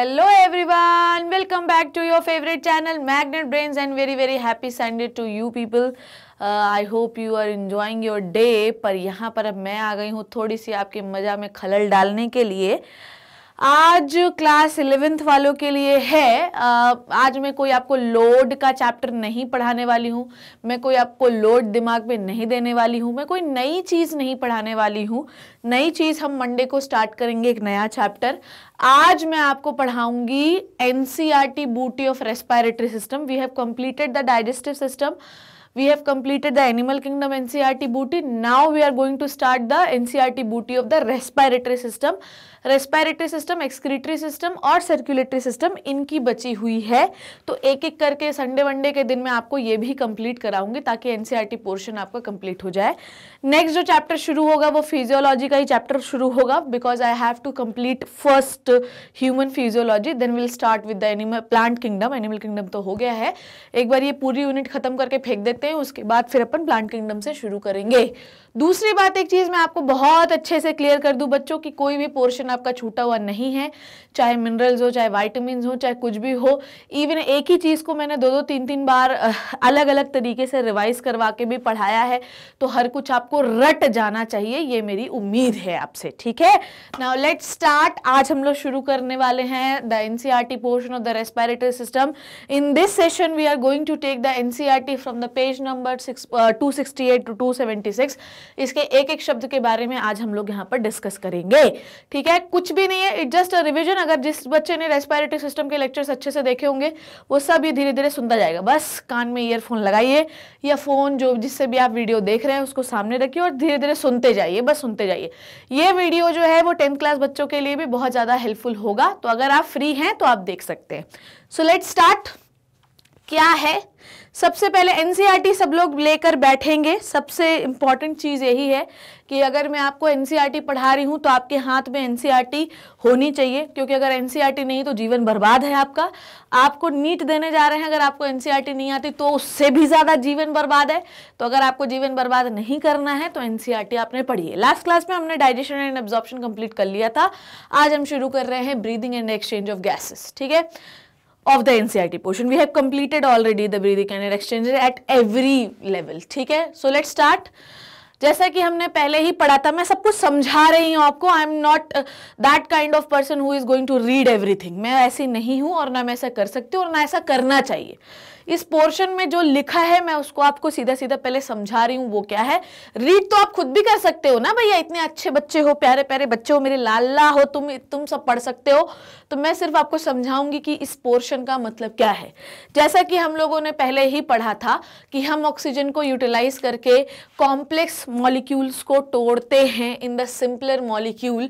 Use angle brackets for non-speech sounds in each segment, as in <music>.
Hello everyone welcome back to your favourite channel Magnet Brains and very very happy Sunday to you people I hope you are enjoying your day पर यहाँ पर अब मैं आ गई हूँ थोड़ी सी आपके मज़ा में खलल डालने के लिए आज क्लास इलेवेंथ वालों के लिए है आज मैं कोई आपको लोड का चैप्टर नहीं पढ़ाने वाली हूँ मैं कोई आपको लोड दिमाग में नहीं देने वाली हूँ मैं कोई नई चीज़ नहीं पढ़ाने वाली हूँ नई चीज़ हम मंडे को स्टार्ट करेंगे एक नया चैप्टर आज मैं आपको पढ़ाऊंगी एन सी आर टी बूटी of respiratory system we have completed the digestive system we have completed the animal kingdom NCERT बूटी now we are going to start the NCERT बूटी of the respiratory system respiratory system excretory system और circulatory system इनकी बची हुई है तो एक एक करके संडे वनडे के दिन में आपको ये भी कंप्लीट कराऊंगी ताकि एनसीईआरटी पोर्शन e आपका कंप्लीट हो जाए नेक्स्ट जो चैप्टर शुरू होगा वो फिजियोलॉजी का ही चैप्टर शुरू होगा because I have to complete first human physiology then will start with the animal plant kingdom animal kingdom तो हो गया है एक बार ये पूरी यूनिट खत्म करके फेंक देते हैं उसके बाद फिर अपन प्लांट किंगडम से शुरू करेंगे दूसरी बात एक चीज़ मैं आपको बहुत अच्छे से क्लियर कर दूं बच्चों की कोई भी पोर्शन आपका छूटा हुआ नहीं है चाहे मिनरल्स हो चाहे वाइटमिन हो चाहे कुछ भी हो इवन एक ही चीज़ को मैंने दो दो तीन तीन बार अलग अलग तरीके से रिवाइज करवा के भी पढ़ाया है तो हर कुछ आपको रट जाना चाहिए ये मेरी उम्मीद है आपसे ठीक है नाउ लेट स्टार्ट आज हम लोग शुरू करने वाले हैं the NCERT portion of the respiratory system in this session we are going to take the NCERT from the page number two sixty eight to two seventy six इसके एक एक शब्द के बारे में आज हम लोग यहाँ पर डिस्कस करेंगे ठीक है कुछ भी नहीं है इट जस्ट रिविजन अगर जिस बच्चे ने रेस्पायरेटिव सिस्टम के लेक्चर्स अच्छे से देखे होंगे वो सब ये धीरे धीरे सुनता जाएगा बस कान में ईयरफोन लगाइए या फ़ोन जो जिससे भी आप वीडियो देख रहे हैं उसको सामने रखिए और धीरे धीरे सुनते जाइए बस सुनते जाइए ये वीडियो जो है वो टेंथ क्लास बच्चों के लिए भी बहुत ज़्यादा हेल्पफुल होगा तो अगर आप फ्री हैं तो आप देख सकते हैं सो लेट स्टार्ट क्या है सबसे पहले एन e सब लोग लेकर बैठेंगे सबसे इम्पॉर्टेंट चीज़ यही है कि अगर मैं आपको एन e पढ़ा रही हूँ तो आपके हाथ में एन e होनी चाहिए क्योंकि अगर एन नहीं तो जीवन बर्बाद है आपका आपको नीट देने जा रहे हैं अगर आपको एन नहीं आती तो उससे भी ज़्यादा जीवन बर्बाद है तो अगर आपको जीवन बर्बाद नहीं करना है तो एन आपने पढ़िए लास्ट क्लास में हमने डाइजेशन एंड एब्जॉर्प्शन कंप्लीट कर लिया था आज हम शुरू कर रहे हैं breathing and exchange of gases ठीक है of the ncrt e portion. We have completed already the breathing and air exchanger at every level. theek hai So let's start. जैसा कि हमने पहले ही पढ़ा था मैं सब कुछ समझा रही हूँ आपको I am not that kind of person who is going to read everything मैं ऐसी नहीं हूँ और ना मैं ऐसा कर सकती हूँ और ना ऐसा करना चाहिए इस पोर्शन में जो लिखा है मैं उसको आपको सीधा सीधा पहले समझा रही हूँ वो क्या है रीड तो आप खुद भी कर सकते हो ना भैया इतने अच्छे बच्चे हो प्यारे प्यारे बच्चे हो मेरे लाला हो तुम तुम सब पढ़ सकते हो तो मैं सिर्फ आपको समझाऊंगी कि इस पोर्शन का मतलब क्या है जैसा कि हम लोगों ने पहले ही पढ़ा था कि हम ऑक्सीजन को यूटिलाइज करके कॉम्प्लेक्स मॉलिक्यूल्स को तोड़ते हैं इन द सिंपलर मॉलिक्यूल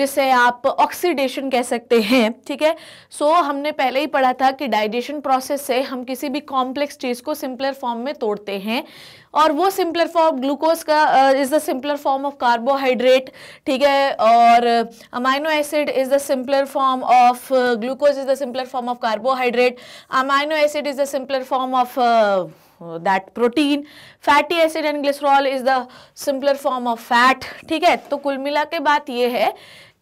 जिसे आप ऑक्सीडेशन कह सकते हैं ठीक है सो so, हमने पहले ही पढ़ा था कि डाइजेशन प्रोसेस से हम किसी भी कॉम्प्लेक्स चीज़ को सिंपलर फॉर्म में तोड़ते हैं और वो सिंपलर फॉर्म ग्लूकोज का is the simpler form of carbohydrate ठीक है और amino acid is the simpler form of glucose is the simpler form of carbohydrate amino acid is the simpler form of that protein fatty acid and glycerol is the simpler form of fat ठीक है तो कुल मिला के बात ये है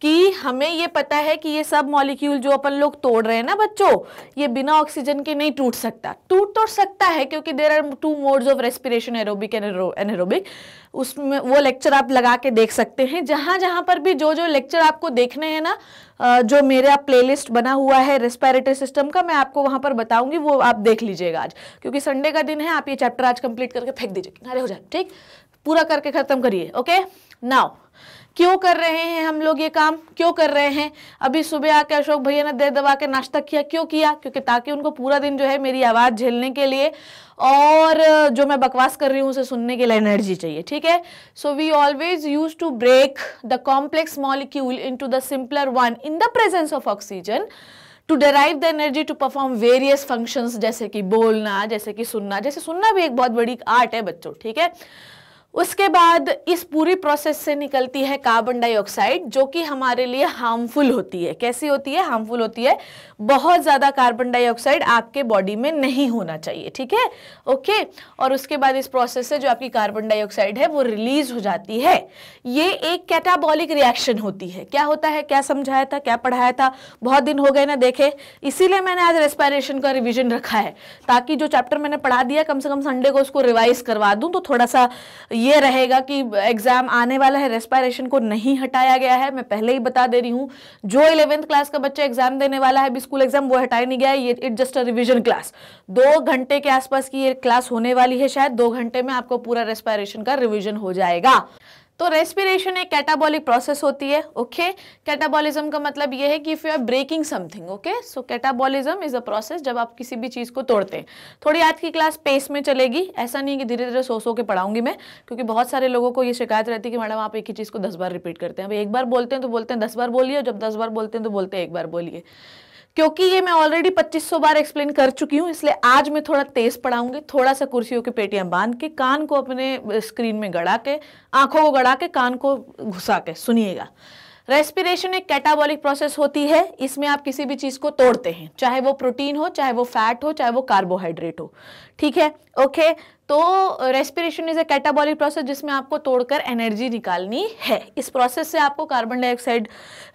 कि हमें ये पता है कि ये सब मॉलिक्यूल जो अपन लोग तोड़ रहे हैं ना बच्चों ये बिना ऑक्सीजन के नहीं टूट सकता टूट तो सकता है क्योंकि there are two modes of respiration aerobic and anaerobic उसमें वो लेक्चर आप लगा के देख सकते हैं जहाँ जहाँ पर भी जो जो लेक्चर आपको देखने हैं ना जो मेरा प्लेलिस्ट बना हुआ है रेस्पायरेटरी सिस्टम का मैं आपको वहाँ पर बताऊंगी वो आप देख लीजिएगा आज क्योंकि संडे का दिन है आप ये चैप्टर आज कंप्लीट करके फेंक दीजिए किनारे हो जाए ठीक पूरा करके ख़त्म करिए ओके नाउ क्यों कर रहे हैं हम लोग ये काम क्यों कर रहे हैं अभी सुबह आके अशोक भैया ने दे दबा के नाश्ता किया क्यों किया क्योंकि ताकि उनको पूरा दिन जो है मेरी आवाज़ झेलने के लिए और जो मैं बकवास कर रही हूँ उसे सुनने के लिए एनर्जी चाहिए ठीक है so we always use to break the complex molecule in the simpler one in the presence of oxygen to derive the energy to perform various functions जैसे कि बोलना जैसे कि सुनना जैसे सुनना भी एक बहुत बड़ी आर्ट है बच्चों ठीक है उसके बाद इस पूरी प्रोसेस से निकलती है कार्बन डाइऑक्साइड जो कि हमारे लिए हार्मफुल होती है कैसी होती है हार्मफुल होती है बहुत ज़्यादा कार्बन डाइऑक्साइड आपके बॉडी में नहीं होना चाहिए ठीक है ओके और उसके बाद इस प्रोसेस से जो आपकी कार्बन डाइऑक्साइड है वो रिलीज हो जाती है ये एक कैटाबॉलिक रिएक्शन होती है क्या होता है क्या समझाया था क्या पढ़ाया था बहुत दिन हो गए ना देखे इसीलिए मैंने आज रेस्पायरेशन का रिविजन रखा है ताकि जो चैप्टर मैंने पढ़ा दिया कम से कम संडे को उसको रिवाइज करवा दूँ तो थोड़ा सा ये रहेगा कि एग्ज़ाम आने वाला है रेस्पायरेशन को नहीं हटाया गया है मैं पहले ही बता दे रही हूँ जो इलेवेंथ क्लास का बच्चा एग्ज़ाम देने वाला है अभी स्कूल एग्ज़ाम वो हटाया नहीं गया है ये it just a revision class दो घंटे के आसपास की ये क्लास होने वाली है शायद दो घंटे में आपको पूरा रेस्पायरेशन का रिविजन हो जाएगा तो रेस्पिरेशन एक कैटाबॉलिक प्रोसेस होती है ओके कैटाबॉलिज्म का मतलब ये है कि if you are breaking something okay so catabolism is a process जब आप किसी भी चीज़ को तोड़ते हैं थोड़ी आज की क्लास पेस में चलेगी ऐसा नहीं कि धीरे धीरे सो सो के पढ़ाऊंगी मैं क्योंकि बहुत सारे लोगों को ये शिकायत रहती है कि मैडम आप एक ही चीज़ को दस बार रिपीट करते हैं अब एक बार बोलते हैं तो बोलते हैं दस बार बोलिए जब दस बार बोलते हैं तो बोलते हैं एक बार बोलिए क्योंकि ये मैं ऑलरेडी 2500 बार एक्सप्लेन कर चुकी हूँ इसलिए आज मैं थोड़ा तेज पढ़ाऊंगी थोड़ा सा कुर्सियों के पेटियां बांध के कान को अपने स्क्रीन में गड़ा के आंखों को गड़ा के कान को घुसा के सुनिएगा रेस्पिरेशन एक कैटाबॉलिक प्रोसेस होती है इसमें आप किसी भी चीज़ को तोड़ते हैं चाहे वो प्रोटीन हो चाहे वो फैट हो चाहे वो कार्बोहाइड्रेट हो ठीक है ओके तो respiration is a catabolic process जिसमें आपको तोड़कर एनर्जी निकालनी है इस प्रोसेस से आपको कार्बन डाइऑक्साइड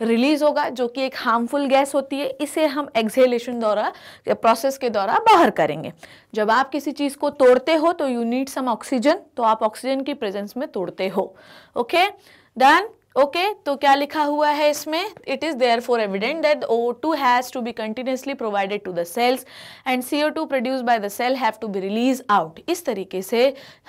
रिलीज होगा जो कि एक हार्मफुल गैस होती है इसे हम एक्सहेलेशन द्वारा प्रोसेस के द्वारा बाहर करेंगे जब आप किसी चीज़ को तोड़ते हो तो यू नीड सम ऑक्सीजन तो आप ऑक्सीजन की प्रेजेंस में तोड़ते हो okay okay? Then okay okay, तो क्या लिखा हुआ है इसमें it is therefore evident that O two has to be continuously provided to the cells and C O two produce by the cell have to be released out इस तरीके से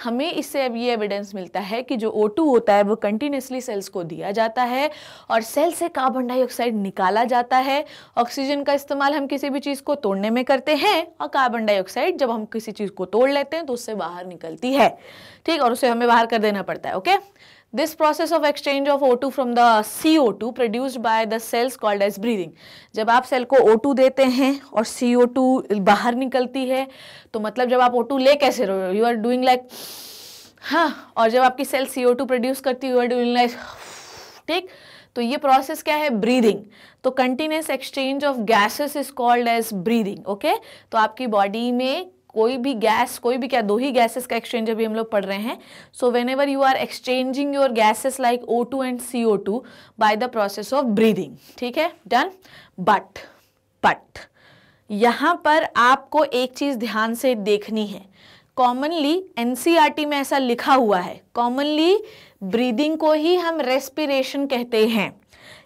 हमें इससे अब ये एविडेंस मिलता है कि जो ओ टू होता है वो कंटिन्यूसली सेल्स को दिया जाता है और सेल से कार्बन डाइऑक्साइड निकाला जाता है ऑक्सीजन का इस्तेमाल हम किसी भी चीज़ को तोड़ने में करते हैं और कार्बन डाइऑक्साइड जब हम किसी चीज़ को तोड़ लेते हैं तो उससे बाहर निकलती है ठीक और उसे हमें बाहर कर देना पड़ता है okay okay? This process of exchange of O2 from the CO2 produced by the cells called as breathing. जब आप सेल को O2 देते हैं और CO2 बाहर निकलती है तो मतलब जब आप O2 ले कैसे रहे हो यू आर डूइंग लाइक हाँ और जब आपकी सेल CO2 प्रोड्यूस करती है यू आर डूइंग लाइक ठीक तो ये प्रोसेस क्या है ब्रीदिंग तो continuous exchange of gases is called as breathing okay तो आपकी बॉडी में कोई भी गैस कोई भी क्या दो ही गैसेस का एक्सचेंज अभी हम लोग पढ़ रहे हैं so whenever you are exchanging your gases like O two and C O two by the process of breathing ठीक है डन बट बट यहां पर आपको एक चीज़ ध्यान से देखनी है कॉमनली एनसीईआरटी e में ऐसा लिखा हुआ है कॉमनली ब्रीदिंग को ही हम रेस्पिरेशन कहते हैं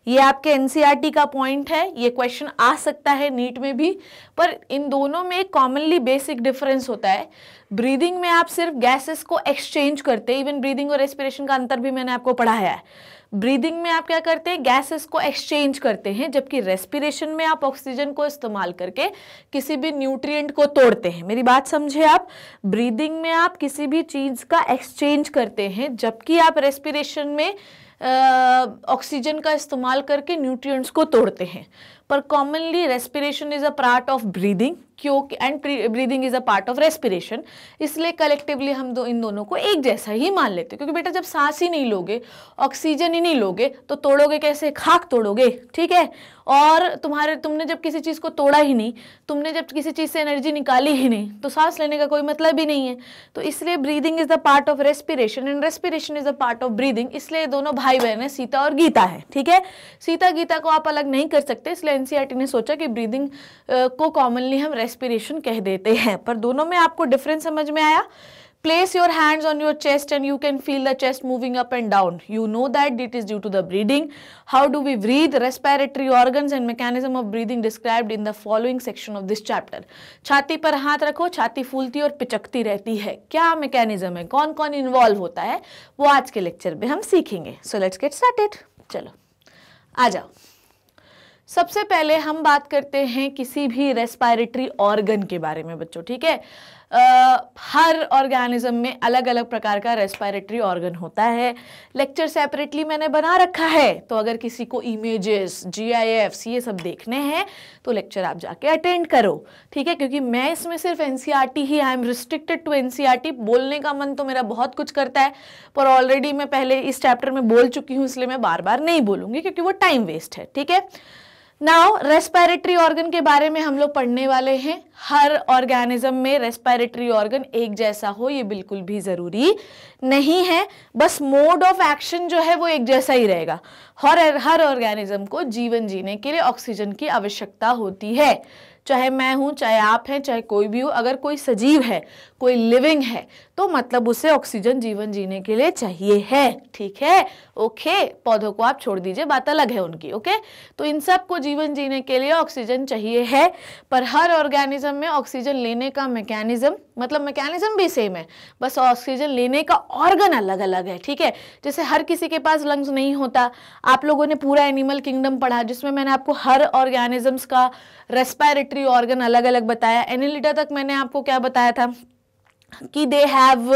ये आपके एनसीईआरटी e का पॉइंट है ये क्वेश्चन आ सकता है नीट में भी पर इन दोनों में एक कॉमनली बेसिक डिफरेंस होता है ब्रीदिंग में आप सिर्फ गैसेस को एक्सचेंज करते हैं इवन ब्रीदिंग और रेस्पिरेशन का अंतर भी मैंने आपको पढ़ाया है ब्रीदिंग में आप क्या करते हैं गैसेस को एक्सचेंज करते हैं जबकि रेस्पिरेशन में आप ऑक्सीजन को इस्तेमाल करके किसी भी न्यूट्रिएंट को तोड़ते हैं मेरी बात समझे आप ब्रीदिंग में आप किसी भी चीज़ का एक्सचेंज करते हैं जबकि आप रेस्पिरेशन में ऑक्सीजन का इस्तेमाल करके न्यूट्रिएंट्स को तोड़ते हैं पर commonly respiration is a part of breathing क्योंकि and breathing is a part of respiration इसलिए कलेक्टिवली हम दो इन दोनों को एक जैसा ही मान लेते हैं क्योंकि बेटा जब सांस ही नहीं लोगे ऑक्सीजन ही नहीं लोगे तो तोड़ोगे कैसे खाक तोड़ोगे ठीक है और तुम्हारे तुमने जब किसी चीज़ को तोड़ा ही नहीं तुमने जब किसी चीज़ से एनर्जी निकाली ही नहीं तो सांस लेने का कोई मतलब ही नहीं है तो इसलिए breathing is the part of respiration and respiration is the part of breathing इसलिए दोनों भाई बहन है सीता और गीता है ठीक है सीता गीता को आप अलग नहीं कर सकते इसलिए एन e ने सोचा कि ब्रीदिंग को कॉमनली हम रेस्ट एस्पिरेशन कह देते हैं पर दोनों में आपको डिफरेंस समझ में आया place your hands on your chest and you can feel the chest moving up and down you know that it is due to the breathing how do we breathe respiratory organ and mechanism of breathing described in the following section of this chapter छाती पर हाथ रखो छाती फूलती और पिचकती रहती है क्या mechanism है कौन कौन इन्वॉल्व होता है वो आज के लेक्चर में हम सीखेंगे सो लेट्स गेट स्टार्ट चलो आ जाओ सबसे पहले हम बात करते हैं किसी भी रेस्पायरेटरी ऑर्गन के बारे में बच्चों ठीक है हर ऑर्गेनिज्म में अलग अलग प्रकार का रेस्पायरेटरी ऑर्गन होता है लेक्चर सेपरेटली मैंने बना रखा है तो अगर किसी को इमेजेस जीआईएफ्स ये सब देखने हैं तो लेक्चर आप जाके अटेंड करो ठीक है क्योंकि मैं इसमें सिर्फ एनसीईआरटी e ही I am restricted to NCERT बोलने का मन तो मेरा बहुत कुछ करता है पर ऑलरेडी मैं पहले इस चैप्टर में बोल चुकी हूँ इसलिए मैं बार बार नहीं बोलूँगी क्योंकि वो टाइम वेस्ट है ठीक है नाउ रेस्पायरेटरी ऑर्गन के बारे में हम लोग पढ़ने वाले हैं हर ऑर्गेनिज्म में रेस्पायरेटरी ऑर्गन एक जैसा हो ये बिल्कुल भी ज़रूरी नहीं है बस मोड ऑफ एक्शन जो है वो एक जैसा ही रहेगा हर हर ऑर्गेनिज्म को जीवन जीने के लिए ऑक्सीजन की आवश्यकता होती है चाहे मैं हूँ चाहे आप हैं चाहे कोई भी हो अगर कोई सजीव है कोई लिविंग है तो मतलब उसे ऑक्सीजन जीवन जीने के लिए चाहिए है ठीक है ओके पौधों को आप छोड़ दीजिए बात अलग है उनकी ओके तो इन सब को जीवन जीने के लिए ऑक्सीजन चाहिए है पर हर ऑर्गेनिज्म में ऑक्सीजन लेने का मैकेनिज्म मतलब मैकेनिज्म भी सेम है बस ऑक्सीजन लेने का ऑर्गन अलग अलग है ठीक है जैसे हर किसी के पास लंग्स नहीं होता आप लोगों ने पूरा एनिमल किंगडम पढ़ा जिसमें मैंने आपको हर ऑर्गेनिजम्स का रेस्पायरेटरी ऑर्गन अलग अलग बताया एनिलिटा तक मैंने आपको क्या बताया था कि they have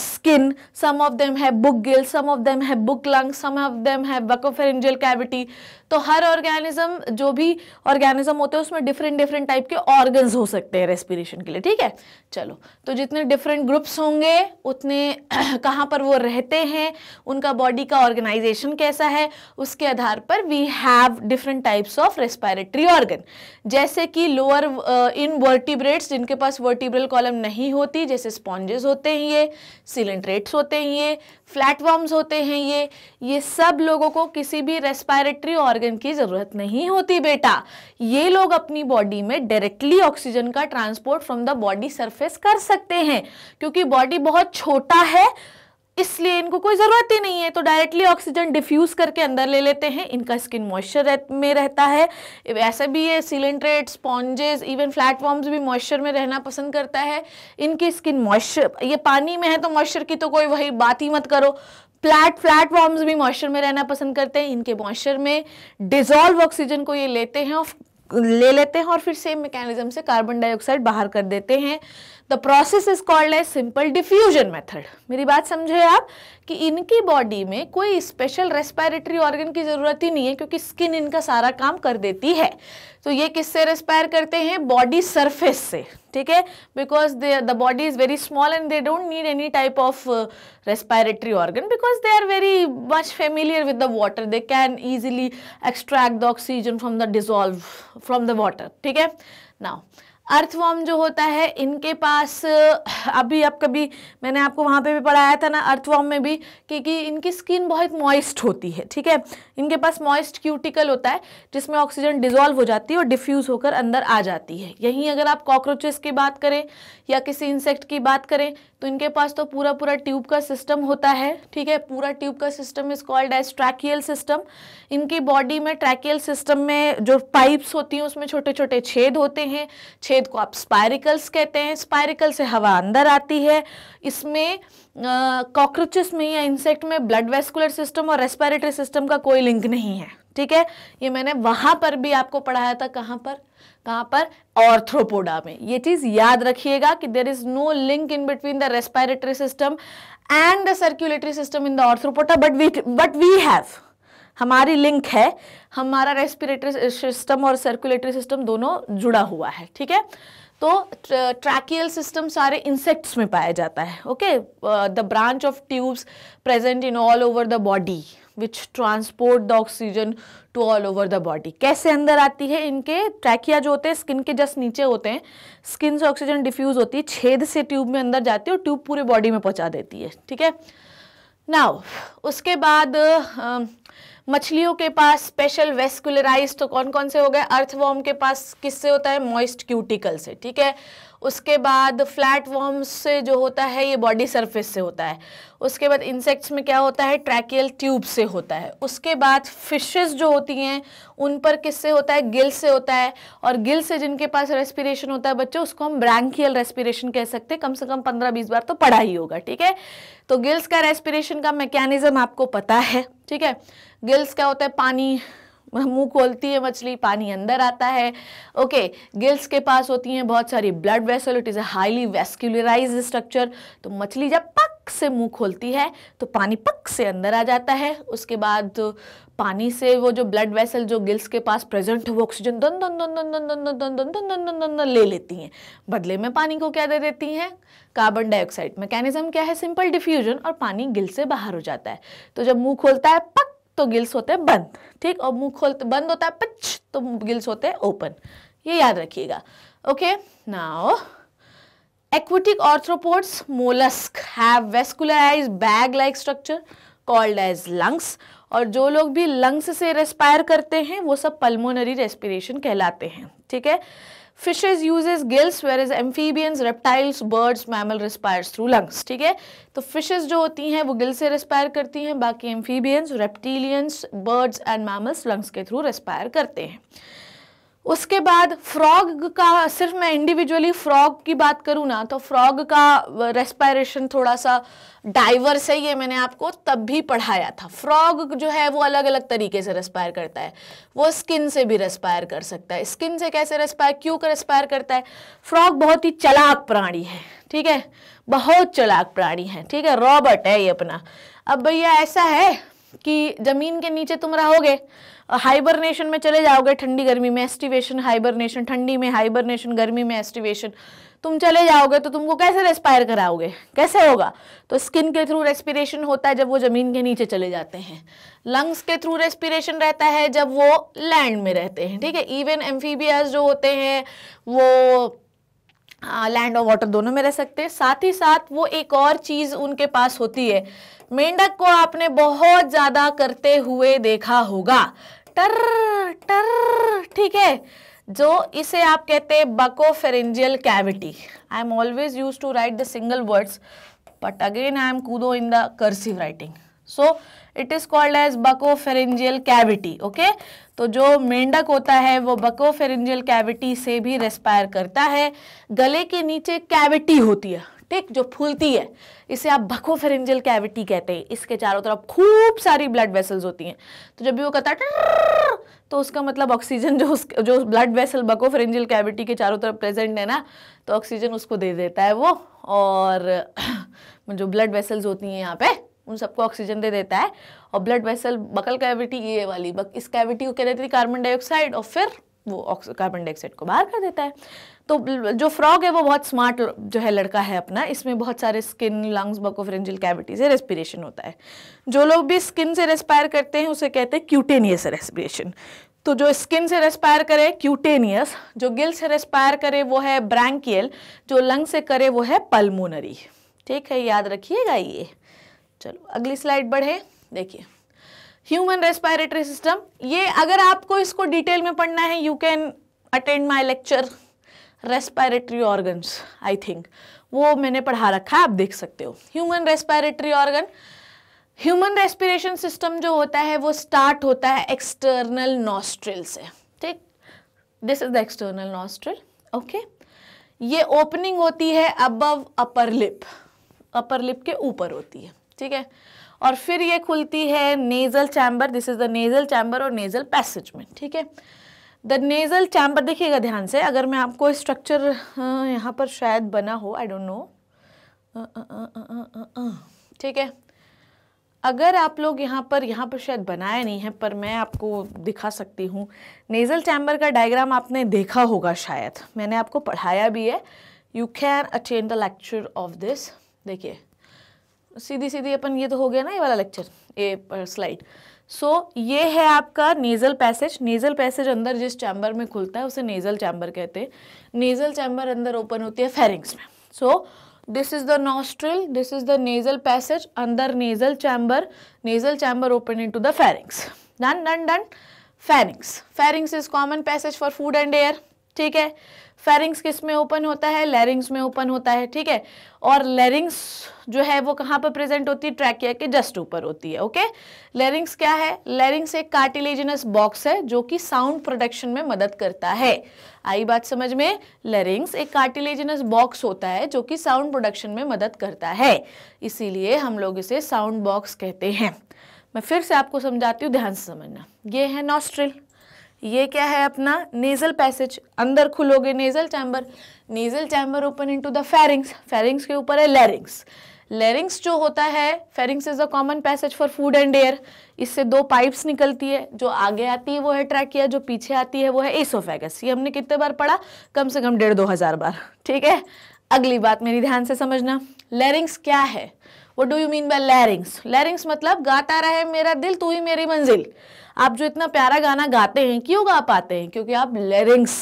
skin some of them have book gill some of them have book lung some of them have buccopharyngeal cavity तो हर ऑर्गेनिज्म जो भी ऑर्गेनिज्म होते हैं उसमें डिफरेंट डिफरेंट टाइप के ऑर्गन्स हो सकते हैं रेस्पिरेशन के लिए ठीक है चलो तो जितने डिफरेंट ग्रुप्स होंगे उतने <clears throat> कहाँ पर वो रहते हैं उनका बॉडी का ऑर्गेनाइजेशन कैसा है उसके आधार पर we have different types of respiratory organ जैसे कि लोअर इन वर्टिब्रेट्स जिनके पास वर्टिब्रल कॉलम नहीं होती जैसे स्पॉन्जेस होते हैं ये सिलेंड्रेट्स होते हैं ये फ्लैटवॉर्म्स होते हैं ये ये सब लोगों को किसी भी रेस्पायरेटरी ऑर्गन की ज़रूरत नहीं होती बेटा ये लोग अपनी बॉडी में डायरेक्टली ऑक्सीजन का transport from the body surface कर सकते हैं क्योंकि बॉडी बहुत छोटा है इसलिए इनको कोई ज़रूरत ही नहीं है तो डायरेक्टली ऑक्सीजन डिफ्यूज़ करके अंदर ले लेते हैं इनका स्किन मॉइस्चर रह, में रहता है ऐसे भी है सिलेंड्रेट स्पॉन्जेस इवन फ्लैटफॉर्म्स भी मॉइस्चर में रहना पसंद करता है इनकी स्किन मॉइस्चर ये पानी में है तो मॉइस्चर की तो कोई वही बात ही मत करो फ्लैट फ्लैटफॉर्म्स भी मॉइस्चर में रहना पसंद करते हैं इनके मॉइस्चर में डिजॉल्व ऑक्सीजन को ये लेते हैं ले लेते हैं और फिर सेम मैकेनिज्म से कार्बन डाइऑक्साइड बाहर कर देते हैं the process is called a simple diffusion method मेरी बात समझे आप कि इनकी बॉडी में कोई स्पेशल रेस्पायरेटरी ऑर्गन की ज़रूरत ही नहीं है क्योंकि स्किन इनका सारा काम कर देती है तो ये किससे रेस्पायर करते हैं बॉडी सरफेस से ठीक है because they the body is very small and they don't need any type of respiratory organ because they are very much familiar with the water they can easily extract the oxygen from the dissolve from the water ठीक है now earthworm जो होता है इनके पास अभी आप कभी मैंने आपको वहाँ पे भी पढ़ाया था ना अर्थवॉर्म में भी क्योंकि इनकी स्किन बहुत मॉइस्ट होती है ठीक है इनके पास मॉइस्ट क्यूटिकल होता है जिसमें ऑक्सीजन डिजॉल्व हो जाती है और डिफ्यूज़ होकर अंदर आ जाती है यहीं अगर आप कॉकरोचेस की बात करें या किसी इंसेक्ट की बात करें तो इनके पास तो पूरा पूरा ट्यूब का सिस्टम होता है ठीक है पूरा ट्यूब का system is called as tracheal system इनकी बॉडी में ट्रैकियल सिस्टम में जो पाइप्स होती हैं उसमें छोटे छोटे छेद होते हैं छेद को आप स्पायरिकल्स कहते हैं स्पायरिकल से हवा अंदर आती है इसमें कॉकरोचेस में या इंसेक्ट में ब्लड वेस्कुलर सिस्टम और रेस्पिरेटरी सिस्टम का कोई लिंक नहीं है ठीक है ये मैंने वहाँ पर भी आपको पढ़ाया था कहाँ पर कहाँ पर ऑर्थ्रोपोडा में ये चीज़ याद रखिएगा कि there is no link in between the respiratory system and the circulatory system in the Arthropoda but we but we have हमारी लिंक है हमारा रेस्पिरेटरी सिस्टम और सर्कुलेटरी सिस्टम दोनों जुड़ा हुआ है ठीक है तो ट्रैकियल सिस्टम सारे इंसेक्ट्स में पाया जाता है okay the branch of tubes present in all over the body which transport the oxygen to all over the body कैसे अंदर आती है इनके ट्रैकिया जो होते हैं स्किन के जस्ट नीचे होते हैं स्किन से ऑक्सीजन डिफ्यूज होती है छेद से ट्यूब में अंदर जाती है और ट्यूब पूरे बॉडी में पहुंचा देती है ठीक है नाउ उसके बाद मछलियों के पास स्पेशल वेस्कुलराइज तो कौन कौन से हो गए अर्थवॉर्म के पास किससे होता है मॉइस्ट क्यूटिकल से ठीक है उसके बाद फ्लैट वॉर्म्स से जो होता है ये बॉडी सरफेस से होता है उसके बाद इंसेक्ट्स में क्या होता है ट्रैकियल ट्यूब से होता है उसके बाद फिशेस जो होती हैं उन पर किससे होता है गिल से होता है और गिल से जिनके पास रेस्पिरेशन होता है बच्चों उसको हम ब्रैंकियल रेस्पिरेशन कह सकते हैं कम से कम पंद्रह बीस बार तो पढ़ा ही होगा ठीक है तो गिल्स का रेस्पिरेशन का मैकेनिज़्म आपको पता है ठीक है गिल्स क्या होता है पानी मुंह खोलती है मछली पानी अंदर आता है ओके गिल्स के पास होती हैं बहुत सारी blood vessel it is a highly vascularise structure तो मछली जब पक से मुंह खोलती है तो पानी पक से अंदर आ जाता है उसके बाद तो पानी से वो जो ब्लड वेसल जो गिल्स के पास प्रेजेंट है वो ऑक्सीजन दन दन दन दन दन दन दन दन दन दन दन दन ले लेती हैं बदले में पानी को क्या दे देती हैं कार्बन डाइऑक्साइड मैकेनिज्म क्या है सिंपल डिफ्यूजन और पानी गिल से बाहर हो जाता है तो जब मुंह खोलता है पक तो गिल्स होते हैं बंद ठीक और मुंह खोलते तो बंद होता है पच तो गिल्स होते हैं ओपन ये याद रखिएगा okay now aquatic arthropods molluscs have vascularise bag like structure called as lungs और जो लोग भी लंग्स से रेस्पायर करते हैं वो सब पल्मोनरी रेस्पिरेशन कहलाते हैं ठीक है fishes uses gills whereas amphibians reptiles birds mammal respire through lungs ठीक है तो फिशेज जो होती हैं वो गिल्स से रिस्पायर करती हैं बाकी amphibians reptilians birds and mammals lungs के थ्रू रिस्पायर करते हैं उसके बाद फ्रॉग का सिर्फ मैं इंडिविजुअली फ्रॉग की बात करूँ ना तो फ्रॉग का रेस्पायरेशन थोड़ा सा डाइवर्स है ये मैंने आपको तब भी पढ़ाया था फ्रॉग जो है वो अलग अलग तरीके से रेस्पायर करता है वो स्किन से भी रेस्पायर कर सकता है स्किन से कैसे रेस्पायर क्यों रेस्पायर करता है फ्रॉग बहुत ही चलाक प्राणी है ठीक है बहुत चलाक प्राणी है ठीक है रॉबर्ट है ये अपना अब भैया ऐसा है कि ज़मीन के नीचे तुम रहोगे हाइबरनेशन में चले जाओगे ठंडी गर्मी में एस्टिवेशन हाइबरनेशन ठंडी में हाइबरनेशन गर्मी में एस्टिवेशन तुम चले जाओगे तो तुमको कैसे रेस्पायर कराओगे कैसे होगा तो स्किन के थ्रू रेस्पिरेशन होता है जब वो ज़मीन के नीचे चले जाते हैं लंग्स के थ्रू रेस्पिरेशन रहता है जब वो लैंड में रहते हैं ठीक है इवन एम्फीबियाज जो होते हैं वो लैंड और वाटर दोनों में रह सकते हैं साथ ही साथ वो एक और चीज़ उनके पास होती है मेंढक को आपने बहुत ज़्यादा करते हुए देखा होगा टर टर ठीक है जो इसे आप कहते हैं buccopharyngeal cavity I am always use to write the single words but again I am कूदो in the cursive writing so it is called as buccopharyngeal cavity okay तो जो मेंढक होता है वो बकोफेरेंजियल कैविटी से भी रेस्पायर करता है गले के नीचे कैविटी होती है ठीक जो फूलती है इसे आप भकोफेरेंजल कैविटी कहते हैं इसके चारों तरफ खूब सारी ब्लड वेसल्स होती हैं तो जब भी वो कहता है तो उसका मतलब ऑक्सीजन जो उस जो ब्लड वेसल बकोफेरेंजल कैविटी के चारों तरफ प्रेजेंट है ना तो ऑक्सीजन उसको दे देता है वो और <clears throat> जो ब्लड वेसल्स होती हैं यहाँ पे उन सबको ऑक्सीजन दे देता है और ब्लड वेसल बकल कैविटी ये वाली बक, इस कैविटी को क्या देती है कार्बन डाइऑक्साइड और फिर वो कार्बन डाइऑक्साइड को बाहर कर देता है तो जो फ्रॉग है वो बहुत स्मार्ट जो है लड़का है अपना इसमें बहुत सारे स्किन लंग्स बकोफ्रेंजिल कैविटी से रेस्पिरेशन होता है जो लोग भी स्किन से रेस्पायर करते हैं उसे कहते हैं क्यूटेनियस रेस्पिरेशन तो जो स्किन से रेस्पायर करे क्यूटेनियस जो गिल से रेस्पायर करे वो है ब्रैंकियल जो लंग से करे वो है पल्मोनरी ठीक है याद रखिएगा ये चलो अगली स्लाइड बढ़े देखिए ह्यूमन रेस्पायरेटरी सिस्टम ये अगर आपको इसको डिटेल में पढ़ना है you can attend my lecture respiratory organs I think वो मैंने पढ़ा रखा है आप देख सकते हो human respiratory organ human respiration system जो होता है वो स्टार्ट होता है एक्सटर्नल नॉस्ट्रिल से ठीक this is the external nostril okay ये ओपनिंग होती है above upper lip upper lip के ऊपर होती है ठीक है और फिर ये खुलती है nasal chamber this is the nasal chamber और नेजल पैसेज में ठीक है द नेजल चैम्बर देखिएगा ध्यान से अगर मैं आपको स्ट्रक्चर हाँ, यहाँ पर शायद बना हो आई डोंट नो ठीक है अगर आप लोग यहाँ पर यहाँ पर शायद बनाया नहीं है पर मैं आपको दिखा सकती हूँ नेज़ल चैम्बर का डायग्राम आपने देखा होगा शायद मैंने आपको पढ़ाया भी है you can attend the lecture of this देखिए सीधी सीधी अपन ये तो हो गया ना ये वाला लेक्चर ये स्लाइड सो ये है आपका नेज़ल पैसेज नेज़ल पैसेज अंदर जिस चैम्बर में खुलता है उसे नेज़ल चैम्बर कहते हैं नेज़ल चैम्बर अंदर ओपन होती है फेरिंग्स में so this is the nostril this is the nasal passage अंदर nasal chamber nasal chamber open into the pharynx done done done pharynx pharynx is common passage for food and air ठीक है pharynx किस में open होता है larynx में open होता है ठीक है और लेरिंग्स जो है वो कहाँ पर प्रेजेंट होती है ट्रैकिया के जस्ट ऊपर होती है ओके लेरिंग्स क्या है लेरिंग्स एक कार्टिलेजिनस बॉक्स है जो कि साउंड प्रोडक्शन में मदद करता है आई बात समझ में लेरिंग्स एक कार्टिलेजिनस बॉक्स होता है जो कि साउंड प्रोडक्शन में मदद करता है इसीलिए हम लोग इसे साउंड बॉक्स कहते हैं मैं फिर से आपको समझाती हूँ ध्यान से समझना ये है नॉस्ट्रिल ये क्या है अपना नेजल पैसेज अंदर खुलोगे nasal chamber nasal chamber open into the pharynx pharynx के ऊपर है लेरिंग्स लेरिंग्स जो होता है pharynx is a common passage for food and air इससे दो पाइप्स निकलती है जो आगे आती है वो है ट्रैकिया जो पीछे आती है वो है एसोफेगस ये हमने कितने बार पढ़ा कम से कम डेढ़ दो हज़ार बार ठीक है अगली बात मेरी ध्यान से समझना लेरिंग्स क्या है what do you mean by larynx larynx मतलब गाता रहे मेरा दिल तू ही मेरी मंजिल आप जो इतना प्यारा गाना गाते हैं क्यों गा पाते हैं क्योंकि आप लैरिंग्स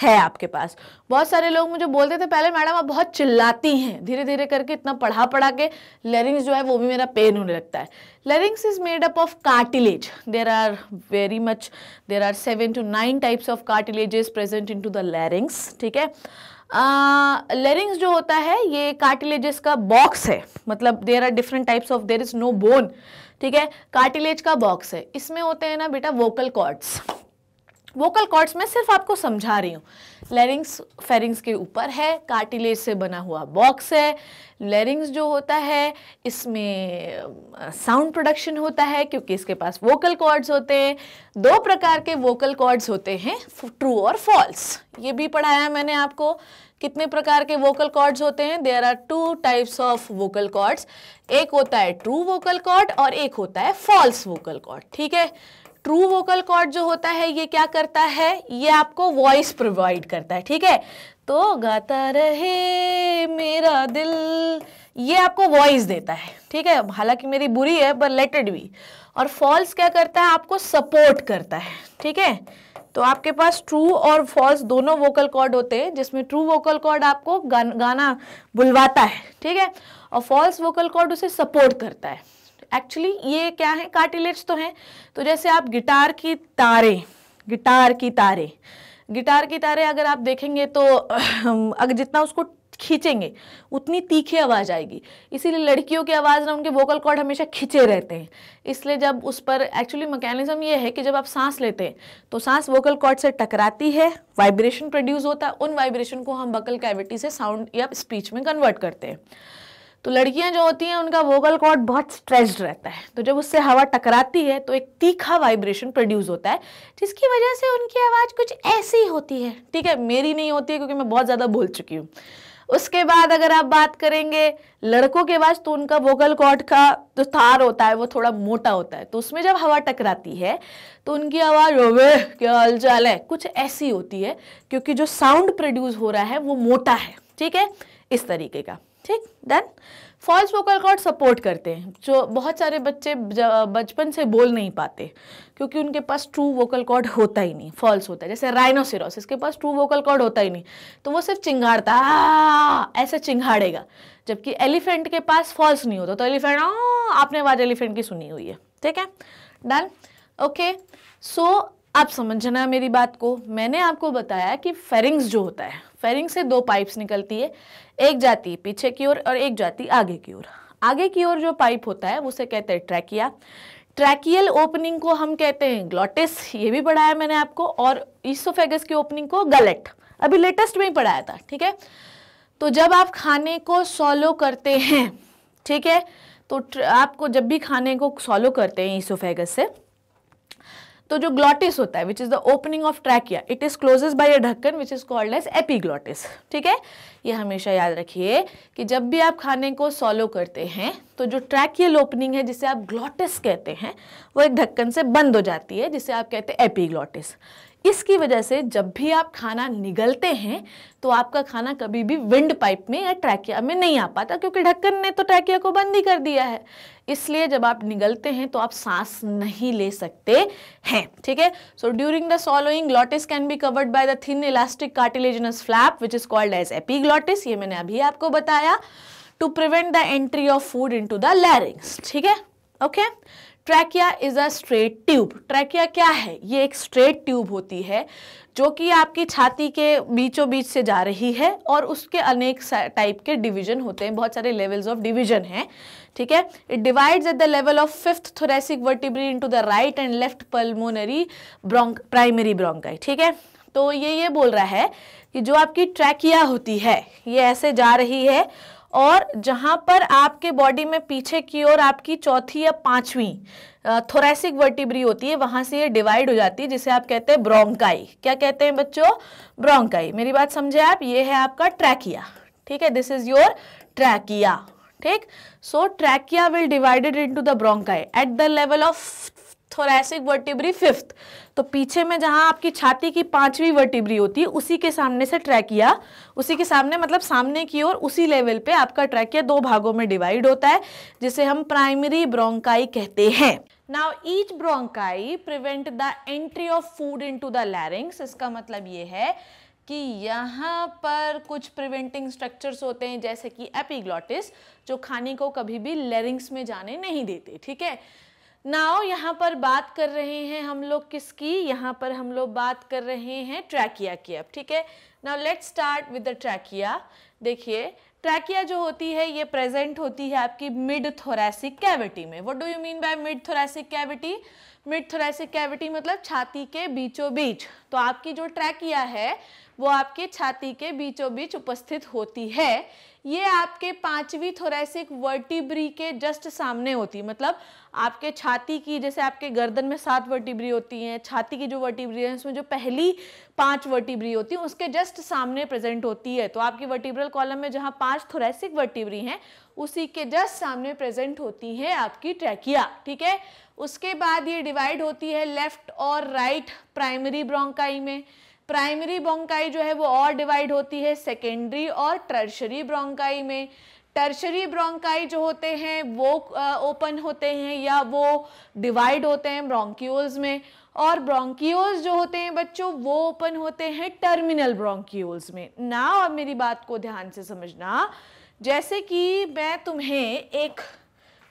है आपके पास बहुत सारे लोग मुझे बोलते थे पहले मैडम आप बहुत चिल्लाती हैं धीरे धीरे करके इतना पढ़ा पढ़ा के लैरिंग्स जो है वो भी मेरा पेन होने लगता है larynx is made up of cartilage there are very much there are seven to nine types of cartilages present into the larynx ठीक है लेरिंग्स जो होता है ये कार्टिलेजेस का बॉक्स है मतलब there are different types of there is no bone ठीक है कार्टिलेज का बॉक्स है इसमें होते हैं ना बेटा वोकल कॉर्ड्स वोकल कॉर्ड्स में सिर्फ आपको समझा रही हूँ लेरिंग्स फेरिंग्स के ऊपर है कार्टिलेज से बना हुआ बॉक्स है लेरिंग्स जो होता है इसमें साउंड प्रोडक्शन होता है क्योंकि इसके पास वोकल कॉर्ड्स होते हैं दो प्रकार के वोकल कॉर्ड्स होते हैं ट्रू और फॉल्स ये भी पढ़ाया मैंने आपको कितने प्रकार के वोकल कॉर्ड्स होते हैं there are two types of vocal cords एक होता है ट्रू वोकल कॉर्ड और एक होता है फॉल्स वोकल कॉर्ड ठीक है ट्रू वोकल कॉर्ड जो होता है ये क्या करता है ये आपको वॉइस प्रोवाइड करता है ठीक है तो गाता रहे मेरा दिल ये आपको वॉइस देता है ठीक है हालांकि मेरी बुरी है पर लेटेड भी और फॉल्स क्या करता है आपको सपोर्ट करता है ठीक है तो आपके पास ट्रू और फॉल्स दोनों वोकल कॉर्ड होते हैं जिसमें ट्रू वोकल कॉर्ड आपको गाना बुलवाता है ठीक है और फॉल्स वोकल कॉर्ड उसे सपोर्ट करता है एक्चुअली ये क्या है कार्टिलेज तो हैं तो जैसे आप गिटार की तारे गिटार की तारे गिटार की तारे अगर आप देखेंगे तो अगर जितना उसको खींचेंगे उतनी तीखी आवाज़ आएगी इसीलिए लड़कियों की आवाज़ ना उनके वोकल कॉर्ड हमेशा खींचे रहते हैं इसलिए जब उस पर एक्चुअली मैकेनिज्म ये है कि जब आप सांस लेते हैं तो सांस वोकल कॉर्ड से टकराती है वाइब्रेशन प्रोड्यूस होता है उन वाइब्रेशन को हम बकल कैविटी से साउंड या स्पीच में कन्वर्ट करते हैं तो लड़कियां जो होती हैं उनका वोकल कॉर्ड बहुत स्ट्रेस्ड रहता है तो जब उससे हवा टकराती है तो एक तीखा वाइब्रेशन प्रोड्यूस होता है जिसकी वजह से उनकी आवाज़ कुछ ऐसी होती है ठीक है मेरी नहीं होती है क्योंकि मैं बहुत ज़्यादा बोल चुकी हूँ उसके बाद अगर आप बात करेंगे लड़कों के बाद तो उनका वोकल कॉर्ड का जो तार होता है वो थोड़ा मोटा होता है तो उसमें जब हवा टकराती है तो उनकी आवाज़ ओवे क्या हलचल है कुछ ऐसी होती है क्योंकि जो साउंड प्रोड्यूस हो रहा है वो मोटा है ठीक है इस तरीके का ठीक done false vocal cord support करते हैं जो बहुत सारे बच्चे बचपन से बोल नहीं पाते क्योंकि उनके पास ट्रू वोकल कॉर्ड होता ही नहीं फॉल्स होता है जैसे राइनोसिरोस इसके पास ट्रू वोकल कॉर्ड होता ही नहीं तो वो सिर्फ चिंगाड़ता ऐसे चिंगाड़ेगा जबकि एलिफेंट के पास फॉल्स नहीं होता तो एलिफेंट आपने आवाज़ एलिफेंट की सुनी हुई है ठीक है डन ओके सो आप समझना मेरी बात को मैंने आपको बताया कि फेरिंग्स जो होता है फेरिंग्स से दो पाइप्स निकलती है एक जाती पीछे की ओर और एक जाती आगे की ओर आगे की ओर जो पाइप होता है उसे कहते हैं ट्रैकिया ट्रैकियल ओपनिंग को हम कहते हैं ग्लॉटिस ये भी पढ़ाया मैंने आपको और ईसोफेगस की ओपनिंग को गलेट अभी लेटेस्ट में ही पढ़ाया था ठीक है तो जब आप खाने को सॉलो करते हैं ठीक है तो आपको जब भी खाने को सॉलो करते हैं ईसोफेगस से तो जो ग्लॉटिस होता है which is the opening of trachea it is closes by a ढक्कन which is called as epiglottis ठीक है ये हमेशा याद रखिए कि जब भी आप खाने को सॉलो करते हैं तो जो ट्रैकियल ओपनिंग है जिसे आप ग्लॉटिस कहते हैं वो एक ढक्कन से बंद हो जाती है जिसे आप कहते हैं एपीग्लॉटिस इसकी वजह से जब भी आप खाना निगलते हैं तो आपका खाना कभी भी विंड पाइप में या ट्रैकिया में नहीं आ पाता क्योंकि ढक्कन ने तो ट्रैकिया को बंद ही कर दिया है इसलिए जब आप निगलते हैं तो आप सांस नहीं ले सकते हैं ठीक है so during the swallowing glottis can be covered by the thin elastic cartilaginous flap which is called as epiglottis ये मैंने अभी आपको बताया to prevent the entry of food to the larynx ठीक है okay trachea is a straight tube trachea क्या है ये एक स्ट्रेट ट्यूब होती है जो कि आपकी छाती के बीचों बीच से जा रही है और उसके अनेक टाइप के डिवीजन होते हैं बहुत सारे लेवल्स ऑफ डिवीजन हैं ठीक है it divides at the level of fifth thoracic vertebrae into the right and left pulmonary bronchi primary bronchi ठीक है तो ये ये बोल रहा है कि जो आपकी ट्रैकिया होती है ये ऐसे जा रही है और जहाँ पर आपके बॉडी में पीछे की ओर आपकी चौथी या पांचवी थोरेसिक वर्टिब्री होती है वहाँ से ये डिवाइड हो जाती है जिसे आप कहते हैं ब्रोंकाई क्या कहते हैं बच्चों ब्रोंकाई मेरी बात समझे आप ये है आपका ट्रैकिया ठीक है दिस इज योर ट्रैकिया ठीक so trachea will divided into the bronchi at the level of thoracic vertebrae fifth तो पीछे में जहाँ आपकी छाती की पांचवी वर्टिब्री होती है उसी के सामने से ट्रैक किया उसी के सामने मतलब सामने की ओर उसी लेवल पे आपका ट्रैक किया दो भागों में डिवाइड होता है जिसे हम प्राइमरी ब्रोंकाई कहते हैं now each bronchi prevent the entry of food to the larynx इसका मतलब ये है कि यहाँ पर कुछ प्रिवेंटिंग स्ट्रक्चर्स होते हैं जैसे कि एपिग्लॉटिस जो खाने को कभी भी लेरिंग्स में जाने नहीं देते ठीक है नाव यहाँ पर बात कर रहे हैं हम लोग किसकी यहाँ पर हम लोग बात कर रहे हैं ट्रैकिया की अब ठीक है now let's start with the trachea देखिए ट्रैकिया जो होती है ये प्रेजेंट होती है आपकी मिड थोरेसिक कैविटी में what do you mean by mid thoracic cavity mid thoracic cavity मतलब छाती के बीचों बीच तो आपकी जो ट्रैकिया है वो आपकी छाती के बीचों बीच उपस्थित होती है ये आपके पांचवी थोरेसिक वर्टिब्री के जस्ट सामने होती है मतलब आपके छाती की जैसे आपके गर्दन में सात वर्टिब्री होती हैं छाती की जो वर्टिब्री है उसमें जो पहली पांच वर्टिब्री होती है उसके जस्ट सामने प्रेजेंट होती है तो आपकी वर्टिब्रल कॉलम में जहाँ पांच थोरेसिक वर्टिब्री हैं उसी के जस्ट सामने प्रेजेंट होती है आपकी ट्रैकिया ठीक है उसके बाद ये डिवाइड होती है लेफ्ट और राइट प्राइमरी ब्रोंकाई में प्राइमरी ब्रोंकाई जो है वो और डिवाइड होती है सेकेंडरी और टर्शरी ब्रोंकाई में टर्शरी ब्रोंकाई जो होते हैं वो ओपन होते हैं या वो डिवाइड होते हैं ब्रोंक्यूल्स में और ब्रोंक्यूल्स जो होते हैं बच्चों वो ओपन होते हैं टर्मिनल ब्रोंक्यूल्स में ना अब मेरी बात को ध्यान से समझना जैसे कि मैं तुम्हें एक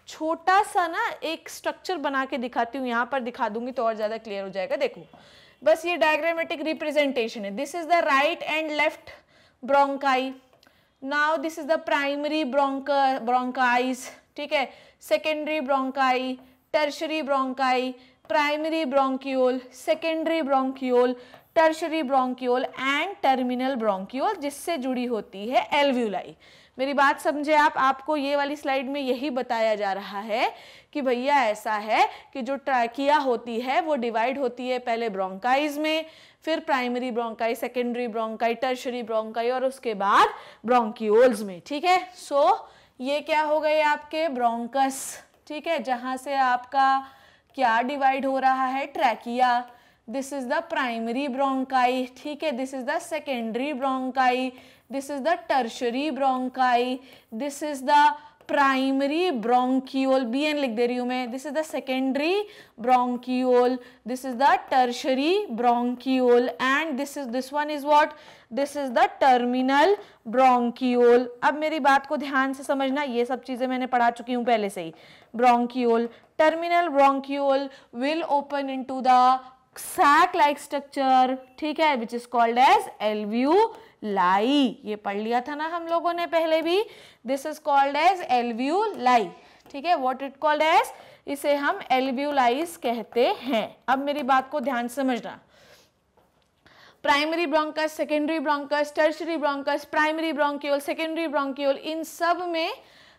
छोटा सा ना एक स्ट्रक्चर बना के दिखाती हूँ यहाँ पर दिखा दूंगी तो और ज़्यादा क्लियर हो जाएगा देखो बस ये डायग्रामेटिक रिप्रेजेंटेशन है this is the right and left bronchi now this is the primary bronchi bronchi ठीक है secondary bronchi tertiary bronchi primary bronchiole secondary bronchiole tertiary bronchiole and terminal bronchiole जिससे जुड़ी होती है एल्व्यूलाई मेरी बात समझे आप आपको ये वाली स्लाइड में यही बताया जा रहा है कि भैया ऐसा है कि जो ट्रैकिया होती है वो डिवाइड होती है पहले ब्रोंकाइज में फिर primary bronchi secondary bronchi tertiary bronchi और उसके बाद ब्रोंकिओल्स में ठीक है सो so, ये क्या हो गए आपके ब्रोंकस ठीक है जहाँ से आपका क्या डिवाइड हो रहा है trachea this is the primary bronchi ठीक है this is the secondary bronchi this is the tertiary bronchi this is the primary bronchiole B N लिख दे रही हूं मैं this is the secondary bronchiole this is the tertiary bronchiole and this is this one is what this is the terminal bronchiole अब मेरी बात को ध्यान से समझना ये सब चीज़ें मैंने पढ़ा चुकी हूं पहले से ही bronchiole terminal bronchiole will open into the sac like structure ठीक है which is called as alveoli ये पढ़ लिया था ना हम लोगों ने पहले भी this is called as alveoli ठीक है वॉट इट कॉल्ड एज इसे हम एलव्यूलाइज कहते हैं अब मेरी बात को ध्यान समझना primary bronchus secondary bronchus tertiary bronchus primary bronchiole secondary bronchiole इन सब में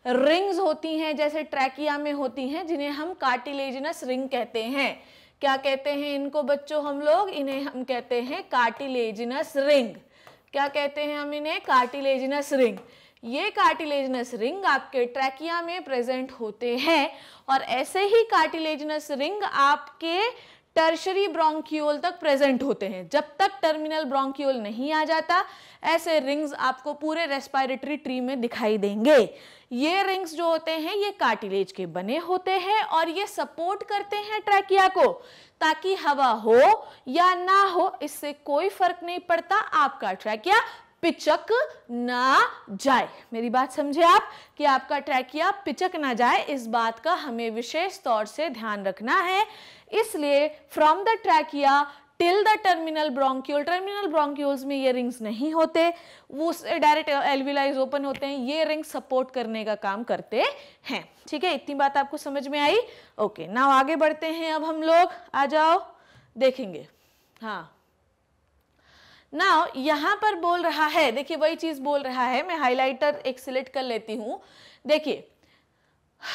रिंग्स होती हैं जैसे ट्रैकिया में होती हैं जिन्हें हम कार्टिलेजिनस रिंग कहते हैं क्या कहते हैं इनको बच्चों हम लोग इन्हें हम कहते हैं कार्टिलेजिनस रिंग क्या कहते हैं हम इन्हें कार्टिलेजनस रिंग ये कार्टिलेजनस रिंग आपके ट्रैकिया में प्रेजेंट होते हैं और ऐसे ही कार्टिलेजनस रिंग आपके टर्शरी ब्रोंक्यूल तक प्रेजेंट होते हैं जब तक टर्मिनल ब्रोंकियोल नहीं आ जाता ऐसे रिंग्स आपको पूरे रेस्पायरेटरी ट्री में दिखाई देंगे ये रिंग्स जो होते हैं ये कार्टिलेज के बने होते हैं और ये सपोर्ट करते हैं ट्रैकिया को ताकि हवा हो या ना हो इससे कोई फर्क नहीं पड़ता आपका ट्रैकिया पिचक ना जाए मेरी बात समझे आप कि आपका ट्रैकिया पिचक ना जाए इस बात का हमें विशेष तौर से ध्यान रखना है इसलिए from the trachea till the terminal bronchiole terminal bronchioles में ये रिंग्स नहीं होते वो डायरेक्ट एलविलाइज ओपन होते हैं ये रिंग्स सपोर्ट करने का काम करते हैं ठीक है इतनी बात आपको समझ में आई ओके नाउ आगे बढ़ते हैं अब हम लोग आ जाओ देखेंगे हाँ नाउ यहां पर बोल रहा है देखिए वही चीज़ बोल रहा है मैं हाईलाइटर एक सिलेक्ट कर लेती हूं देखिए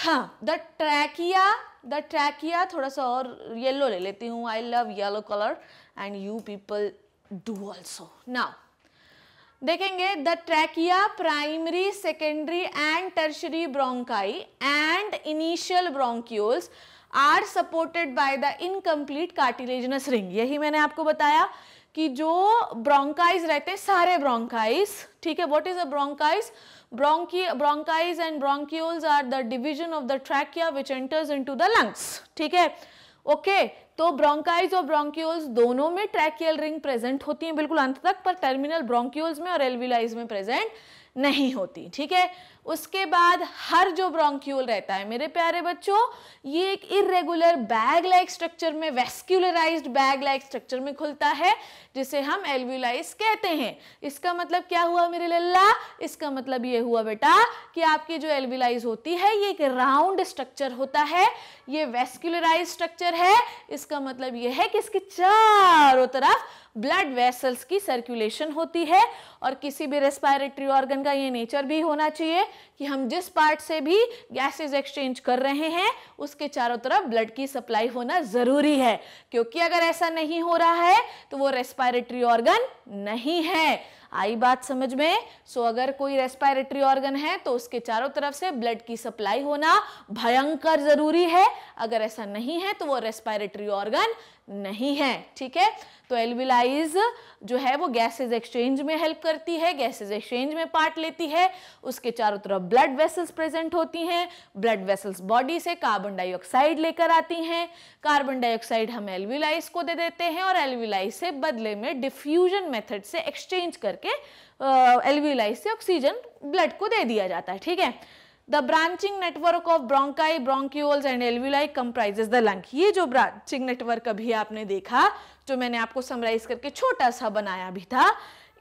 हाँ द ट्रैकिया द ट्रैकिया थोड़ा सा और येलो ले लेती हूँ I love yellow colour and you people do also now देखेंगे the trachea primary secondary and tertiary bronchi and initial bronchioles are supported by the incomplete cartilaginous ring यही मैंने आपको बताया कि जो ब्रोंकाइज रहते हैं सारे ब्रोंकाइज ठीक है what is a bronchi bronchi and bronchioles are the division of the trachea which enters into the lungs ठीक है ओके तो ब्रोंकाइज और ब्रोंकिल्स दोनों में ट्रैकियल रिंग प्रेजेंट होती है बिल्कुल अंत तक पर टर्मिनल ब्रोंकिल्स में और एलविलाइज में प्रेजेंट नहीं होती ठीक है उसके बाद हर जो ब्रोंक्यूल रहता है मेरे प्यारे बच्चों ये एक इरेगुलर बैग लाइक स्ट्रक्चर में वेस्क्यूलराइज्ड बैग लाइक स्ट्रक्चर में खुलता है जिसे हम एल्व्यूलाइज कहते हैं इसका मतलब क्या हुआ मेरे लल्ला इसका मतलब ये हुआ बेटा कि आपकी जो एल्व्यूलाइज होती है ये एक राउंड स्ट्रक्चर होता है ये वेस्क्यूलराइज स्ट्रक्चर है इसका मतलब ये है कि इसके चारों तरफ ब्लड वेसल्स की सर्कुलेशन होती है और किसी भी रेस्पायरेटरी ऑर्गन का ये नेचर भी होना चाहिए कि हम जिस पार्ट से भी गैसेस एक्सचेंज कर रहे हैं उसके चारों तरफ ब्लड की सप्लाई होना ज़रूरी है क्योंकि अगर ऐसा नहीं हो रहा है तो वो रेस्पायरेटरी ऑर्गन नहीं है आई बात समझ में सो अगर कोई रेस्पायरेटरी ऑर्गन है तो उसके चारों तरफ से ब्लड की सप्लाई होना भयंकर ज़रूरी है अगर ऐसा नहीं है तो वो रेस्पायरेटरी ऑर्गन नहीं है ठीक है तो एलविलाइज जो है वो गैसेज एक्सचेंज में हेल्प करती है गैसेज एक्सचेंज में पार्ट लेती है उसके चारों तरफ ब्लड वेसल्स प्रेजेंट होती हैं ब्लड वेसल्स बॉडी से कार्बन डाइऑक्साइड लेकर आती हैं कार्बन डाइऑक्साइड हम एलविलाइज को दे देते हैं और एलविलाइज से बदले में डिफ्यूजन मेथड से एक्सचेंज करके एलविलाइज से ऑक्सीजन ब्लड को दे दिया जाता है ठीक है the branching network of bronchi bronchioles and alveoli comprises the lung ये जो ब्रांचिंग नेटवर्क अभी आपने देखा जो मैंने आपको समराइज करके छोटा सा बनाया भी था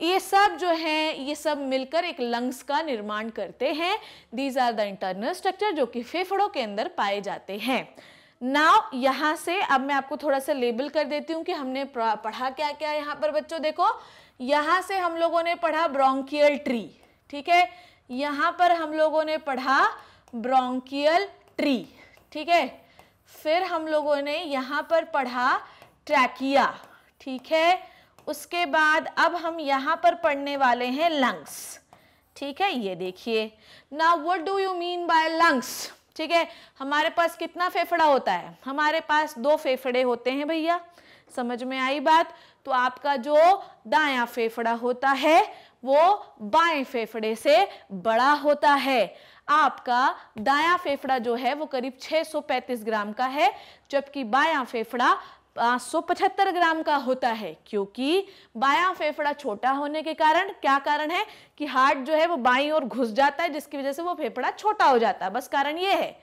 ये सब जो है ये सब मिलकर एक लंग्स का निर्माण करते हैं these are the internal structure जो कि फेफड़ों के अंदर पाए जाते हैं नाव यहाँ से अब मैं आपको थोड़ा सा लेबल कर देती हूँ कि हमने पढ़ा क्या क्या यहाँ पर बच्चों देखो यहाँ से हम लोगों ने पढ़ा ब्रोंकियल ट्री ठीक है यहाँ पर हम लोगों ने पढ़ा ब्रोंकियल ट्री ठीक है फिर हम लोगों ने यहाँ पर पढ़ा ट्रैकिया ठीक है उसके बाद अब हम यहाँ पर पढ़ने वाले हैं लंग्स ठीक है ये देखिए ना what do you mean by lungs ठीक है हमारे पास कितना फेफड़ा होता है हमारे पास दो फेफड़े होते हैं भैया समझ में आई बात तो आपका जो दाया फेफड़ा होता है वो बाएं फेफड़े से बड़ा होता है आपका दायां फेफड़ा जो है वो करीब 635 ग्राम का है जबकि बायां फेफड़ा पाँच ग्राम का होता है क्योंकि बायां फेफड़ा छोटा होने के कारण क्या कारण है कि हार्ट जो है वो बाईं ओर घुस जाता है जिसकी वजह से वो फेफड़ा छोटा हो जाता है बस कारण ये है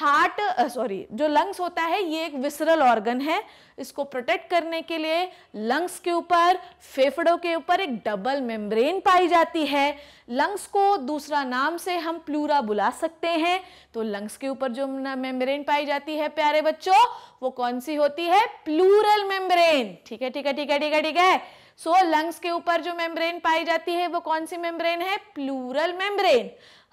हार्ट सॉरी जो लंग्स होता है ये एक विसरल ऑर्गन है इसको प्रोटेक्ट करने के लिए लंग्स के ऊपर फेफड़ों के ऊपर एक डबल मेम्ब्रेन पाई जाती है लंग्स को दूसरा नाम से हम प्लूरा बुला सकते हैं तो लंग्स के ऊपर जो मेम्ब्रेन पाई जाती है प्यारे बच्चों वो कौन सी होती है प्लूरल मेम्ब्रेन ठीक है ठीक है ठीक है ठीक है ठीक है सो लंग्स के ऊपर जो मेम्ब्रेन पाई जाती है वो कौन सी मेम्ब्रेन है प्लूरल मेम्ब्रेन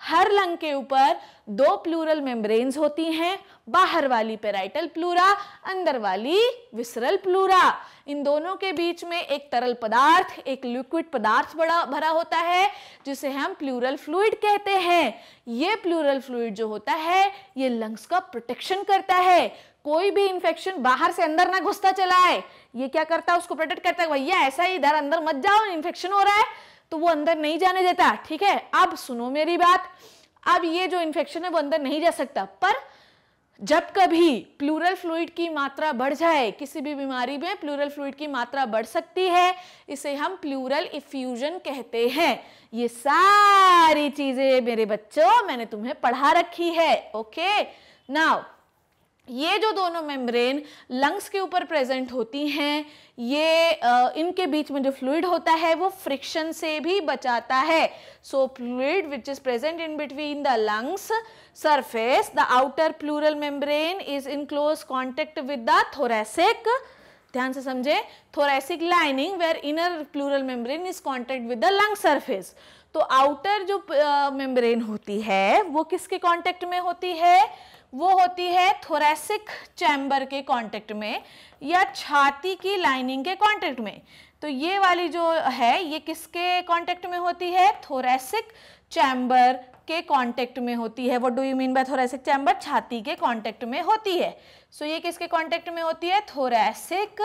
हर लंग के ऊपर दो प्लूरल मेम्ब्रेन्स होती हैं बाहर वाली पेराइटल प्लूरा अंदर वाली विसरल प्लूरा इन दोनों के बीच में एक तरल पदार्थ एक लिक्विड पदार्थ बड़ा भरा होता है जिसे हम प्लूरल फ्लूइड कहते हैं ये प्लूरल फ्लूइड जो होता है ये लंग्स का प्रोटेक्शन करता है कोई भी इंफेक्शन बाहर से अंदर ना घुसता चला है ये क्या करता है उसको प्रोटेक्ट करता है भैया ऐसा ही इधर अंदर मत जाओ इन्फेक्शन हो रहा है तो वो अंदर नहीं जाने देता ठीक है अब सुनो मेरी बात अब ये जो इन्फेक्शन है वो अंदर नहीं जा सकता पर जब कभी प्लूरल फ्लूड की मात्रा बढ़ जाए किसी भी बीमारी में प्लूरल फ्लूइड की मात्रा बढ़ सकती है इसे हम प्लूरल इफ्यूजन कहते हैं ये सारी चीज़ें मेरे बच्चों मैंने तुम्हें पढ़ा रखी है ओके नाउ ये जो दोनों मेम्ब्रेन लंग्स के ऊपर प्रेजेंट होती हैं ये आ, इनके बीच में जो फ्लूइड होता है वो फ्रिक्शन से भी बचाता है so fluid which is present in between the lungs surface the outer pleural membrane is in close contact with the thoracic ध्यान से समझे thoracic lining where inner pleural membrane is contact with the lung surface तो outer जो membrane uh, होती है वो किसके contact में होती है वो होती है थोरेसिक चैम्बर के कांटेक्ट में या छाती की लाइनिंग के कांटेक्ट में तो ये वाली जो है ये किसके कांटेक्ट में होती है थोरेसिक चैम्बर के कांटेक्ट में होती है वो do you mean by thoracic chamber छाती के कांटेक्ट में होती है सो so, ये किसके कांटेक्ट में होती है थोरेसिक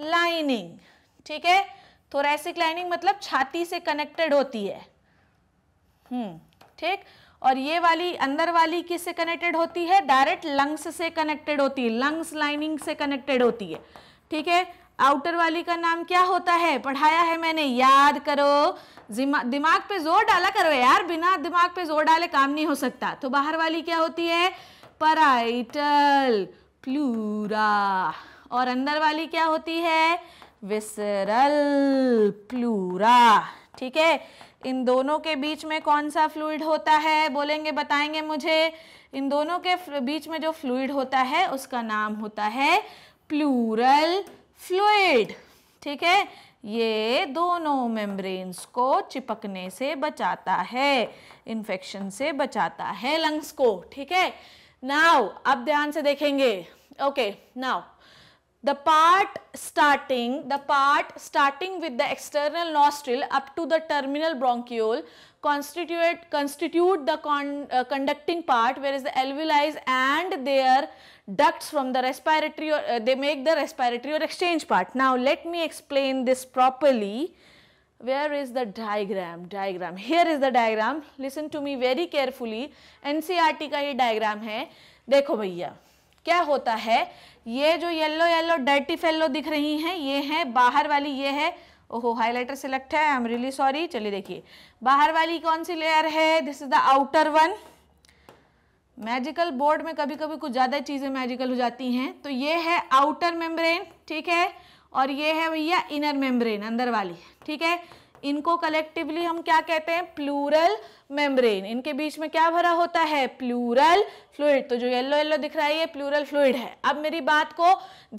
लाइनिंग ठीक है थोरेसिक लाइनिंग मतलब छाती से कनेक्टेड होती है हम्म ठीक और ये वाली अंदर वाली किससे कनेक्टेड होती है डायरेक्ट लंग्स से कनेक्टेड होती है लंग्स लाइनिंग से कनेक्टेड होती है ठीक है आउटर वाली का नाम क्या होता है पढ़ाया है मैंने याद करो दिमाग पे जोर डाला करो यार बिना दिमाग पे जोर डाले काम नहीं हो सकता तो बाहर वाली क्या होती है पराइटल प्लूरा और अंदर वाली क्या होती है विसरल प्लूरा ठीक है इन दोनों के बीच में कौन सा फ्लूड होता है बोलेंगे बताएंगे मुझे इन दोनों के बीच में जो फ्लूड होता है उसका नाम होता है प्लूरल फ्लूड ठीक है ये दोनों मेम्ब्रेन्स को चिपकने से बचाता है इन्फेक्शन से बचाता है लंग्स को ठीक है नाउ अब ध्यान से देखेंगे okay now the part starting, the part starting with the external nostril up to the terminal bronchiole constitute, constitute the con, uh, conducting part whereas the alveoli and their ducts from the respiratory, or, uh, they make the respiratory or exchange part. Now let me explain this properly. Where is the diagram? Diagram. Here is the diagram. Listen to me very carefully. NCRT का ये diagram है. देखो भैया क्या होता है ये जो येलो येलो डर्टी फेलो दिख रही हैं ये हैं बाहर वाली ये है ओहो हाइलाइटर सिलेक्ट है आई एम रियली सॉरी चलिए देखिए बाहर वाली कौन सी लेयर है this is the outer one magical board में कभी कभी कुछ ज़्यादा चीज़ें मैजिकल हो जाती हैं तो ये है आउटर मेम्ब्रेन ठीक है और ये है भैया इनर मेम्ब्रेन अंदर वाली ठीक है इनको कलेक्टिवली हम क्या कहते हैं प्लूरल मेम्ब्रेन इनके बीच में क्या भरा होता है प्लूरल फ्लूड तो जो येलो येलो दिख रहा है ये प्लूरल फ्लूड है अब मेरी बात को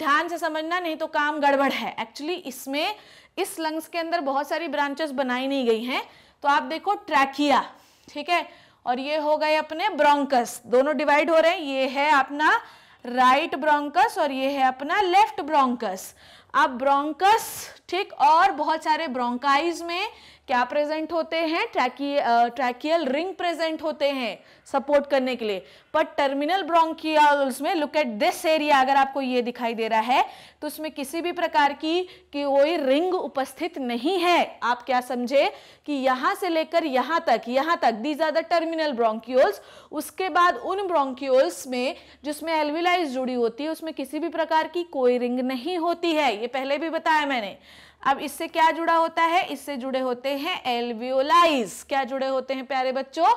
ध्यान से समझना नहीं तो काम गड़बड़ है एक्चुअली इसमें इस लंग्स के अंदर बहुत सारी ब्रांचेस बनाई नहीं गई हैं तो आप देखो ट्रैकिया ठीक है और ये हो गए अपने ब्रोंकस दोनों डिवाइड हो रहे हैं ये है अपना राइट ब्रोंकस और ये है अपना लेफ्ट ब्रोंकस आप ब्रोंकस ठीक और बहुत सारे ब्रोंकाइज में क्या प्रेजेंट होते हैं ट्रैकि ट्रैकियल रिंग प्रेजेंट होते हैं सपोर्ट करने के लिए बट टर्मिनल ब्रोंकियल्स में लुक एट दिस एरिया अगर आपको ये दिखाई दे रहा है तो उसमें किसी भी प्रकार की कि कोई रिंग उपस्थित नहीं है आप क्या समझे कि यहाँ से लेकर यहाँ तक यहाँ तक these are the terminal bronchioles उसके बाद उन ब्रोंक्यूल्स में जिसमें एलविलाइज जुड़ी होती है उसमें किसी भी प्रकार की कोई रिंग नहीं होती है ये पहले भी बताया मैंने अब इससे क्या जुड़ा होता है इससे जुड़े होते हैं एलव्यूलाइज क्या जुड़े होते हैं प्यारे बच्चों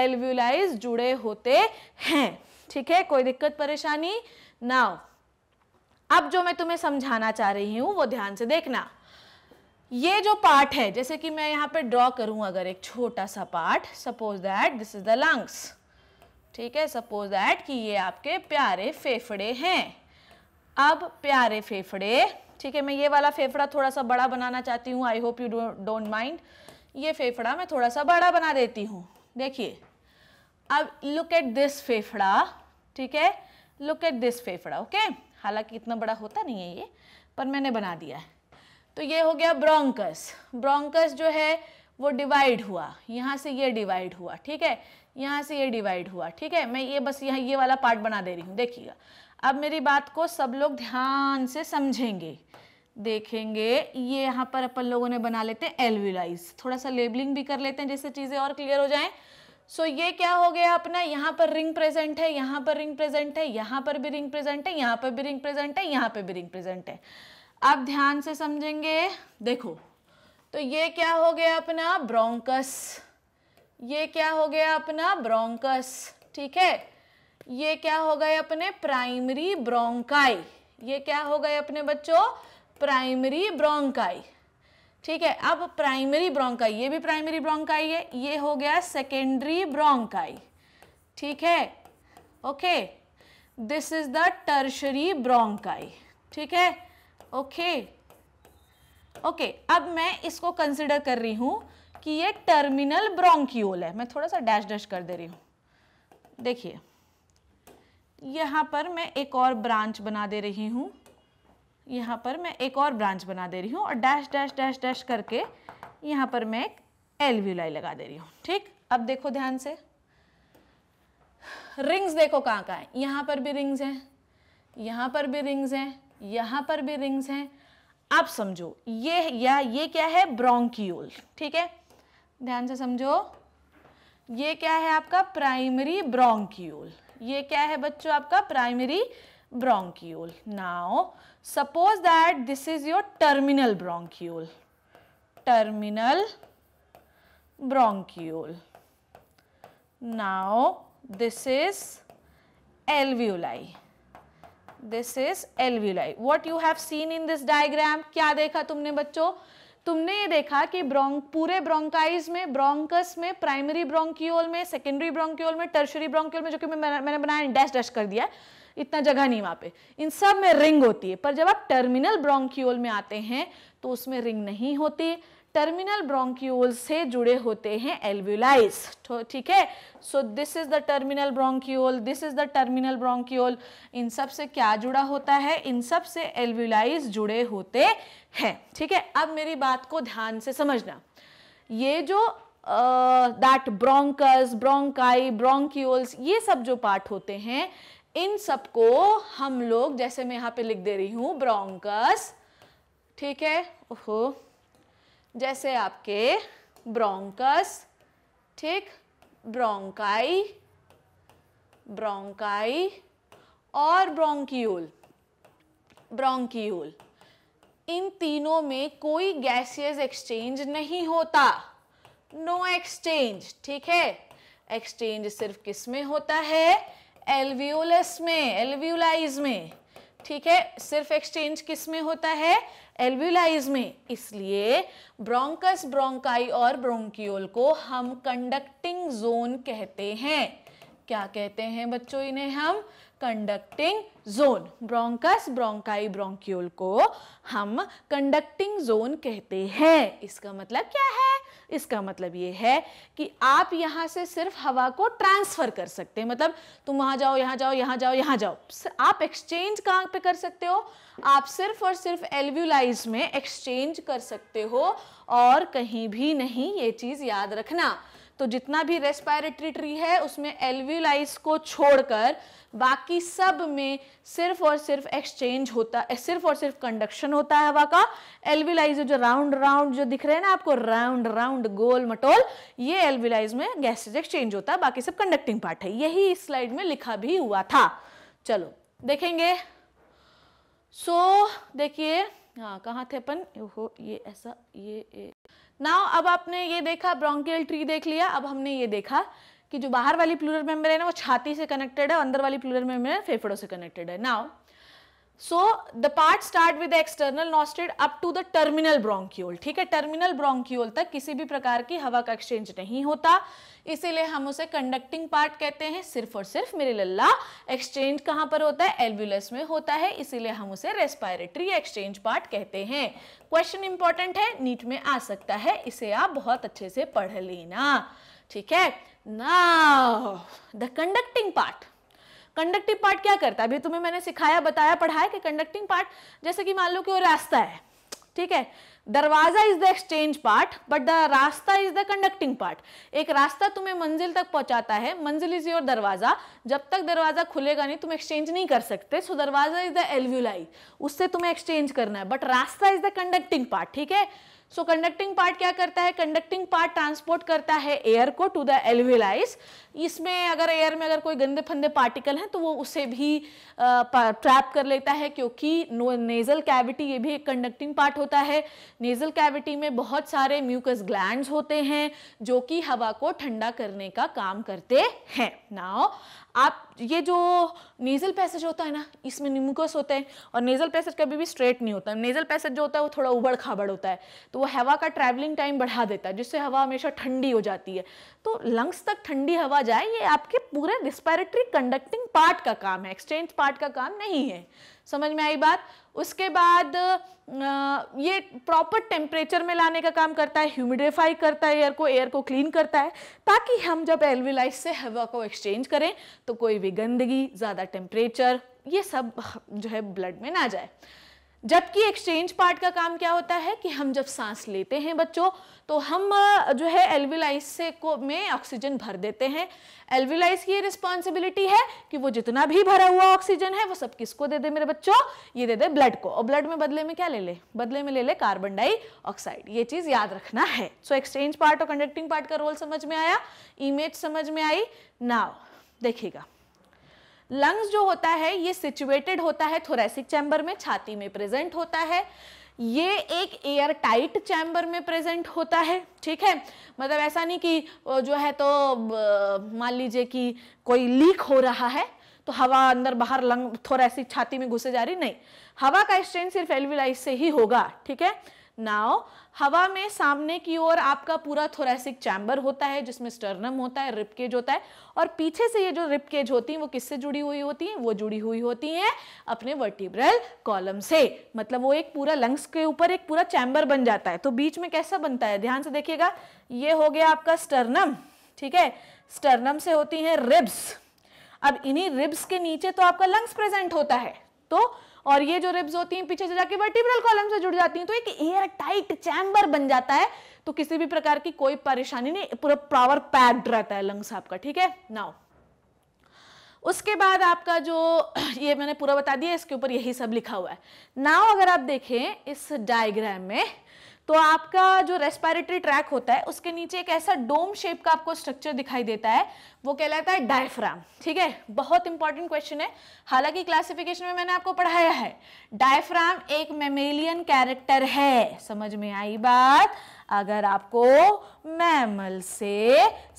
एलव्यूलाइज जुड़े होते हैं ठीक है कोई दिक्कत परेशानी नाउ अब जो मैं तुम्हें समझाना चाह रही हूँ वो ध्यान से देखना ये जो पार्ट है जैसे कि मैं यहाँ पे ड्रॉ करूं अगर एक छोटा सा part suppose that this is the lungs ठीक है सपोज दैट कि ये आपके प्यारे फेफड़े हैं अब प्यारे फेफड़े ठीक है मैं ये वाला फेफड़ा थोड़ा सा बड़ा बनाना चाहती हूँ I hope you don't mind ये फेफड़ा मैं थोड़ा सा बड़ा बना देती हूँ देखिए अब लुक एट दिस फेफड़ा ठीक है लुक एट दिस फेफड़ा ओके हालांकि इतना बड़ा होता नहीं है ये पर मैंने बना दिया है तो ये हो गया ब्रोंकस ब्रोंकस जो है वो डिवाइड हुआ यहाँ से ये डिवाइड हुआ ठीक है यहाँ से ये डिवाइड हुआ ठीक है मैं ये बस यहाँ ये वाला पार्ट बना दे रही हूँ देखिएगा अब मेरी बात को सब लोग ध्यान से समझेंगे देखेंगे ये यहाँ पर अपन लोगों ने बना लेते हैं एलविलाइज थोड़ा सा लेबलिंग भी कर लेते हैं जिससे चीज़ें और क्लियर हो जाएं सो so, ये क्या हो गया अपना यहाँ पर रिंग प्रेजेंट है यहाँ पर रिंग प्रेजेंट है यहाँ पर भी रिंग प्रेजेंट है यहाँ पर भी रिंग प्रेजेंट है यहाँ पर भी रिंग प्रेजेंट है अब ध्यान से समझेंगे देखो तो ये क्या हो गया अपना ब्रोंकस ये क्या हो गया अपना ब्रोंकस ठीक है ये क्या हो गए अपने प्राइमरी ब्रोंकाई ये क्या हो गए अपने बच्चों प्राइमरी ब्रोंकाई ठीक है अब प्राइमरी ब्रोंकाई ये भी प्राइमरी ब्रोंकाई है ये हो गया सेकेंडरी ब्रोंकाई ठीक है okay this is the tertiary bronchi ठीक है ओके ओके अब मैं इसको कंसिडर कर रही हूं कि ये टर्मिनल ब्रोंकियोल है मैं थोड़ा सा डैश डैश कर दे रही हूं देखिए यहाँ पर मैं एक और ब्रांच बना दे रही हूँ यहाँ पर मैं एक और ब्रांच बना दे रही हूँ और डैश डैश डैश डैश करके यहाँ पर मैं एक एल वी लाई लगा दे रही हूँ ठीक अब देखो ध्यान से रिंग्स देखो कहाँ कहाँ है यहाँ पर भी रिंग्स हैं यहाँ पर भी रिंग्स हैं यहाँ पर भी रिंग्स हैं आप समझो ये या ये क्या है ब्रोंकियोल ठीक है ध्यान से समझो ये क्या है आपका प्राइमरी ब्रोंकियोल ये क्या है बच्चों आपका primary bronchiole now suppose that this is your terminal bronchiole terminal bronchiole now this is alveoli this is alveoli what you have seen in this diagram क्या देखा तुमने बच्चों तुमने ये देखा कि ब्रोंक पूरे ब्रोंकाइज में ब्रोंकस में प्राइमरी ब्रोंकियोल में सेकेंडरी ब्रोंक्यूल में टर्शरी ब्रोंक्यूल में जो कि मैं, मैंने बनाया डैश डैश कर दिया है इतना जगह नहीं वहाँ पे इन सब में रिंग होती है पर जब आप टर्मिनल ब्रोंकियोल में आते हैं तो उसमें रिंग नहीं होती टर्मिनल ब्रोंक्यूल से जुड़े होते हैं एल्व्यूलाइज तो ठीक है so this is the terminal bronchiole this is the terminal bronchiole इन सब से क्या जुड़ा होता है इन सब से एल्व्यूलाइज जुड़े होते हैं ठीक है अब मेरी बात को ध्यान से समझना ये जो दैट ब्रोंकस ब्रोंकाई ब्रोंक्यूल्स ये सब जो पार्ट होते हैं इन सब को हम लोग जैसे मैं यहाँ पे लिख दे रही हूँ ब्रोंकस ठीक है ओहो जैसे आपके ब्रोंकस ठीक ब्रोंकाई ब्रोंकाई और ब्रोंकियोल ब्रोंकियोल इन तीनों में कोई गैसियस एक्सचेंज नहीं होता नो एक्सचेंज ठीक है एक्सचेंज सिर्फ किस में होता है एल्वियोलस में एल्वियोलाइज में ठीक है सिर्फ एक्सचेंज किस में होता है एल्व्यूलाइज में इसलिए ब्रोंकस ब्रोंकाई और ब्रोंकियोल को हम कंडक्टिंग जोन कहते हैं क्या कहते हैं बच्चों इन्हें हम conducting zone bronchus bronchi bronchiole को हम कंडक्टिंग जोन कहते हैं इसका मतलब क्या है इसका मतलब ये है कि आप यहाँ से सिर्फ हवा को ट्रांसफ़र कर सकते हैं मतलब तुम वहाँ जाओ यहाँ जाओ यहाँ जाओ यहाँ जाओ आप एक्सचेंज कहाँ पे कर सकते हो आप सिर्फ और सिर्फ एलव्यूलाइज में एक्सचेंज कर सकते हो और कहीं भी नहीं ये चीज़ याद रखना तो जितना भी रेस्पायरेटरी ट्री है उसमें एल्विलाइस को छोड़कर बाकी सब में सिर्फ और सिर्फ एक्सचेंज होता है सिर्फ और सिर्फ कंडक्शन होता है हवा का एल्विलाइज जो राउंड राउंड जो दिख रहे हैं ना आपको राउंड राउंड गोल मटोल ये एल्विलाइज में गैसेज एक्सचेंज होता है बाकी सब कंडक्टिंग पार्ट है यही इस स्लाइड में लिखा भी हुआ था चलो देखेंगे सो so, देखिए हाँ कहाँ थे अपन ओहो ये ऐसा ये, ये नाउ अब आपने ये देखा ब्रोंकियल ट्री देख लिया अब हमने ये देखा कि जो बाहर वाली प्लूरल मेम्ब्रेन है वो छाती से कनेक्टेड है अंदर वाली प्लूरल मेम्ब्रेन फेफड़ों से कनेक्टेड है now So the part start with the external nostril up to the terminal bronchiole. ठीक है terminal bronchiole तक किसी भी प्रकार की हवा का एक्सचेंज नहीं होता इसीलिए हम उसे कंडक्टिंग पार्ट कहते हैं सिर्फ और सिर्फ मेरे लल्ला एक्सचेंज कहाँ पर होता है एल्वुलस में होता है इसीलिए हम उसे रेस्पायरेटरी एक्सचेंज पार्ट कहते हैं क्वेश्चन इंपॉर्टेंट है नीट में आ सकता है इसे आप बहुत अच्छे से पढ़ लेना ठीक है ना the conducting part conductive part क्या करता है अभी तुम्हें मैंने सिखाया बताया पढ़ाया कि कंडक्टिंग पार्ट जैसे कि मान लो कि वो रास्ता है ठीक है दरवाजा is the exchange part but the रास्ता इज द कंडक्टिंग पार्ट एक रास्ता तुम्हें मंजिल तक पहुंचाता है मंजिल इज योर दरवाजा जब तक दरवाजा खुलेगा नहीं तुम एक्सचेंज नहीं कर सकते सो दरवाजा इज द एलव्यूलाई उससे तुम्हें एक्सचेंज करना है बट रास्ता इज द कंडक्टिंग पार्ट ठीक है सो कंडक्टिंग पार्ट क्या करता है कंडक्टिंग पार्ट ट्रांसपोर्ट करता है एयर को टू द एलवेलाइज इसमें अगर एयर में अगर कोई गंदे फंदे पार्टिकल हैं तो वो उसे भी ट्रैप कर लेता है क्योंकि नेज़ल कैविटी ये भी एक कंडक्टिंग पार्ट होता है नेज़ल कैविटी में बहुत सारे म्यूकस ग्लैंड होते हैं जो कि हवा को ठंडा करने का काम करते हैं नाव आप ये जो नेज़ल पैसेज होता है ना इसमें न्यूमकस होते हैं और नेज़ल पैसेज कभी भी स्ट्रेट नहीं होता नेज़ल पैसेज जो होता है वो थोड़ा उबड़ खाबड़ होता है तो वो हवा का ट्रैवलिंग टाइम बढ़ा देता है जिससे हवा हमेशा ठंडी हो जाती है तो लंग्स तक ठंडी हवा जाए ये आपके पूरे रिस्पायरेटरी कंडक्टिंग पार्ट का काम है एक्सचेंज पार्ट का काम नहीं है समझ में आई बात उसके बाद ये प्रॉपर टेम्परेचर में लाने का काम करता है ह्यूमिडिफाई करता है एयर को एयर को क्लीन करता है ताकि हम जब एलवीलाइज से हवा को एक्सचेंज करें तो कोई भी गंदगी ज़्यादा टेम्परेचर ये सब हाँ, जो है ब्लड में ना जाए जबकि एक्सचेंज पार्ट का काम क्या होता है कि हम जब सांस लेते हैं बच्चों तो हम जो है एल्विलाइज से को में ऑक्सीजन भर देते हैं एल्विलाइज की ये रिस्पॉन्सिबिलिटी है कि वो जितना भी भरा हुआ ऑक्सीजन है वो सब किसको दे दे मेरे बच्चों ये दे दे ब्लड को और ब्लड में बदले में क्या ले ले बदले में ले ले कार्बन डाइऑक्साइड ये चीज़ याद रखना है सो एक्सचेंज पार्ट और कंडक्टिंग पार्ट का रोल समझ में आया इमेज समझ में आई नाव देखिएगा लंग्स जो होता है ये सिचुएटेड होता है थोरेसिक चैम्बर में छाती में प्रेजेंट होता है ये एक एयर टाइट चैम्बर में प्रेजेंट होता है ठीक है मतलब ऐसा नहीं कि जो है तो मान लीजिए कि कोई लीक हो रहा है तो हवा अंदर बाहर लंग थोड़ा ऐसी छाती में घुसे जा रही नहीं हवा का एक्सचेंज सिर्फ एलविलाइज से ही होगा ठीक है नाव हवा में सामने की ओर आपका पूरा थोरेसिक चैम्बर होता है जिसमें स्टर्नम होता है रिपकेज होता है और पीछे से ये जो रिपकेज होती हैं वो किससे जुड़ी हुई होती हैं वो जुड़ी हुई होती हैं अपने वर्टिब्रल कॉलम से मतलब वो एक पूरा लंग्स के ऊपर एक पूरा चैम्बर बन जाता है तो बीच में कैसा बनता है ध्यान से देखिएगा ये हो गया आपका स्टर्नम ठीक है स्टर्नम से होती हैं रिब्स अब इन्हीं रिब्स के नीचे तो आपका लंग्स प्रेजेंट होता है तो और ये जो रिब्स होती हैं पीछे से जाके वर्टिब्रल कॉलम से जुड़ जाती हैं तो एक एयर टाइट चैम्बर बन जाता है तो किसी भी प्रकार की कोई परेशानी नहीं पूरा प्रॉवर पैक्ड रहता है लंग्स आपका ठीक है नाउ उसके बाद आपका जो <clears throat> ये मैंने पूरा बता दिया इसके ऊपर यही सब लिखा हुआ है नाव अगर आप देखें इस डायग्राम में तो आपका जो रेस्पिरेटरी ट्रैक होता है उसके नीचे एक ऐसा डोम शेप का आपको स्ट्रक्चर दिखाई देता है वो कहलाता है डायफ्राम ठीक है बहुत इंपॉर्टेंट क्वेश्चन है हालांकि क्लासिफिकेशन में मैंने आपको पढ़ाया है डायफ्राम एक मेमेलियन कैरेक्टर है समझ में आई बात अगर आपको मैमल से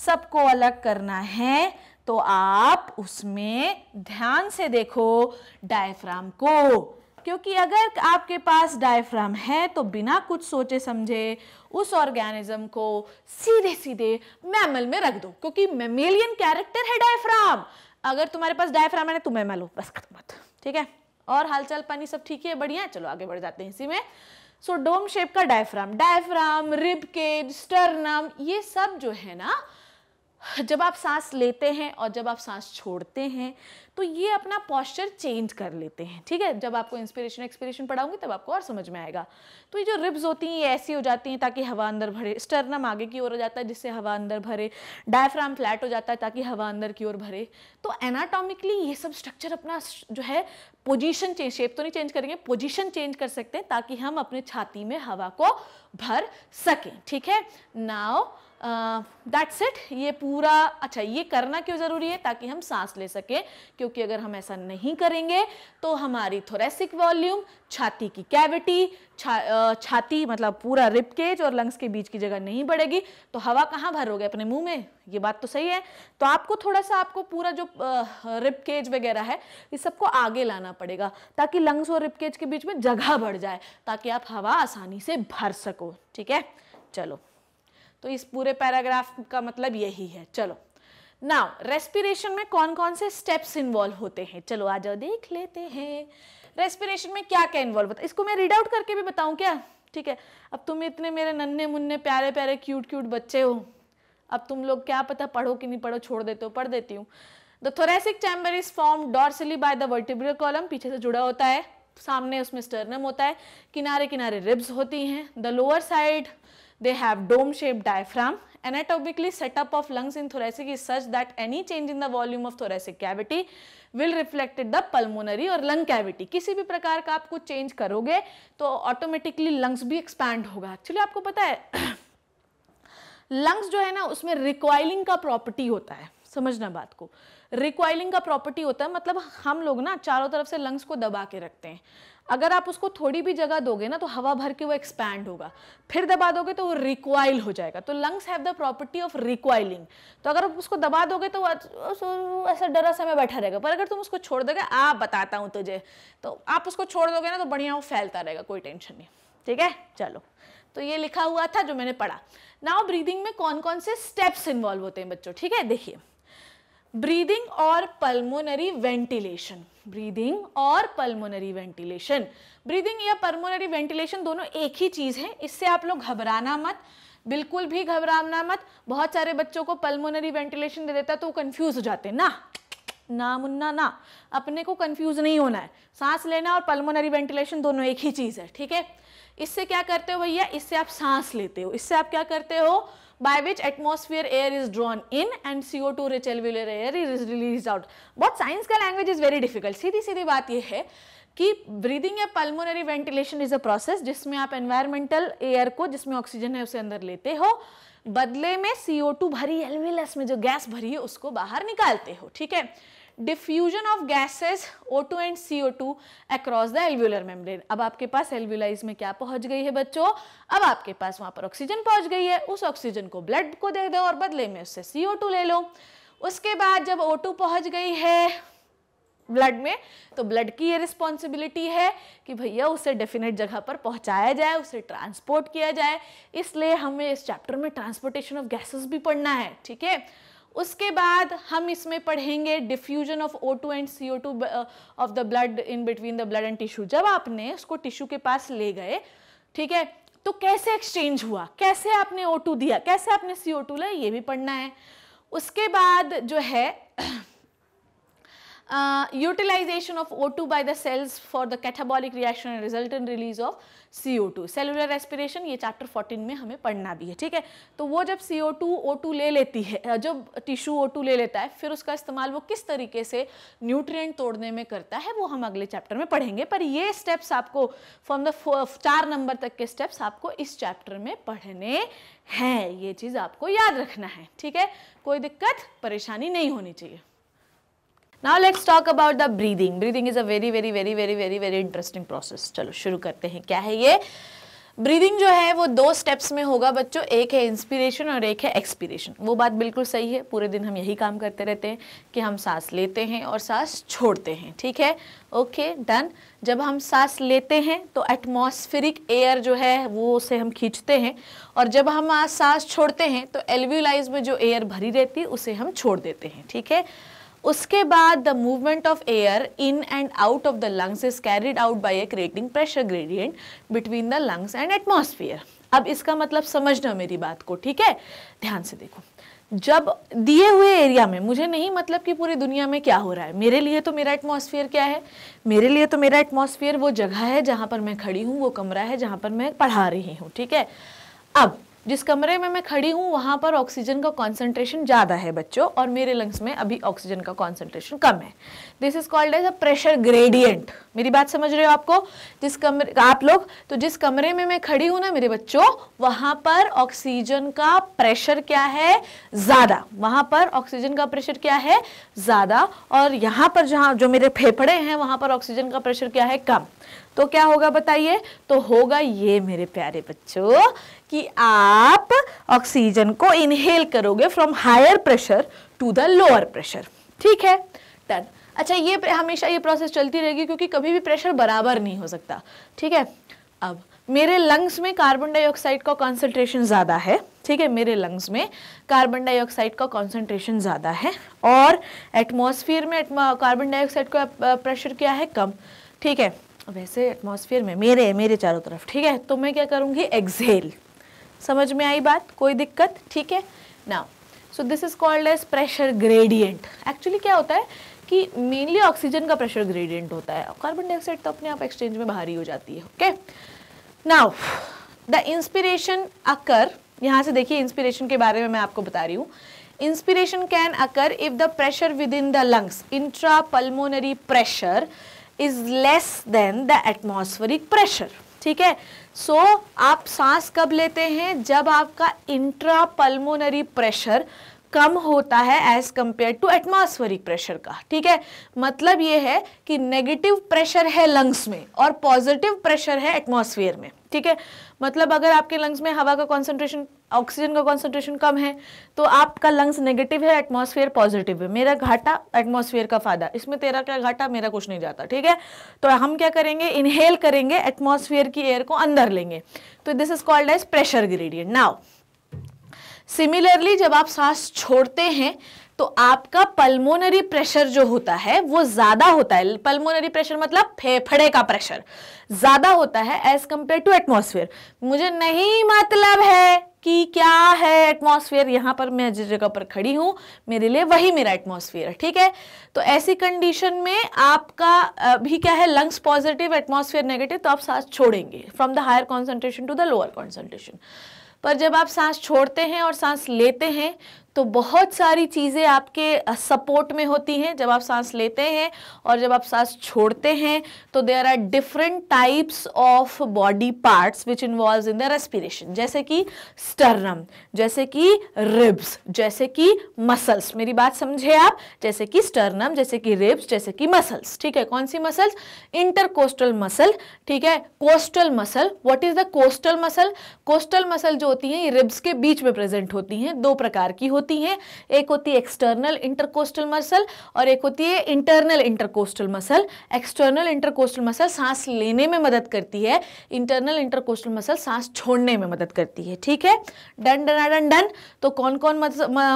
सबको अलग करना है तो आप उसमें ध्यान से देखो डायफ्राम को क्योंकि अगर आपके पास डायफ्राम है तो बिना कुछ सोचे समझे उस ऑर्गेनिज्म को सीधे सीधे मैमल में रख दो क्योंकि मेमेलियन कैरेक्टर है डायफ्राम अगर तुम्हारे पास डायफ्राम है तो मैमल हो बस खत्म मत ठीक है और हालचाल पानी सब ठीक है बढ़िया है चलो आगे बढ़ जाते हैं इसी में सो डोम शेप का डायफ्राम डायफ्राम रिबकेज स्टर्नम ये सब जो है ना जब आप सांस लेते हैं और जब आप सांस छोड़ते हैं तो ये अपना पॉस्चर चेंज कर लेते हैं ठीक है जब आपको इंस्पिरेशन एक्सपिरेशन पढ़ाऊंगी तब आपको और समझ में आएगा तो ये जो रिब्स होती हैं ये ऐसी हो जाती हैं ताकि हवा अंदर भरे स्टर्नम आगे की ओर हो जाता है जिससे हवा अंदर भरे डायफ्राम फ्लैट हो जाता है ताकि हवा अंदर की ओर भरे तो एनाटॉमिकली ये सब स्ट्रक्चर अपना जो है पोजिशन चेंज शेप तो नहीं चेंज करेंगे पोजिशन चेंज कर सकते हैं ताकि हम अपने छाती में हवा को भर सकें ठीक है नाव दैट्स इट ये पूरा अच्छा ये करना क्यों ज़रूरी है ताकि हम सांस ले सकें क्योंकि अगर हम ऐसा नहीं करेंगे तो हमारी थोरेसिक वॉल्यूम छाती की कैविटी छा, छाती मतलब पूरा रिपकेज और लंग्स के बीच की जगह नहीं बढ़ेगी तो हवा कहाँ भरोगे अपने मुंह में ये बात तो सही है तो आपको थोड़ा सा आपको पूरा जो रिपकेज वगैरह है इस सबको आगे लाना पड़ेगा ताकि लंग्स और रिपकेज के बीच में जगह बढ़ जाए ताकि आप हवा आसानी से भर सको ठीक है चलो तो इस पूरे पैराग्राफ का मतलब यही है चलो नाउ रेस्पिरेशन में कौन कौन से स्टेप्स इन्वॉल्व होते हैं चलो आ जाओ देख लेते हैं रेस्पिरेशन में क्या क्या इन्वॉल्व होता है इसको मैं रीड आउट करके भी बताऊं क्या ठीक है अब तुम इतने मेरे नन्हे मुन्ने प्यारे प्यारे क्यूट क्यूट बच्चे हो अब तुम लोग क्या पता पढ़ो कि नहीं पढ़ो छोड़ देते हो पढ़ देती हूँ the thoracic chamber is form dorsally by the vertebral column पीछे से जुड़ा होता है सामने उसमें स्टर्नम होता है किनारे किनारे रिब्स होती हैं the lower side They have dome-shaped diaphragm. Anatomically setup of lungs in thoracic is such that any change in the volume of thoracic cavity will reflect in the pulmonary or lung cavity. kisi bhi prakar ka aap kuch change karoge to automatically lungs bhi expand hoga actually aapko pata hai lungs जो है ना उसमें recoiling का property होता है समझना बात को रिक्वाइलिंग का प्रॉपर्टी होता है मतलब हम लोग ना चारों तरफ से लंग्स को दबा के रखते हैं अगर आप उसको थोड़ी भी जगह दोगे ना तो हवा भर के वो एक्सपैंड होगा फिर दबा दोगे तो वो रिक्वाइल हो जाएगा तो lungs have the property of recoiling तो अगर आप उसको दबा दोगे तो ऐसा डरा समय बैठा रहेगा पर अगर तुम उसको छोड़ दोगे आप बताता हूँ तुझे तो आप उसको छोड़ दोगे ना तो बढ़िया वो फैलता रहेगा कोई टेंशन नहीं ठीक है चलो तो ये लिखा हुआ था जो मैंने पढ़ा नाउ ब्रीदिंग में कौन कौन से स्टेप्स इन्वॉल्व होते हैं बच्चों ठीक है देखिए ब्रीदिंग और पल्मोनरी वेंटिलेशन ब्रीदिंग और पल्मोनरी वेंटिलेशन ब्रीदिंग या पल्मोनरी वेंटिलेशन दोनों एक ही चीज़ है इससे आप लोग घबराना मत बिल्कुल भी घबराना मत बहुत सारे बच्चों को पल्मोनरी वेंटिलेशन दे देता है तो वो कन्फ्यूज़ हो जाते हैं ना ना मुन्ना ना अपने को कंफ्यूज नहीं होना है सांस लेना और पल्मोनरी वेंटिलेशन दोनों एक ही चीज़ है ठीक है इससे क्या करते हो भैया इससे आप सांस लेते हो इससे आप क्या करते हो by which atmosphere air is drawn in and CO2 rich alveolar air is released out. But science का language is very difficult. सीधी सीधी बात यह है कि ब्रीदिंग या pulmonary ventilation is a process जिसमें आप एनवायरमेंटल एयर को जिसमें ऑक्सीजन है उसे अंदर लेते हो बदले में CO2 भरी एलवेलस में जो गैस भरी है उसको बाहर निकालते हो ठीक है diffusion of gases O2 and C O two across the alveolar membrane अब आपके पास एल्व्यूलाइज में क्या पहुंच गई है बच्चों अब आपके पास वहां पर ऑक्सीजन पहुंच गई है उस ऑक्सीजन को ब्लड को दे दो और बदले में उससे CO2 ले लो उसके बाद जब O2 पहुंच गई है ब्लड में तो ब्लड की ये रिस्पॉन्सिबिलिटी है कि भैया उसे डेफिनेट जगह पर पहुंचाया जाए उसे ट्रांसपोर्ट किया जाए इसलिए हमें इस चैप्टर में ट्रांसपोर्टेशन ऑफ गैसेस भी पढ़ना है ठीक है उसके बाद हम इसमें पढ़ेंगे diffusion of O two and C O two of the blood in between the blood and tissue जब आपने उसको टिश्यू के पास ले गए ठीक है तो कैसे एक्सचेंज हुआ कैसे आपने ओ टू दिया कैसे आपने सी ओ टू लिया ये भी पढ़ना है उसके बाद जो है utilization of O two by the cells for the catabolic reaction and in release of C O two cellular respiration ये चैप्टर फोर्टीन में हमें पढ़ना भी है ठीक है तो वो जब सी ओ टू ओ टू ले लेती है जब टिश्यू ओ टू ले लेता है फिर उसका इस्तेमाल वो किस तरीके से न्यूट्रिएंट तोड़ने में करता है वो हम अगले चैप्टर में पढ़ेंगे पर ये स्टेप्स आपको फ्रॉम द चार नंबर तक के स्टेप्स आपको इस चैप्टर में पढ़ने हैं ये चीज़ आपको याद रखना है ठीक है कोई दिक्कत परेशानी नहीं होनी चाहिए now let's talk about the breathing breathing is a very very very very very very interesting process चलो शुरू करते हैं क्या है ये ब्रीदिंग जो है वो दो स्टेप्स में होगा बच्चों एक है इंस्पिरेशन और एक है एक्सपिरेशन वो बात बिल्कुल सही है पूरे दिन हम यही काम करते रहते हैं कि हम सांस लेते हैं और सांस छोड़ते हैं ठीक है ओके डन जब हम सांस लेते हैं तो एटमॉस्फेरिक एयर जो है वो उसे हम खींचते हैं और जब हम सांस छोड़ते हैं तो एलव्यूलाइज में जो एयर भरी रहती है उसे हम छोड़ देते हैं ठीक है उसके बाद the movement of air in and out of the lungs is carried out by a creating pressure gradient between the lungs and atmosphere अब इसका मतलब समझना मेरी बात को ठीक है ध्यान से देखो जब दिए हुए एरिया में मुझे नहीं मतलब कि पूरी दुनिया में क्या हो रहा है मेरे लिए तो मेरा एटमॉस्फेयर क्या है मेरे लिए तो मेरा एटमॉस्फेयर वो जगह है जहाँ पर मैं खड़ी हूँ वो कमरा है जहाँ पर मैं पढ़ा रही हूँ ठीक है अब जिस कमरे में मैं खड़ी हूँ वहाँ पर ऑक्सीजन का कॉन्सेंट्रेशन ज़्यादा है बच्चों और मेरे लंग्स में अभी ऑक्सीजन का कॉन्सेंट्रेशन कम है this is called as a pressure gradient मेरी बात समझ रहे हो आपको जिस कमरे आप लोग तो जिस कमरे में मैं खड़ी हूँ ना मेरे बच्चों वहाँ पर ऑक्सीजन का प्रेशर क्या है ज़्यादा वहाँ पर ऑक्सीजन का प्रेशर क्या है ज़्यादा और यहाँ पर जहाँ जो मेरे फेफड़े हैं वहाँ पर ऑक्सीजन का प्रेशर क्या है कम तो क्या होगा बताइए तो होगा ये मेरे प्यारे बच्चों कि आप ऑक्सीजन को इनहेल करोगे from higher pressure to the lower pressure ठीक है डन अच्छा ये हमेशा ये प्रोसेस चलती रहेगी क्योंकि कभी भी प्रेशर बराबर नहीं हो सकता ठीक है अब मेरे लंग्स में कार्बन डाइऑक्साइड का कॉन्सेंट्रेशन ज़्यादा है ठीक है मेरे लंग्स में कार्बन डाइऑक्साइड का कॉन्सेंट्रेशन ज़्यादा है और एटमॉस्फेयर में कार्बन डाइऑक्साइड का प्रेशर क्या है कम ठीक है वैसे एटमॉस्फेयर में मेरे मेरे चारों तरफ ठीक है तो मैं क्या करूँगी एक्सहेल समझ में आई बात कोई दिक्कत ठीक है ना so this is called as pressure gradient actually क्या होता है कि मेनली ऑक्सीजन का प्रेशर ग्रेडियंट होता है कार्बन डाइऑक्साइड तो अपने आप एक्सचेंज में बाहर ही हो जाती है okay now the inspiration occur यहाँ से देखिए इंस्पिरेशन के बारे में मैं आपको बता रही हूँ inspiration can occur if the pressure within the lungs intrapulmonary pressure is less than the atmospheric pressure ठीक है सो so, आप सांस कब लेते हैं जब आपका इंट्रा पल्मोनरी प्रेशर कम होता है as compare to atmospheric pressure का ठीक है मतलब ये है कि नेगेटिव प्रेशर है लंग्स में और पॉजिटिव प्रेशर है एटमॉस्फेयर में ठीक है मतलब अगर आपके लंग्स में हवा का कॉन्सेंट्रेशन ऑक्सीजन का कॉन्सेंट्रेशन कम है तो आपका लंग्स नेगेटिव है एटमॉस्फेयर पॉजिटिव है मेरा घाटा एटमॉस्फेयर का फायदा इसमें तेरा क्या घाटा मेरा कुछ नहीं जाता ठीक है तो हम क्या करेंगे इनहेल करेंगे एटमॉस्फेयर की एयर को अंदर लेंगे तो this is called as pressure gradient now similarly जब आप सांस छोड़ते हैं तो आपका पल्मोनरी प्रेशर जो होता है वो ज्यादा होता है पल्मोनरी प्रेशर मतलब फेफड़े का प्रेशर ज्यादा होता है एज कंपेयर टू एटमोसफेयर मुझे नहीं मतलब है कि क्या है एटमॉस्फेयर यहां पर मैं जिस जगह पर खड़ी हूं मेरे लिए वही मेरा एटमॉस्फेयर ठीक है तो ऐसी कंडीशन में आपका भी क्या है लंग्स पॉजिटिव एटमॉस्फेयर नेगेटिव तो आप सांस छोड़ेंगे from the higher concentration to the lower concentration पर जब आप सांस छोड़ते हैं और सांस लेते हैं तो बहुत सारी चीज़ें आपके सपोर्ट में होती हैं जब आप सांस लेते हैं और जब आप सांस छोड़ते हैं तो there are different types of body parts which involve in the respiration जैसे कि स्टर्नम जैसे कि रिब्स जैसे कि मसल्स मेरी बात समझे आप जैसे कि स्टर्नम जैसे कि रिब्स जैसे कि मसल्स ठीक है कौन सी मसल्स इंटरकोस्टल मसल ठीक है costal muscle what is the costal muscle costal muscle जो होती हैं ये रिब्स के बीच में प्रेजेंट होती हैं दो प्रकार की होती होती हैं एक होती है एक्सटर्नल इंटरकोस्टल मसल और एक होती है internal intercostal muscle external intercostal muscle सांस लेने में मदद करती है इंटरनल इंटरकोस्टल मसल सांस छोड़ने में मदद करती है ठीक है डन डन डन डन तो कौन कौन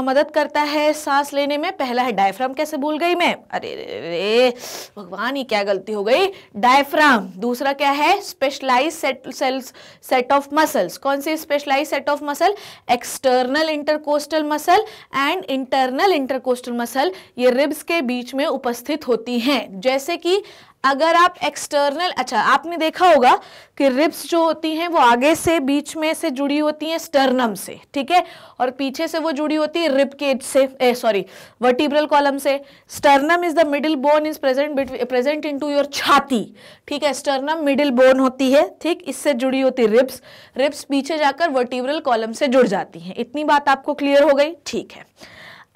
मदद करता है सांस लेने में पहला है डायफ्राम कैसे भूल गई मैं अरे रे भगवान ये क्या गलती हो गई डायफ्राम दूसरा क्या है स्पेशलाइज सेट ऑफ मसल्स कौन सी specialise set of muscle external intercostal muscle muscle and internal intercostal muscle ये रिब्स के बीच में उपस्थित होती हैं जैसे कि अगर आप एक्सटर्नल अच्छा आपने देखा होगा कि रिब्स जो होती हैं वो आगे से बीच में से जुड़ी होती हैं स्टर्नम से ठीक है और पीछे से वो जुड़ी होती है रिब केज से सॉरी वर्टिब्रल कॉलम से sternum is the middle bone is present present into your छाती ठीक है स्टर्नम मिडिल बोन होती है ठीक इससे जुड़ी होती है रिब्स रिब्स पीछे जाकर वर्टिब्रल कॉलम से जुड़ जाती हैं इतनी बात आपको क्लियर हो गई ठीक है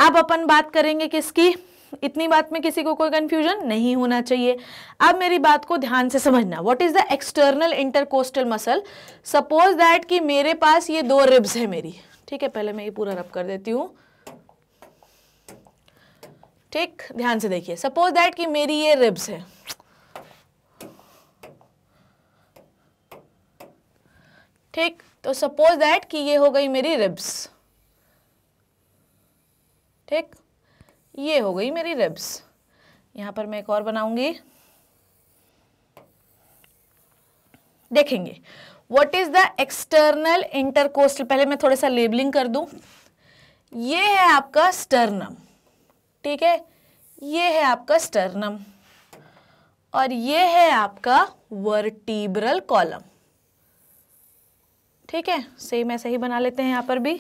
अब अपन बात करेंगे किसकी इतनी बात में किसी को कोई कंफ्यूजन नहीं होना चाहिए अब मेरी बात को ध्यान से समझना what is the external intercostal muscle suppose that कि मेरे पास ये दो रिब्स है मेरी ठीक है पहले मैं ये पूरा रब कर देती हूँ ठीक ध्यान से देखिए सपोज दैट कि मेरी ये रिब्स है ठीक तो सपोज दैट कि ये हो गई मेरी रिब्स ठीक ये हो गई मेरी रिब्स यहाँ पर मैं एक और बनाऊंगी देखेंगे what is the external intercostal पहले मैं थोड़ा सा लेबलिंग कर दूं ये है आपका स्टर्नम ठीक है ये है आपका स्टर्नम और ये है आपका वर्टीब्रल कॉलम ठीक है सेम ऐसे ही बना लेते हैं यहां पर भी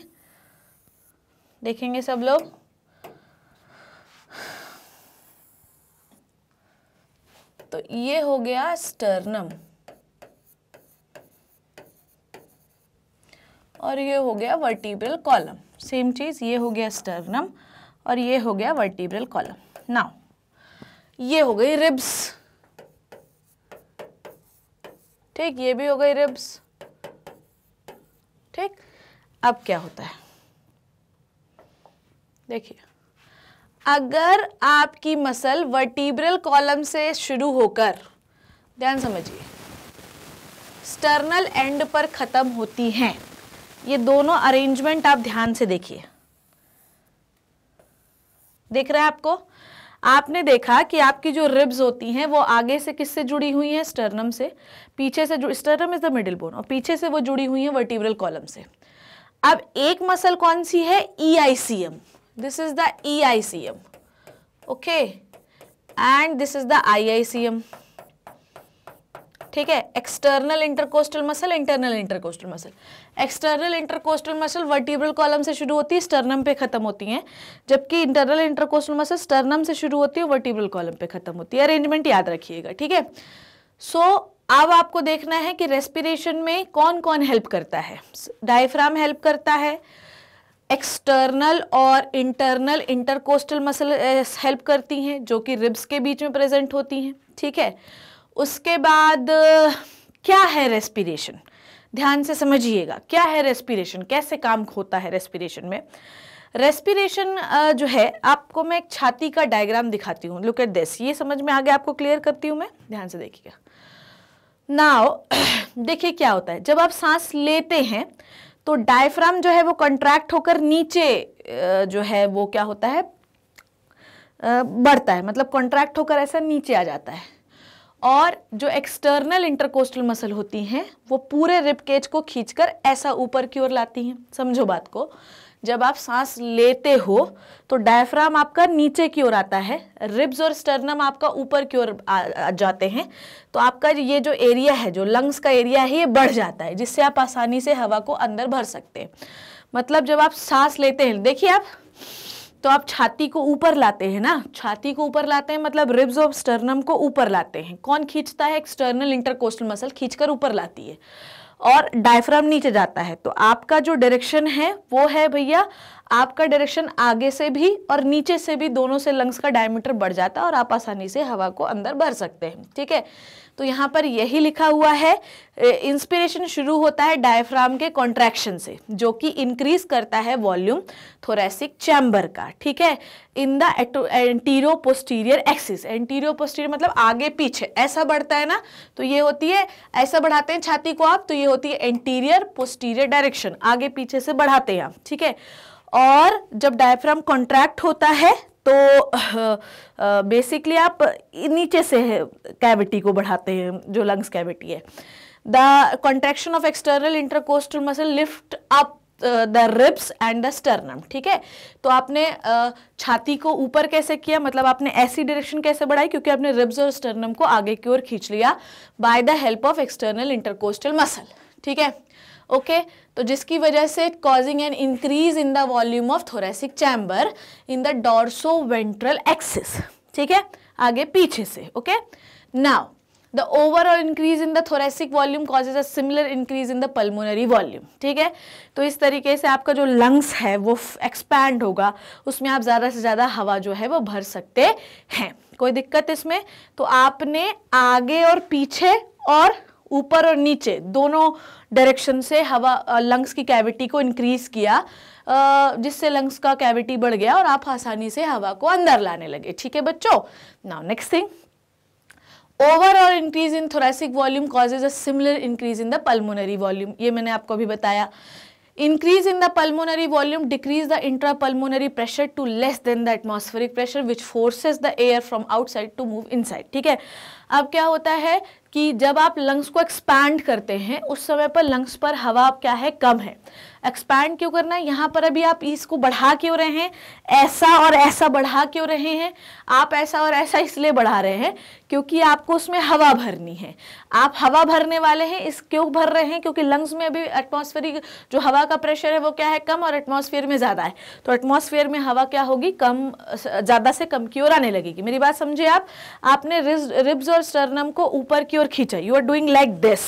देखेंगे सब लोग तो ये हो गया स्टर्नम और ये हो गया वर्टिब्रल कॉलम सेम चीज़ ये हो गया स्टर्नम और ये हो गया वर्टिब्रल कॉलम नाउ ये हो गई रिब्स ठीक ये भी हो गई रिब्स ठीक अब क्या होता है देखिए अगर आपकी मसल वर्टिब्रल कॉलम से शुरू होकर ध्यान समझिए स्टर्नल एंड पर ख़त्म होती हैं ये दोनों अरेंजमेंट आप ध्यान से देखिए देख रहे हैं आपको आपने देखा कि आपकी जो रिब्स होती हैं वो आगे से किससे जुड़ी हुई हैं स्टर्नम से पीछे से sternum is the middle bone और पीछे से वो जुड़ी हुई हैं वर्टिब्रल कॉलम से अब एक मसल कौन सी है E I C M this is the EICM okay and this is the IICM ठीक है external intercostal muscle internal intercostal muscle external intercostal muscle vertebral column से शुरू होती है स्टर्नम पे खत्म होती है जबकि इंटरनल इंटरकोस्टल मसल स्टर्नम से शुरू होती है वर्टिब्रल कॉलम पे खत्म होती है अरेंजमेंट याद रखिएगा ठीक है सो अब आपको देखना है कि रेस्पिरेशन में कौन कौन हेल्प करता है डायफ्राम हेल्प करता है एक्सटर्नल और इंटरनल इंटरकोस्टल मसल हेल्प करती हैं जो कि रिब्स के बीच में प्रेजेंट होती हैं ठीक है उसके बाद क्या है रेस्पिरेशन ध्यान से समझिएगा क्या है रेस्पिरेशन कैसे काम होता है रेस्पिरेशन में रेस्पिरेशन जो है आपको मैं एक छाती का डायग्राम दिखाती हूँ लुक एट दिस ये समझ में आगे आपको क्लियर करती हूँ मैं ध्यान से देखिएगा नाव <clears throat> देखिए क्या होता है जब आप सांस लेते हैं तो डायफ्राम जो है वो कंट्रैक्ट होकर नीचे जो है वो क्या होता है बढ़ता है मतलब कॉन्ट्रैक्ट होकर ऐसा नीचे आ जाता है और जो एक्सटर्नल इंटरकोस्टल मसल होती हैं वो पूरे रिपकेज को खींचकर ऐसा ऊपर की ओर लाती हैं समझो बात को जब आप सांस लेते हो तो डायफ्राम आपका नीचे की ओर आता है रिब्स और स्टर्नम आपका ऊपर की ओर जाते हैं तो आपका ये जो एरिया है जो लंग्स का एरिया है ये बढ़ जाता है जिससे आप आसानी से हवा को अंदर भर सकते हैं मतलब जब आप सांस लेते हैं देखिए आप तो आप छाती को ऊपर लाते हैं ना छाती को ऊपर लाते हैं मतलब रिब्स और स्टर्नम को ऊपर लाते हैं कौन खींचता है एक्सटर्नल इंटरकोस्टल मसल खींचकर ऊपर लाती है और डायफ्राम नीचे जाता है तो आपका जो डायरेक्शन है वो है भैया आपका डायरेक्शन आगे से भी और नीचे से भी दोनों से लंग्स का डायमीटर बढ़ जाता है और आप आसानी से हवा को अंदर भर सकते हैं ठीक है तो यहाँ पर यही लिखा हुआ है इंस्पिरेशन शुरू होता है डायफ्राम के कॉन्ट्रैक्शन से जो कि इंक्रीज करता है वॉल्यूम थोरेसिक चैम्बर का ठीक है in the anteroposterior axis anteroposterior मतलब आगे पीछे ऐसा बढ़ता है ना तो ये होती है ऐसा बढ़ाते हैं छाती को आप तो ये होती है एंटीरियर पोस्टीरियर डायरेक्शन आगे पीछे से बढ़ाते हैं आप ठीक है और जब डायफ्राम कॉन्ट्रैक्ट होता है तो बेसिकली आप नीचे से कैविटी को बढ़ाते हैं जो लंग्स कैविटी है the contraction of external intercostal muscle lift up the ribs and the sternum ठीक है तो आपने छाती को ऊपर कैसे किया मतलब आपने ऐसी डायरेक्शन कैसे बढ़ाई क्योंकि आपने रिब्स और स्टर्नम को आगे की ओर खींच लिया by the help of external intercostal muscle ठीक है ओके okay? तो जिसकी वजह से causing an increase in the volume of thoracic chamber in the dorsoventral axis ठीक है आगे पीछे से okay now the overall increase in the thoracic volume causes a similar increase in the pulmonary volume ठीक है तो इस तरीके से आपका जो लंग्स है वो एक्सपैंड होगा उसमें आप ज़्यादा से ज़्यादा हवा जो है वो भर सकते हैं कोई दिक्कत इसमें तो आपने आगे और पीछे और ऊपर और नीचे दोनों डायरेक्शन से हवा लंग्स की कैविटी को इंक्रीज किया जिससे लंग्स का कैविटी बढ़ गया और आप आसानी से हवा को अंदर लाने लगे ठीक है बच्चों now next thing overall increase in thoracic volume causes a similar increase in the pulmonary volume ये मैंने आपको अभी बताया increase in the pulmonary volume decrease the intrapulmonary pressure to less than the atmospheric pressure which forces the air from outside to move inside ठीक है अब क्या होता है कि जब आप लंग्स को एक्सपैंड करते हैं उस समय पर लंग्स पर हवा क्या है कम है एक्सपैंड क्यों करना है यहाँ पर अभी आप इसको बढ़ा क्यों रहे हैं ऐसा और ऐसा बढ़ा क्यों रहे हैं आप ऐसा और ऐसा इसलिए बढ़ा रहे हैं क्योंकि आपको उसमें हवा भरनी है आप हवा भरने वाले हैं इस क्यों भर रहे हैं क्योंकि लंग्स में अभी एटमॉस्फेरिक जो हवा का प्रेशर है वो क्या है कम और एटमोसफेयर में ज़्यादा है तो एटमोसफेयर में हवा क्या होगी कम ज़्यादा से कम की ओर आने लगेगी मेरी बात समझिए आप आपने रिब्स और स्टर्नम को ऊपर की ओर खींचा you are doing like this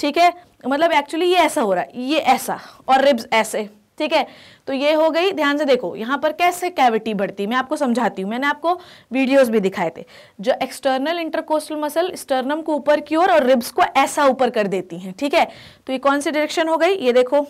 ठीक है मतलब एक्चुअली ये ऐसा हो रहा है ये ऐसा और रिब्स ऐसे ठीक है तो ये हो गई ध्यान से देखो यहाँ पर कैसे कैविटी बढ़ती मैं आपको समझाती हूँ मैंने आपको वीडियोस भी दिखाए थे जो एक्सटर्नल इंटरकोस्टल मसल स्टर्नम को ऊपर की ओर और, रिब्स को ऐसा ऊपर कर देती हैं ठीक है तो ये कौन सी डायरेक्शन हो गई ये देखो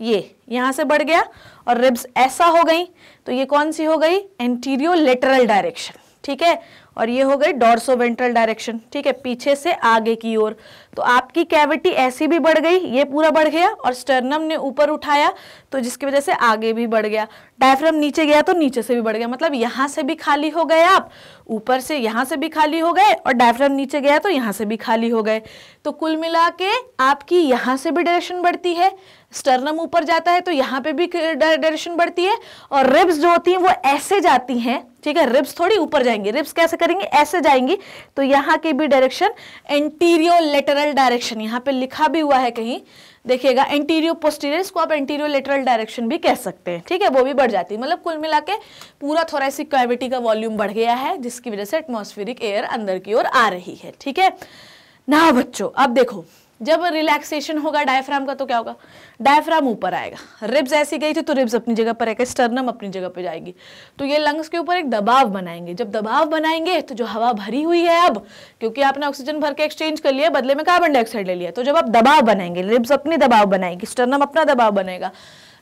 ये यहाँ से बढ़ गया और रिब्स ऐसा हो गई तो ये कौन सी हो गई एंटीरियो लेटरल डायरेक्शन ठीक है और ये हो गई डोरसो वेंट्रल डायरेक्शन ठीक है पीछे से आगे की ओर तो आपकी कैविटी ऐसी भी बढ़ गई ये पूरा बढ़ गया और स्टर्नम ने ऊपर उठाया तो जिसकी वजह से आगे भी बढ़ गया डायफ्राम नीचे गया तो नीचे से भी बढ़ गया मतलब यहाँ से भी खाली हो गए आप ऊपर से यहाँ से भी खाली हो गए और डायफ्राम नीचे गया तो यहाँ से भी खाली हो गए तो कुल मिला के आपकी यहाँ से भी डायरेक्शन बढ़ती है स्टर्नम ऊपर जाता है तो यहाँ पे भी डायरेक्शन बढ़ती है और रिब्स जो होती हैं वो ऐसे जाती हैं ठीक है रिब्स थोड़ी ऊपर जाएंगे रिब्स कैसे करेंगे ऐसे जाएंगी तो यहाँ की भी डायरेक्शन एंटीरियो लेटरल डायरेक्शन यहाँ पे लिखा भी हुआ है कहीं देखिएगा एंटीरियो पोस्टीरियर इसको आप एंटीरियो लेटरल डायरेक्शन भी कह सकते हैं ठीक है वो भी बढ़ जाती है मतलब कुल मिला के पूरा सी क्वेविटी का वॉल्यूम बढ़ गया है जिसकी वजह से एटमोस्फेरिक एयर अंदर की ओर आ रही है ठीक है ना बच्चों अब देखो जब रिलैक्सेशन होगा डायफ्राम का तो क्या होगा डायफ्राम ऊपर आएगा रिब्स ऐसी गई थी तो रिब्स अपनी जगह पर आएगा स्टर्नम अपनी जगह पर जाएगी तो ये लंग्स के ऊपर एक दबाव बनाएंगे जब दबाव बनाएंगे तो जो हवा भरी हुई है अब क्योंकि आपने ऑक्सीजन भर के एक्सचेंज कर लिया बदले में कार्बन डाइऑक्साइड ले लिया तो जब आप दबाव बनाएंगे रिब्स अपनी दबाव बनाएगी स्टर्नम अपना दबाव बनेगा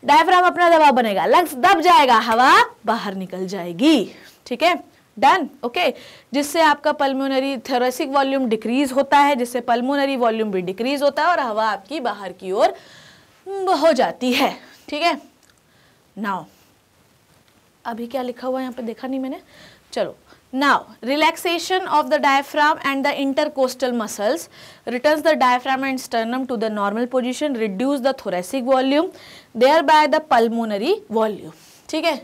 डायफ्राम अपना दबाव बनेगा लंग्स दब जाएगा हवा बाहर निकल जाएगी ठीक है डन ओके जिससे आपका पल्मोनरी थेरोसिक वॉल्यूम डिक्रीज होता है जिससे पल्मोनरी वॉल्यूम भी डिक्रीज होता है और हवा आपकी बाहर की ओर हो जाती है ठीक है नाउ अभी क्या लिखा हुआ यहाँ पे देखा नहीं मैंने चलो now relaxation of the diaphragm and the intercostal muscles return the diaphragm and sternum to the normal position reduce the thoracic volume thereby the pulmonary volume ठीक है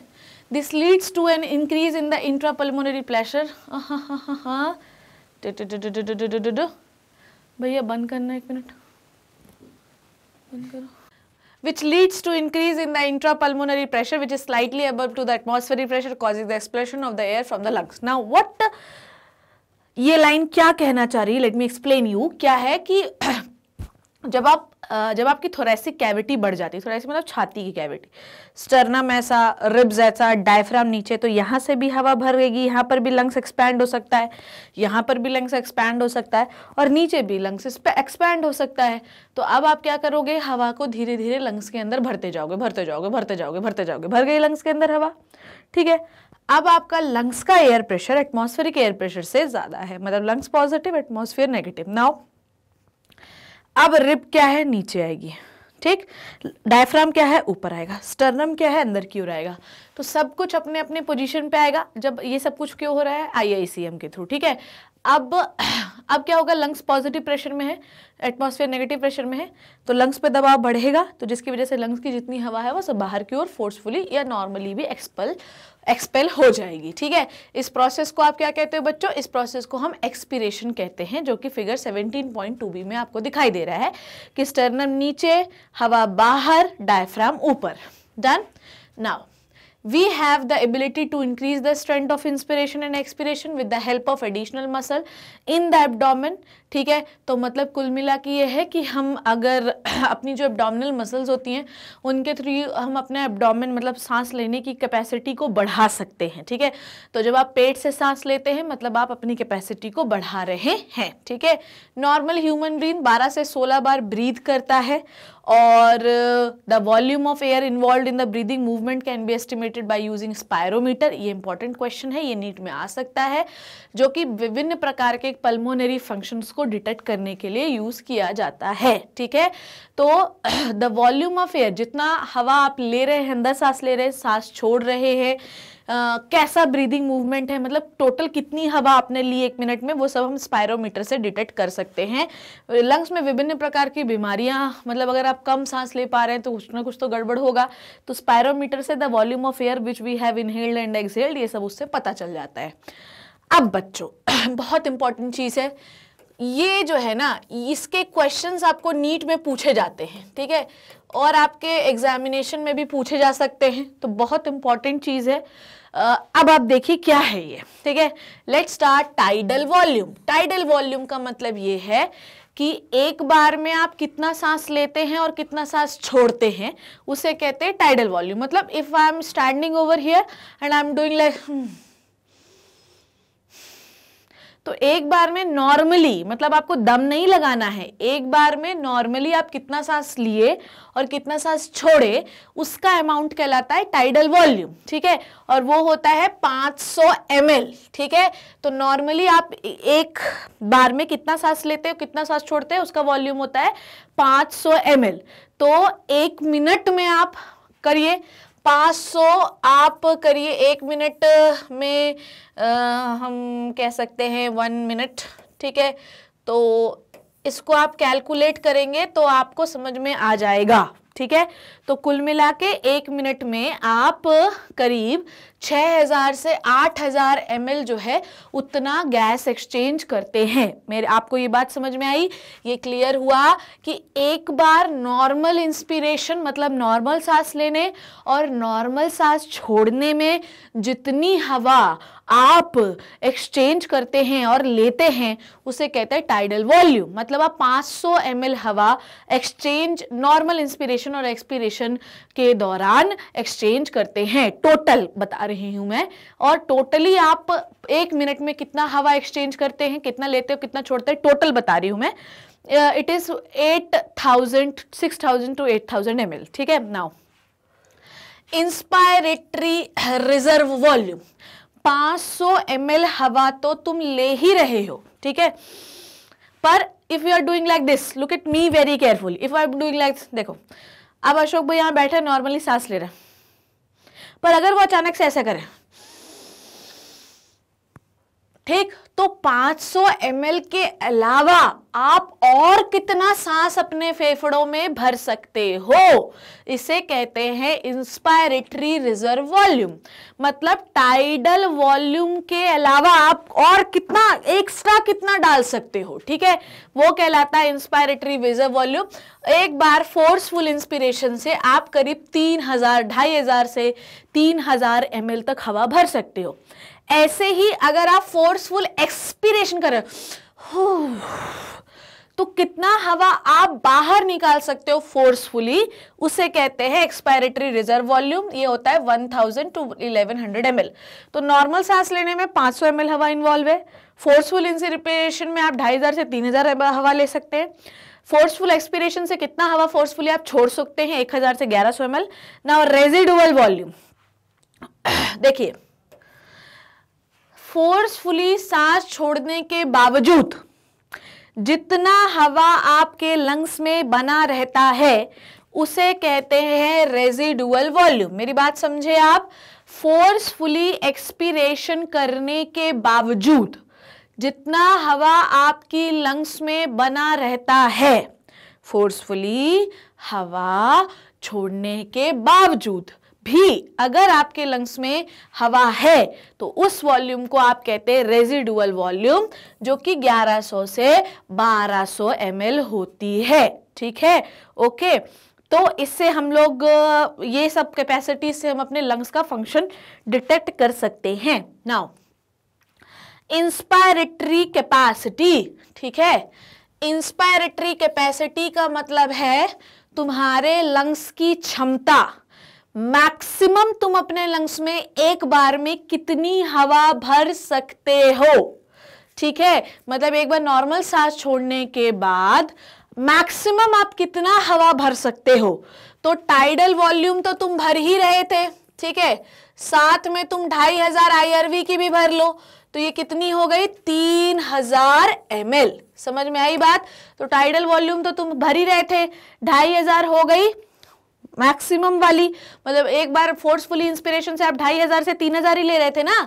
This leads to an increase in the intrapulmonary pressure. भैया बंद करना एक minute बंद करो which leads to increase in the intrapulmonary pressure which is slightly above to the atmospheric pressure causing the expulsion of the air from the lungs. Now what ये line क्या कहना चाह रही है लेट मी एक्सप्लेन यू क्या है कि जब आप जब आपकी थोरेसिक कैविटी बढ़ जाती है थोरेसिक मतलब छाती की कैविटी स्टर्नम ऐसा रिब्स ऐसा डायफ्राम नीचे तो यहाँ से भी हवा भर गएगी यहाँ पर भी लंग्स एक्सपैंड हो सकता है यहाँ पर भी लंग्स एक्सपैंड हो सकता है और नीचे भी लंग्स एक्सपैंड हो सकता है तो अब आप क्या करोगे हवा को धीरे धीरे लंग्स के अंदर भरते जाओगे भरते जाओगे भरते जाओगे भरते जाओगे भर गई लंग्स के अंदर हवा ठीक है अब आपका लंग्स का air pressure atmospheric air pressure से ज़्यादा है मतलब lungs positive atmosphere negative now अब रिब क्या है नीचे आएगी ठीक डायफ्राम क्या है ऊपर आएगा स्टर्नम क्या है अंदर की ओर आएगा तो सब कुछ अपने अपने पोजीशन पे आएगा जब ये सब कुछ क्यों हो रहा है आईआईसीएम के थ्रू ठीक है अब अब क्या होगा लंग्स पॉजिटिव प्रेशर में है एटमॉस्फेयर नेगेटिव प्रेशर में है तो लंग्स पे दबाव बढ़ेगा तो जिसकी वजह से लंग्स की जितनी हवा है वो सब बाहर की ओर फोर्सफुली या नॉर्मली भी एक्सपल एक्सपेल हो जाएगी ठीक है इस प्रोसेस को आप क्या कहते हो बच्चों इस प्रोसेस को हम एक्सपीरेशन कहते हैं जो कि फिगर पॉइंट बी में आपको दिखाई दे रहा है कि स्टर्नम नीचे हवा बाहर डायफ्राम ऊपर done now we have the ability to increase the strength of inspiration and expiration with the help of additional muscle in the abdomen ठीक है तो मतलब कुल मिला के ये है कि हम अगर <clears throat> अपनी जो एब्डोमिनल मसल्स होती हैं उनके थ्रू हम अपने एब्डोमिन मतलब सांस लेने की कैपेसिटी को बढ़ा सकते हैं ठीक है तो जब आप पेट से सांस लेते हैं मतलब आप अपनी कैपेसिटी को बढ़ा रहे हैं ठीक है नॉर्मल ह्यूमन ब्रीन 12 से 16 बार ब्रीद करता है और the volume of air involve in the breathing movement can be estimated by using spirometer ये इंपॉर्टेंट क्वेश्चन है ये नीट में आ सकता है जो कि विभिन्न प्रकार के पल्मोनरी फंक्शंस को डिटेक्ट करने के लिए यूज किया जाता है ठीक है तो द वॉल्यूम ऑफ एयर जितना हवा आप ले रहे हैं अंदर सांस ले रहे हैं सांस छोड़ रहे हैं कैसा ब्रीदिंग मूवमेंट है मतलब टोटल कितनी हवा आपने ली एक मिनट में वो सब हम स्पायरोमीटर से डिटेक्ट कर सकते हैं लंग्स में विभिन्न प्रकार की बीमारियाँ मतलब अगर आप कम सांस ले पा रहे हैं तो कुछ ना कुछ तो गड़बड़ होगा तो स्पायरोमीटर से the volume of air which we have inhaled and exhaled ये सब उससे पता चल जाता है अब बच्चों <clears throat> बहुत इंपॉर्टेंट चीज़ है ये जो है ना इसके क्वेश्चंस आपको नीट में पूछे जाते हैं ठीक है और आपके एग्जामिनेशन में भी पूछे जा सकते हैं तो बहुत इंपॉर्टेंट चीज़ है अब आप देखिए क्या है ये ठीक है let start tidal volume tidal volume का मतलब ये है कि एक बार में आप कितना सांस लेते हैं और कितना सांस छोड़ते हैं उसे कहते हैं टाइडल वॉल्यूम मतलब if I am standing over here and I am doing like तो एक बार में नॉर्मली मतलब आपको दम नहीं लगाना है एक बार में नॉर्मली आप कितना सांस लिए और कितना सांस छोड़े उसका अमाउंट कहलाता है टाइडल वॉल्यूम ठीक है और वो होता है 500 सौ ठीक है तो नॉर्मली आप एक बार में कितना सांस लेते हो कितना सांस छोड़ते हैं उसका वॉल्यूम होता है 500 सौ तो एक मिनट में आप करिए 500 आप करिए एक मिनट में आ, हम कह सकते हैं वन मिनट ठीक है तो इसको आप कैलकुलेट करेंगे तो आपको समझ में आ जाएगा ठीक है तो कुल मिला के एक मिनट में आप करीब 6000 से 8000 हजार जो है उतना गैस एक्सचेंज करते हैं मेरे आपको ये बात समझ में आई ये क्लियर हुआ कि एक बार नॉर्मल इंस्पिरेशन मतलब नॉर्मल सांस लेने और नॉर्मल सांस छोड़ने में जितनी हवा आप एक्सचेंज करते हैं और लेते हैं उसे कहते हैं टाइडल वॉल्यूम मतलब आप 500 एम हवा एक्सचेंज नॉर्मल इंस्पिरेशन और एक्सपिरेशन के दौरान एक्सचेंज करते हैं टोटल बता रही हूं मैं और टोटली आप एक मिनट में कितना हवा एक्सचेंज करते हैं कितना लेते हो कितना छोड़ते हैं टोटल बता रही हूँ मैं it is eight thousand six thousand to eight thousand M ठीक है now inspiratory reserve volume 500 ml हवा तो तुम ले ही रहे हो ठीक है पर if you are doing like this look it me very careful if I am doing like देखो अब अशोक भाई यहां बैठे नॉर्मली सांस ले रहे पर अगर वो अचानक से ऐसा करें ठीक तो 500 सौ के अलावा आप और कितना सांस अपने फेफड़ों में भर सकते हो इसे कहते हैं इंस्पायरेटरी रिजर्व वॉल्यूम मतलब टाइडल वॉल्यूम के अलावा आप और कितना एक्स्ट्रा कितना डाल सकते हो ठीक है वो कहलाता है इंस्पायरेटरी रिजर्व वॉल्यूम एक बार फोर्सफुल इंस्पिरेशन से आप करीब तीन हजार ढाई हजार से तीन हजार तक हवा भर सकते हो ऐसे ही अगर आप फोर्सफुल एक्सपीरेशन करें तो कितना हवा आप बाहर निकाल सकते हो फोर्सफुली उसे कहते हैं एक्सपायरेटरी रिजर्व वॉल्यूम ये होता है 1000 टू हंड्रेड एम तो नॉर्मल सांस लेने में 500 सौ हवा इन्वॉल्व है फोर्सफुल इंसिपिरेशन में आप 2500 से 3000 हवा ले सकते हैं फोर्सफुल एक्सपीरेशन से कितना हवा फोर्सफुली आप छोड़ सकते हैं 1000 से 1100 ml नाउ रेजिडुअल वॉल्यूम देखिए फोर्सफुली सांस छोड़ने के बावजूद जितना हवा आपके लंग्स में बना रहता है उसे कहते हैं रेजिडुअल वॉल्यूम मेरी बात समझे आप फोर्सफुली एक्सपीरेशन करने के बावजूद जितना हवा आपकी लंग्स में बना रहता है फोर्सफुली हवा छोड़ने के बावजूद भी अगर आपके लंग्स में हवा है तो उस वॉल्यूम को आप कहते हैं रेजिडुअल वॉल्यूम जो कि 1100 से 1200 सौ होती है ठीक है ओके तो इससे हम लोग ये सब कैपेसिटी से हम अपने लंग्स का फंक्शन डिटेक्ट कर सकते हैं नाउ इंस्पायरेटरी कैपेसिटी ठीक है इंस्पायरेटरी कैपेसिटी का मतलब है तुम्हारे लंग्स की क्षमता मैक्सिमम तुम अपने लंग्स में एक बार में कितनी हवा भर सकते हो ठीक है मतलब एक बार नॉर्मल सांस छोड़ने के बाद मैक्सिमम आप कितना हवा भर सकते हो तो टाइडल वॉल्यूम तो तुम भर ही रहे थे ठीक है साथ में तुम ढाई हजार आई की भी भर लो तो ये कितनी हो गई तीन हजार एम समझ में आई बात तो टाइडल वॉल्यूम तो तुम भर ही रहे थे ढाई हजार हो गई मैक्सिमम वाली मतलब एक बार फोर्सफुली इंस्पिरेशन से आप ढाई हजार से तीन हजार ही ले रहे थे ना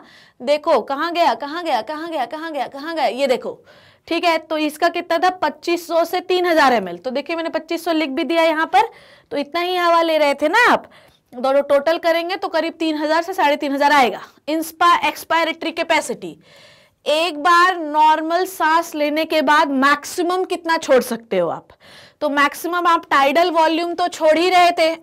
देखो कहाँ गया कहाँ गया कहाँ गया कहाँ गया कहाँ गया ये देखो ठीक है तो इसका कितना था 2500 से 3000 हजार तो देखिए मैंने 2500 लिख भी दिया यहाँ पर तो इतना ही हवा ले रहे थे ना आप दोनों तो टोटल करेंगे तो करीब 3000 से साढ़े तीन आएगा इंस्पा एक्सपायरेटरी कैपेसिटी एक बार नॉर्मल सांस लेने के बाद मैक्सिमम कितना छोड़ सकते हो आप तो मैक्सिमम आप टाइडल वॉल्यूम तो छोड़ ही रहे थे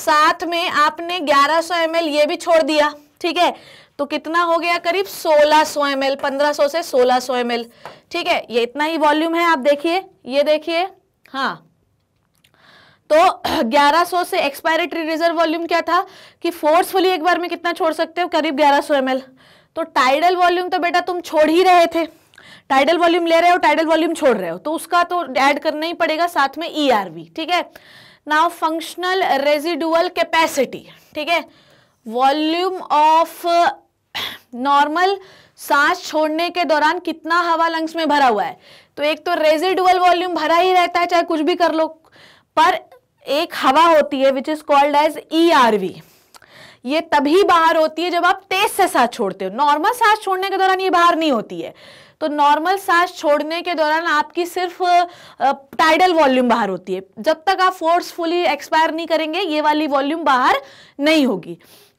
साथ में आपने 1100 सौ ये भी छोड़ दिया ठीक है तो कितना हो गया करीब 1600 सौ एम एल से 1600 सौ एम ठीक है ये इतना ही वॉल्यूम है आप देखिए ये देखिए हाँ तो 1100 से एक्सपायरेटरी रिजर्व वॉल्यूम क्या था कि फोर्सफुली एक बार में कितना छोड़ सकते हो करीब 1100 सौ तो टाइडल वॉल्यूम तो बेटा तुम छोड़ ही रहे थे टाइडल वॉल्यूम ले रहे हो टाइडल वॉल्यूम छोड़ रहे हो तो उसका तो ऐड करना ही पड़ेगा साथ में ई e ठीक है नाउ फंक्शनल रेजिडुअल कैपेसिटी ठीक है वॉल्यूम ऑफ नॉर्मल सांस छोड़ने के दौरान कितना हवा लंग्स में भरा हुआ है तो एक तो रेजिडुअल वॉल्यूम भरा ही रहता है चाहे कुछ भी कर लो पर एक हवा होती है which is called as E ये तभी बाहर होती है जब आप तेज से सांस छोड़ते हो नॉर्मल सांस छोड़ने के दौरान ये बाहर नहीं होती है तो नॉर्मल सांस छोड़ने के दौरान आपकी सिर्फ टाइडल वॉल्यूम बाहर होती है जब तक आप फोर्सफुली एक्सपायर नहीं करेंगे ये वाली वॉल्यूम बाहर नहीं होगी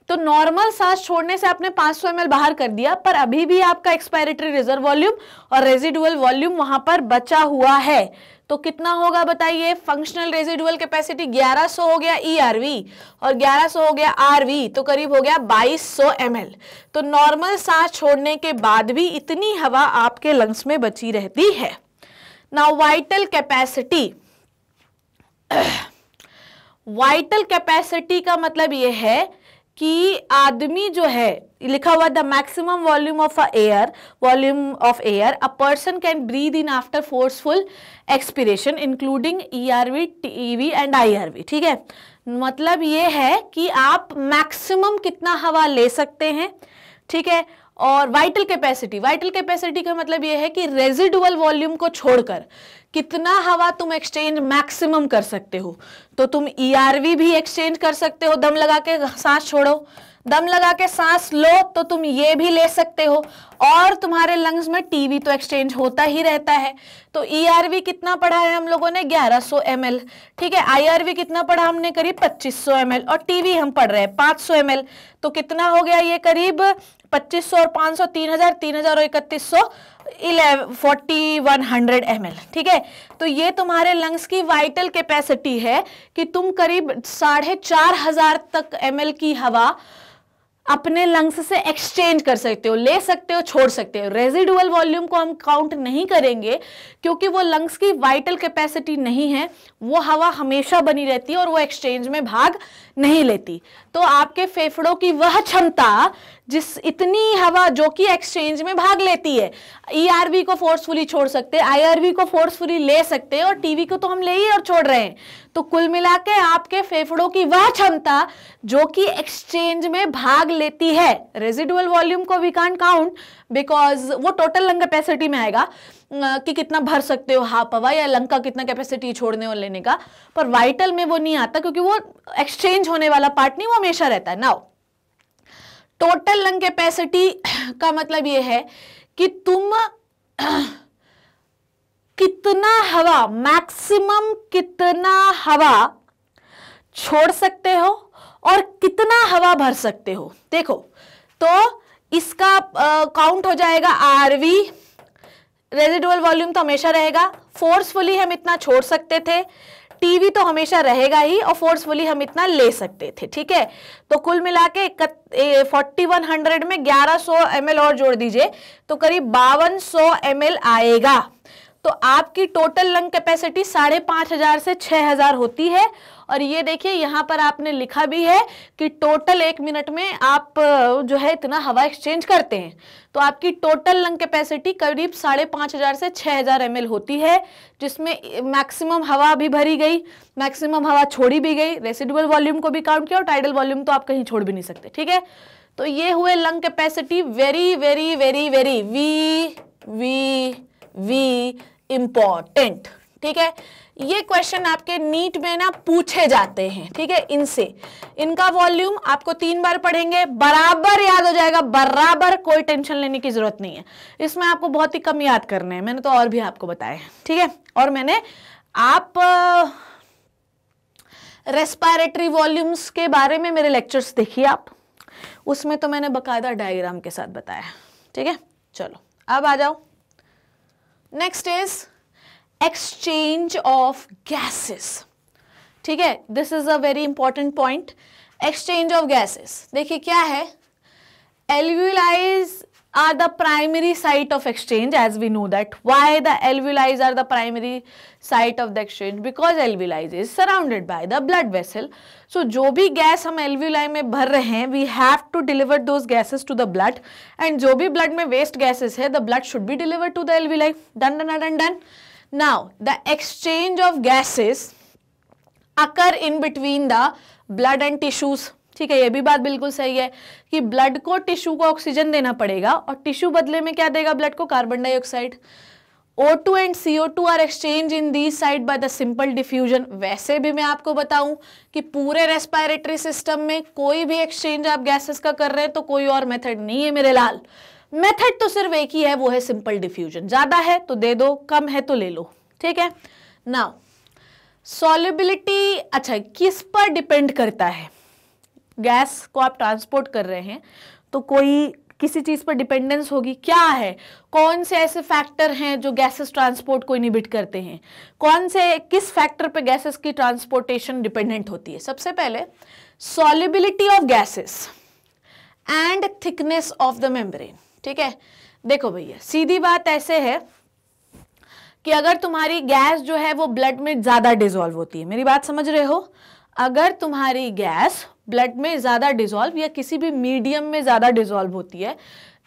तो नॉर्मल सांस छोड़ने से आपने 500 सौ बाहर कर दिया पर अभी भी आपका एक्सपायरेटरी रिजर्व वॉल्यूम और रेजिडुअल वॉल्यूम वहां पर बचा हुआ है तो कितना होगा बताइए फंक्शनल रेजिडुअल कैपेसिटी 1100 हो गया ईआरवी e और 1100 हो गया आरवी तो करीब हो गया 2200 एमएल तो नॉर्मल सांस छोड़ने के बाद भी इतनी हवा आपके लंग्स में बची रहती है now vital capacity vital capacity का मतलब यह है कि आदमी जो है लिखा हुआ the maximum volume of a air volume of air a person can breathe in after forceful expiration including E R V T V and I R V ठीक है मतलब ये है कि आप मैक्सिमम कितना हवा ले सकते हैं ठीक है और वाइटल कैपेसिटी वाइटल कैपेसिटी का मतलब यह है कि रेजिडुअल वॉल्यूम को छोड़कर कितना हवा तुम एक्सचेंज मैक्सिमम कर सकते हो तो तुम ईआरवी e भी एक्सचेंज कर सकते हो दम लगा के सांस छोड़ो दम लगा के सांस लो तो तुम ये भी ले सकते हो और तुम्हारे लंग्स में टीवी तो एक्सचेंज होता ही रहता है तो ईआरवी e कितना पढ़ा है हम लोगों ने 1100 सौ ठीक है आईआरवी कितना पढ़ा हमने करीब 2500 सौ और टीवी हम पढ़ रहे हैं 500 सौ तो कितना हो गया ये करीब पच्चीस सौ और पाँच सौ तीन हजार तीन हजार और इकतीस सौ eleven forty one hundred M ठीक है तो ये तुम्हारे लंग्स की वाइटल कैपेसिटी है कि तुम करीब साढ़े चार हजार तक एम की हवा अपने लंग्स से एक्सचेंज कर सकते हो ले सकते हो छोड़ सकते हो रेजिडुअल वॉल्यूम को हम काउंट नहीं करेंगे क्योंकि वो लंग्स की वाइटल कैपेसिटी नहीं है वो हवा हमेशा बनी रहती है और वो एक्सचेंज में भाग नहीं लेती तो आपके फेफड़ों की वह क्षमता जिस इतनी हवा जो कि एक्सचेंज में भाग लेती है ईआरबी e को फोर्सफुली छोड़ सकते हैं आईआरबी को फोर्सफुली ले सकते हैं और टीवी को तो हम ले ही और छोड़ रहे हैं तो कुल मिला के आपके फेफड़ों की वह क्षमता जो कि एक्सचेंज में भाग लेती है रेजिडुअल वॉल्यूम को वी कांट काउंट बिकॉज वो टोटल लंग कैपेसिटी में आएगा कि कितना भर सकते हो हाफ हवा या लंग का कितना कैपेसिटी छोड़ने और लेने का पर वाइटल में वो नहीं आता क्योंकि वो एक्सचेंज होने वाला पार्ट नहीं वो हमेशा रहता है नाउ टोटल लंग कैपेसिटी का मतलब ये है कि तुम कितना हवा मैक्सिमम कितना हवा छोड़ सकते हो और कितना हवा भर सकते हो देखो तो इसका काउंट हो जाएगा आरवी रेजिडुअल वॉल्यूम तो हमेशा रहेगा फोर्सफुली हम इतना छोड़ सकते थे टीवी तो हमेशा रहेगा ही और फोर्सफुली हम इतना ले सकते थे ठीक है तो कुल मिला के फोर्टी वन हंड्रेड में ग्यारह सौ एम और जोड़ दीजिए तो करीब बावन सौ एम आएगा तो आपकी टोटल लंग कैपेसिटी साढ़े पांच हजार से छह हजार होती है और ये देखिए यहाँ पर आपने लिखा भी है कि टोटल एक मिनट में आप जो है इतना हवा एक्सचेंज करते हैं तो आपकी टोटल लंग कैपेसिटी करीब साढ़े पाँच हज़ार से छः हज़ार एम होती है जिसमें मैक्सिमम हवा भी भरी गई मैक्सिमम हवा छोड़ी भी गई रेसिडुअल वॉल्यूम को भी काउंट किया और टाइडल वॉल्यूम तो आप कहीं छोड़ भी नहीं सकते ठीक है तो ये हुए lung capacity very very very very we we we important ठीक है ये क्वेश्चन आपके नीट में ना पूछे जाते हैं ठीक है इनसे इनका वॉल्यूम आपको तीन बार पढ़ेंगे बराबर याद हो जाएगा बराबर कोई टेंशन लेने की जरूरत नहीं है इसमें आपको बहुत ही कम याद करने हैं मैंने तो और भी आपको बताए हैं ठीक है और मैंने आप रेस्पायरेटरी वॉल्यूम्स के बारे में मेरे लेक्चर्स देखिए आप उसमें तो मैंने बकायदा डायग्राम के साथ बताया ठीक है चलो अब आ जाओ next is exchange of gases ठीक है this is a very important point exchange of gases देखिए क्या है alveoli are the primary site of exchange as we know that why the alveoli are the primary site of the exchange because alveoli is surrounded by the blood vessel so जो भी gas हम alveoli में भर रहे हैं we have to deliver those gases to the blood and जो भी blood में वेस्ट गैसेज है द ब्लड शुड भी deliver to the alveoli done done done done done Now, the exchange of gases occur in between the blood and tissues. ठीक है ये भी बात बिल्कुल सही है कि ब्लड को टिश्यू को ऑक्सीजन देना पड़ेगा और टिश्यू बदले में क्या देगा ब्लड को carbon dioxide O2 and CO2 are exchange in the side by the simple diffusion वैसे भी मैं आपको बताऊं कि पूरे रेस्पायरेटरी सिस्टम में कोई भी एक्सचेंज आप गैसेस का कर रहे हैं तो कोई और मेथड नहीं है मेरे लाल मेथड तो सिर्फ एक ही है वो है सिंपल डिफ्यूजन ज्यादा है तो दे दो कम है तो ले लो ठीक है नाउ सॉलिबिलिटी अच्छा किस पर डिपेंड करता है गैस को आप ट्रांसपोर्ट कर रहे हैं तो कोई किसी चीज़ पर डिपेंडेंस होगी क्या है कौन से ऐसे फैक्टर हैं जो गैसेस ट्रांसपोर्ट को इनिबिट करते हैं कौन से किस फैक्टर पे गैसेस की ट्रांसपोर्टेशन डिपेंडेंट होती है सबसे पहले solubility of gases and thickness of the membrane ठीक है देखो भैया सीधी बात ऐसे है कि अगर तुम्हारी गैस जो है वो ब्लड में ज़्यादा डिजोल्व होती है मेरी बात समझ रहे हो अगर तुम्हारी गैस ब्लड में ज़्यादा डिजोल्व या किसी भी मीडियम में ज़्यादा डिजोल्व होती है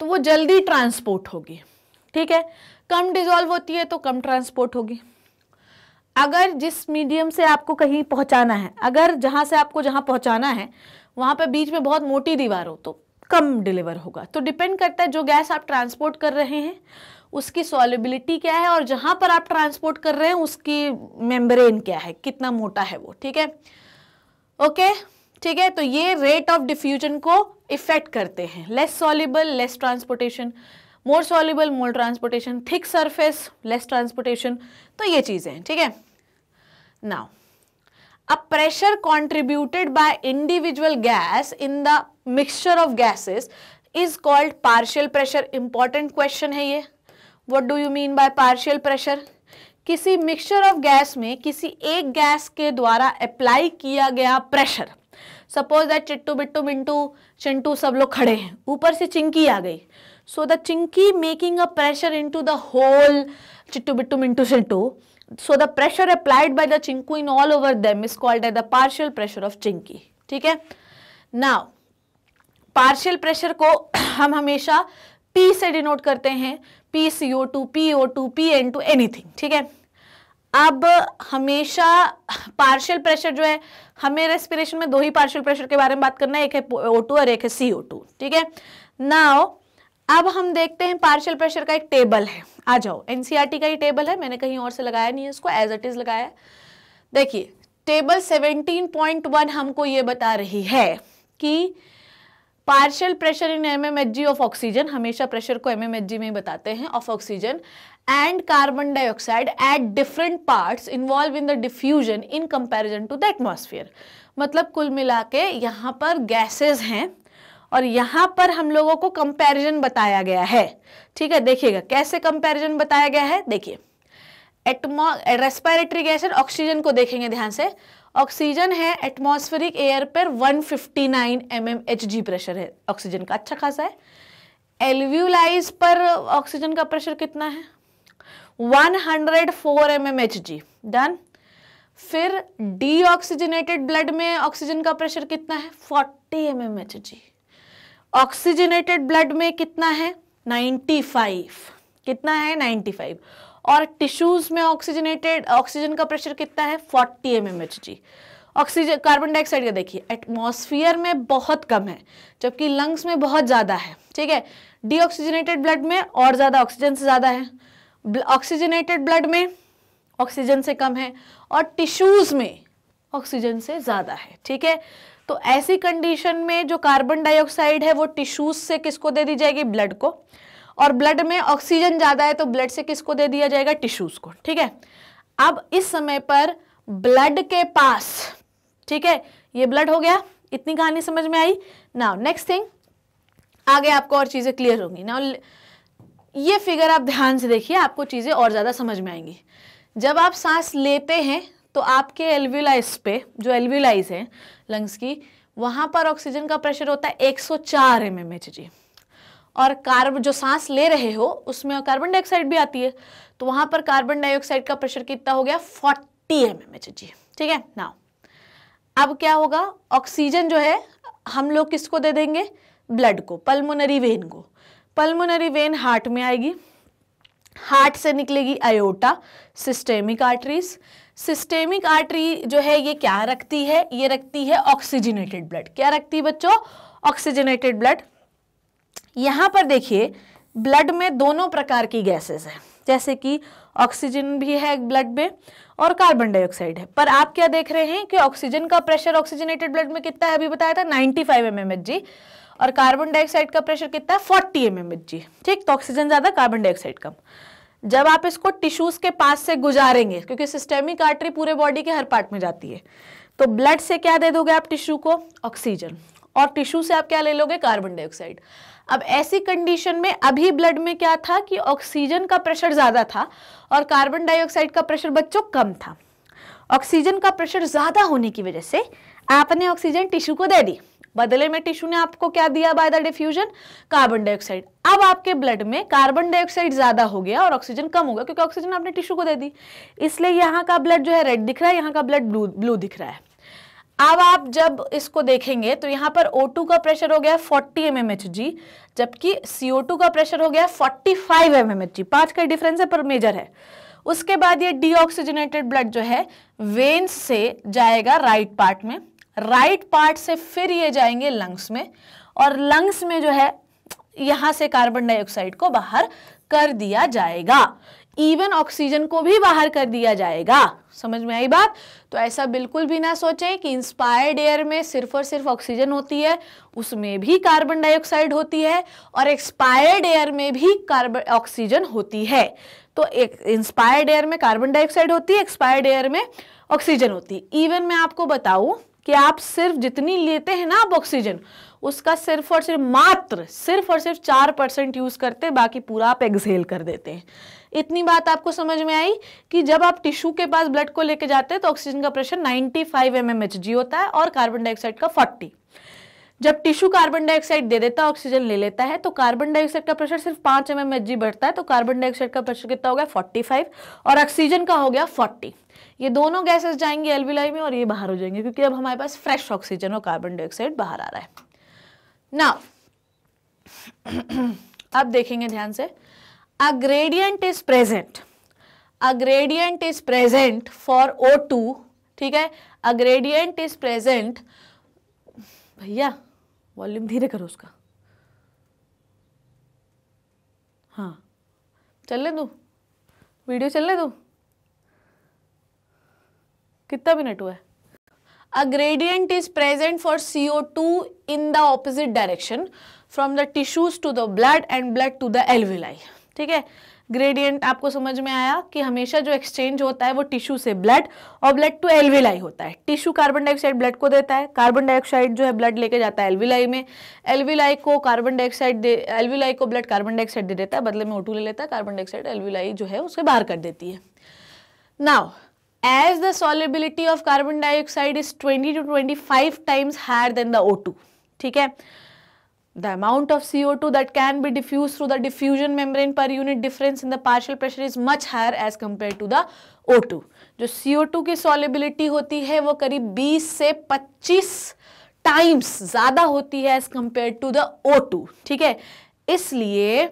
तो वो जल्दी ट्रांसपोर्ट होगी ठीक है कम डिजोल्व होती है तो कम ट्रांसपोर्ट होगी अगर जिस मीडियम से आपको कहीं पहुंचाना है अगर जहां से आपको जहां पहुंचाना है वहां पर बीच में बहुत मोटी दीवार हो तो कम डिलीवर होगा तो डिपेंड करता है जो गैस आप ट्रांसपोर्ट कर रहे हैं उसकी सॉलिबिलिटी क्या है और जहाँ पर आप ट्रांसपोर्ट कर रहे हैं उसकी मेम्ब्रेन क्या है कितना मोटा है वो ठीक है ओके ठीक है तो ये रेट ऑफ डिफ्यूजन को इफेक्ट करते हैं less soluble less transportation more soluble more transportation thick surface less transportation तो ये चीज़ें हैं ठीक है now a pressure contributed by individual gas in the mixture of gases is called partial pressure important question है ये what do you mean by partial pressure किसी mixture of gas में किसी एक गैस के द्वारा अप्लाई किया गया pressure suppose that Chittu Bittu Mintu Chintu सब लोग खड़े हैं ऊपर से चिंकी आ गई so the Chinki making a pressure into the whole Chittu Bittu Mintu Chintu so the pressure applied by the chinquin all over them is called as the partial pressure of chinqui ठीक है now partial pressure को हम हमेशा P से डिनोट करते हैं P C O two P O two P N two anything ठीक है अब हमेशा पार्शियल प्रेशर जो है हमें रेस्पिरेशन में दो ही पार्शियल प्रेशर के बारे में बात करना है एक है ओ टू और एक है सी ओ टू ठीक है नाउ अब हम देखते हैं पार्शियल प्रेशर का एक टेबल है आ जाओ एनसीईआरटी e का ही टेबल है मैंने कहीं और से लगाया नहीं है इसको एज इट इज लगाया देखिए टेबल 17.1 हमको ये बता रही है कि partial pressure in mmHg of oxygen हमेशा प्रेशर को एमएमएचजी में बताते हैं of oxygen and carbon dioxide at different parts involve in the diffusion in comparison to the atmosphere मतलब कुल मिला के यहाँ पर गैसेज हैं और यहाँ पर हम लोगों को कंपैरिजन बताया गया है ठीक है देखिएगा कैसे कंपैरिजन बताया गया है देखिए एटमो रेस्पायरेटरी गैस एंड ऑक्सीजन को देखेंगे ध्यान से ऑक्सीजन है एटमोस्फेरिक एयर पर 159 फिफ्टी प्रेशर है ऑक्सीजन का अच्छा खासा है एलव्यूलाइज पर ऑक्सीजन का प्रेशर कितना है 104 हंड्रेड डन फिर डी ब्लड में ऑक्सीजन का प्रेशर कितना है 40 जी ऑक्सीजनेटेड ब्लड में कितना है 95 कितना है 95 और टिश्यूज में ऑक्सीजनेटेड ऑक्सीजन का प्रेशर कितना है 40 m m H g oxygen carbon dioxide का देखिए एटमॉस्फेयर में बहुत कम है जबकि लंग्स में बहुत ज़्यादा है ठीक है डीऑक्सीजनेटेड ब्लड में और ज़्यादा ऑक्सीजन से ज़्यादा है ऑक्सीजनेटेड ब्लड में ऑक्सीजन से कम है और टिश्यूज़ में ऑक्सीजन से ज़्यादा है ठीक है तो ऐसी कंडीशन में जो कार्बन डाइऑक्साइड है वो टिश्यूज से किसको दे दी जाएगी ब्लड को और ब्लड में ऑक्सीजन ज़्यादा है तो ब्लड से किसको दे दिया जाएगा टिश्यूज को ठीक है अब इस समय पर ब्लड के पास ठीक है ये ब्लड हो गया इतनी कहानी समझ में आई नाउ नेक्स्ट थिंग आगे आपको और चीज़ें क्लियर होंगी नाउ ये फिगर आप ध्यान से देखिए आपको चीज़ें और ज़्यादा समझ में आएंगी जब आप सांस लेते हैं तो आपके एल्विलाइज पे जो एल्विलाइज है लंग्स की वहाँ पर ऑक्सीजन का प्रेशर होता है 104 सौ चार जी और कार्ब जो सांस ले रहे हो उसमें कार्बन डाइऑक्साइड भी आती है तो वहाँ पर कार्बन डाइऑक्साइड का प्रेशर कितना हो गया 40 एम जी ठीक है ना अब क्या होगा ऑक्सीजन जो है हम लोग किसको दे देंगे ब्लड को पल्मोनरी वेन को पल्मोनरी वेन हार्ट में आएगी हार्ट से निकलेगी aorta systemic arteries systemic artery जो है ये क्या रखती है ये रखती है ऑक्सीजनेटेड ब्लड क्या रखती है बच्चों ऑक्सीजनेटेड ब्लड यहां पर देखिए ब्लड में दोनों प्रकार की गैसेस हैं जैसे कि ऑक्सीजन भी है ब्लड में और कार्बन डाइऑक्साइड है पर आप क्या देख रहे हैं कि ऑक्सीजन का प्रेशर ऑक्सीजनेटेड ब्लड में कितना है अभी बताया था 95 फाइव एम और कार्बन डाइऑक्साइड का प्रेशर कितना है 40 एम ठीक तो ऑक्सीजन ज़्यादा कार्बन डाइऑक्साइड कम जब आप इसको टिश्यूज के पास से गुजारेंगे क्योंकि सिस्टेमिक आर्टरी पूरे बॉडी के हर पार्ट में जाती है तो ब्लड से क्या दे दोगे आप टिश्यू को ऑक्सीजन और टिश्यू से आप क्या ले लोगे कार्बन डाइऑक्साइड अब ऐसी कंडीशन में अभी ब्लड में क्या था कि ऑक्सीजन का प्रेशर ज़्यादा था और कार्बन डाइऑक्साइड का प्रेशर बच्चों कम था ऑक्सीजन का प्रेशर ज़्यादा होने की वजह से आपने ऑक्सीजन टिश्यू को दे दी बदले में टिश्यू ने आपको क्या दिया by the diffusion carbon dioxide अब आपके ब्लड में कार्बन डाइऑक्साइड ज्यादा हो गया और ऑक्सीजन कम हो गया क्योंकि ऑक्सीजन आपने टिश्यू को दे दी इसलिए यहाँ का ब्लड जो है रेड दिख रहा है यहाँ का ब्लड ब्लू ब्लू दिख रहा है अब आप जब इसको देखेंगे तो यहाँ पर O2 का प्रेशर हो गया 40 एम जबकि CO2 का प्रेशर हो गया 45 एम पांच का डिफरेंस है पर मेजर है उसके बाद ये डीऑक्सीजनेटेड ब्लड जो है वेन्स से जाएगा राइट पार्ट में राइट right पार्ट से फिर ये जाएंगे लंग्स में और लंग्स में जो है यहां से कार्बन डाइऑक्साइड को बाहर कर दिया जाएगा इवन ऑक्सीजन को भी बाहर कर दिया जाएगा समझ में आई बात तो ऐसा बिल्कुल भी ना सोचें कि इंस्पायर्ड एयर में सिर्फ और सिर्फ ऑक्सीजन होती है उसमें भी कार्बन डाइऑक्साइड होती है और एक्सपायर्ड एयर में भी कार्बन ऑक्सीजन होती है तो एक इंस्पायर्ड एयर में कार्बन डाइऑक्साइड होती है एक्सपायर्ड एयर में ऑक्सीजन होती है इवन मैं आपको बताऊँ कि आप सिर्फ जितनी लेते हैं ना आप ऑक्सीजन उसका सिर्फ और सिर्फ मात्र सिर्फ और सिर्फ चार परसेंट यूज़ करते हैं बाकी पूरा आप एक्सेल कर देते हैं इतनी बात आपको समझ में आई कि जब आप टिश्यू के पास ब्लड को लेके जाते हैं तो ऑक्सीजन का प्रेशर 95 फाइव mm होता है और कार्बन डाइऑक्साइड का 40 जब टिश्यू कार्बन डाइऑक्साइड दे देता है ऑक्सीजन ले लेता है तो कार्बन डाइऑक्साइड का प्रेशर सिर्फ पाँच एम बढ़ता है तो कार्बन डाइऑक्साइड का प्रेशर कितना हो गया फाइव और ऑक्सीजन का हो गया फोर्टी ये दोनों गैसेस जाएंगे एलविलाई में और ये बाहर हो जाएंगे क्योंकि अब हमारे पास फ्रेश ऑक्सीजन और कार्बन डाइऑक्साइड बाहर आ रहा है नाउ <clears throat> अब देखेंगे ध्यान से a gradient is present a gradient is present for O two ठीक है अ ग्रेडियंट इज प्रेजेंट भैया वॉल्यूम धीरे करो उसका हाँ चलने दो वीडियो चलने दो कितना मिनट हुआ है a gradient is present for two in the opposite direction from the tissues to the blood and blood to the alveoli. ठीक है ग्रेडियंट आपको समझ में आया कि हमेशा जो एक्सचेंज होता है वो टिश्यू से ब्लड और ब्लड टू एलविलाई होता है टिश्यू कार्बन डाइऑक्साइड ब्लड को देता है कार्बन डाइऑक्साइड जो है ब्लड लेके जाता है एलविलाई में एलविलाई को कार्बन डाइऑक्साइड दे एलविलाई को ब्लड कार्बन डाइऑक्साइड दे देता है बदले में ओटू ले लेता है कार्बन डाइऑक्साइड एलविलाई जो है उसे बाहर कर देती है now as the solubility of carbon dioxide is 20 to 25 times higher than the O two ठीक है the amount of C O two that can be diffuse through the diffusion membrane per unit difference in the partial pressure is much higher as compare to the O two जो C O to की solubility होती है वो करीब बीस से पच्चीस times ज्यादा होती है as compare to the O two ठीक है इसलिए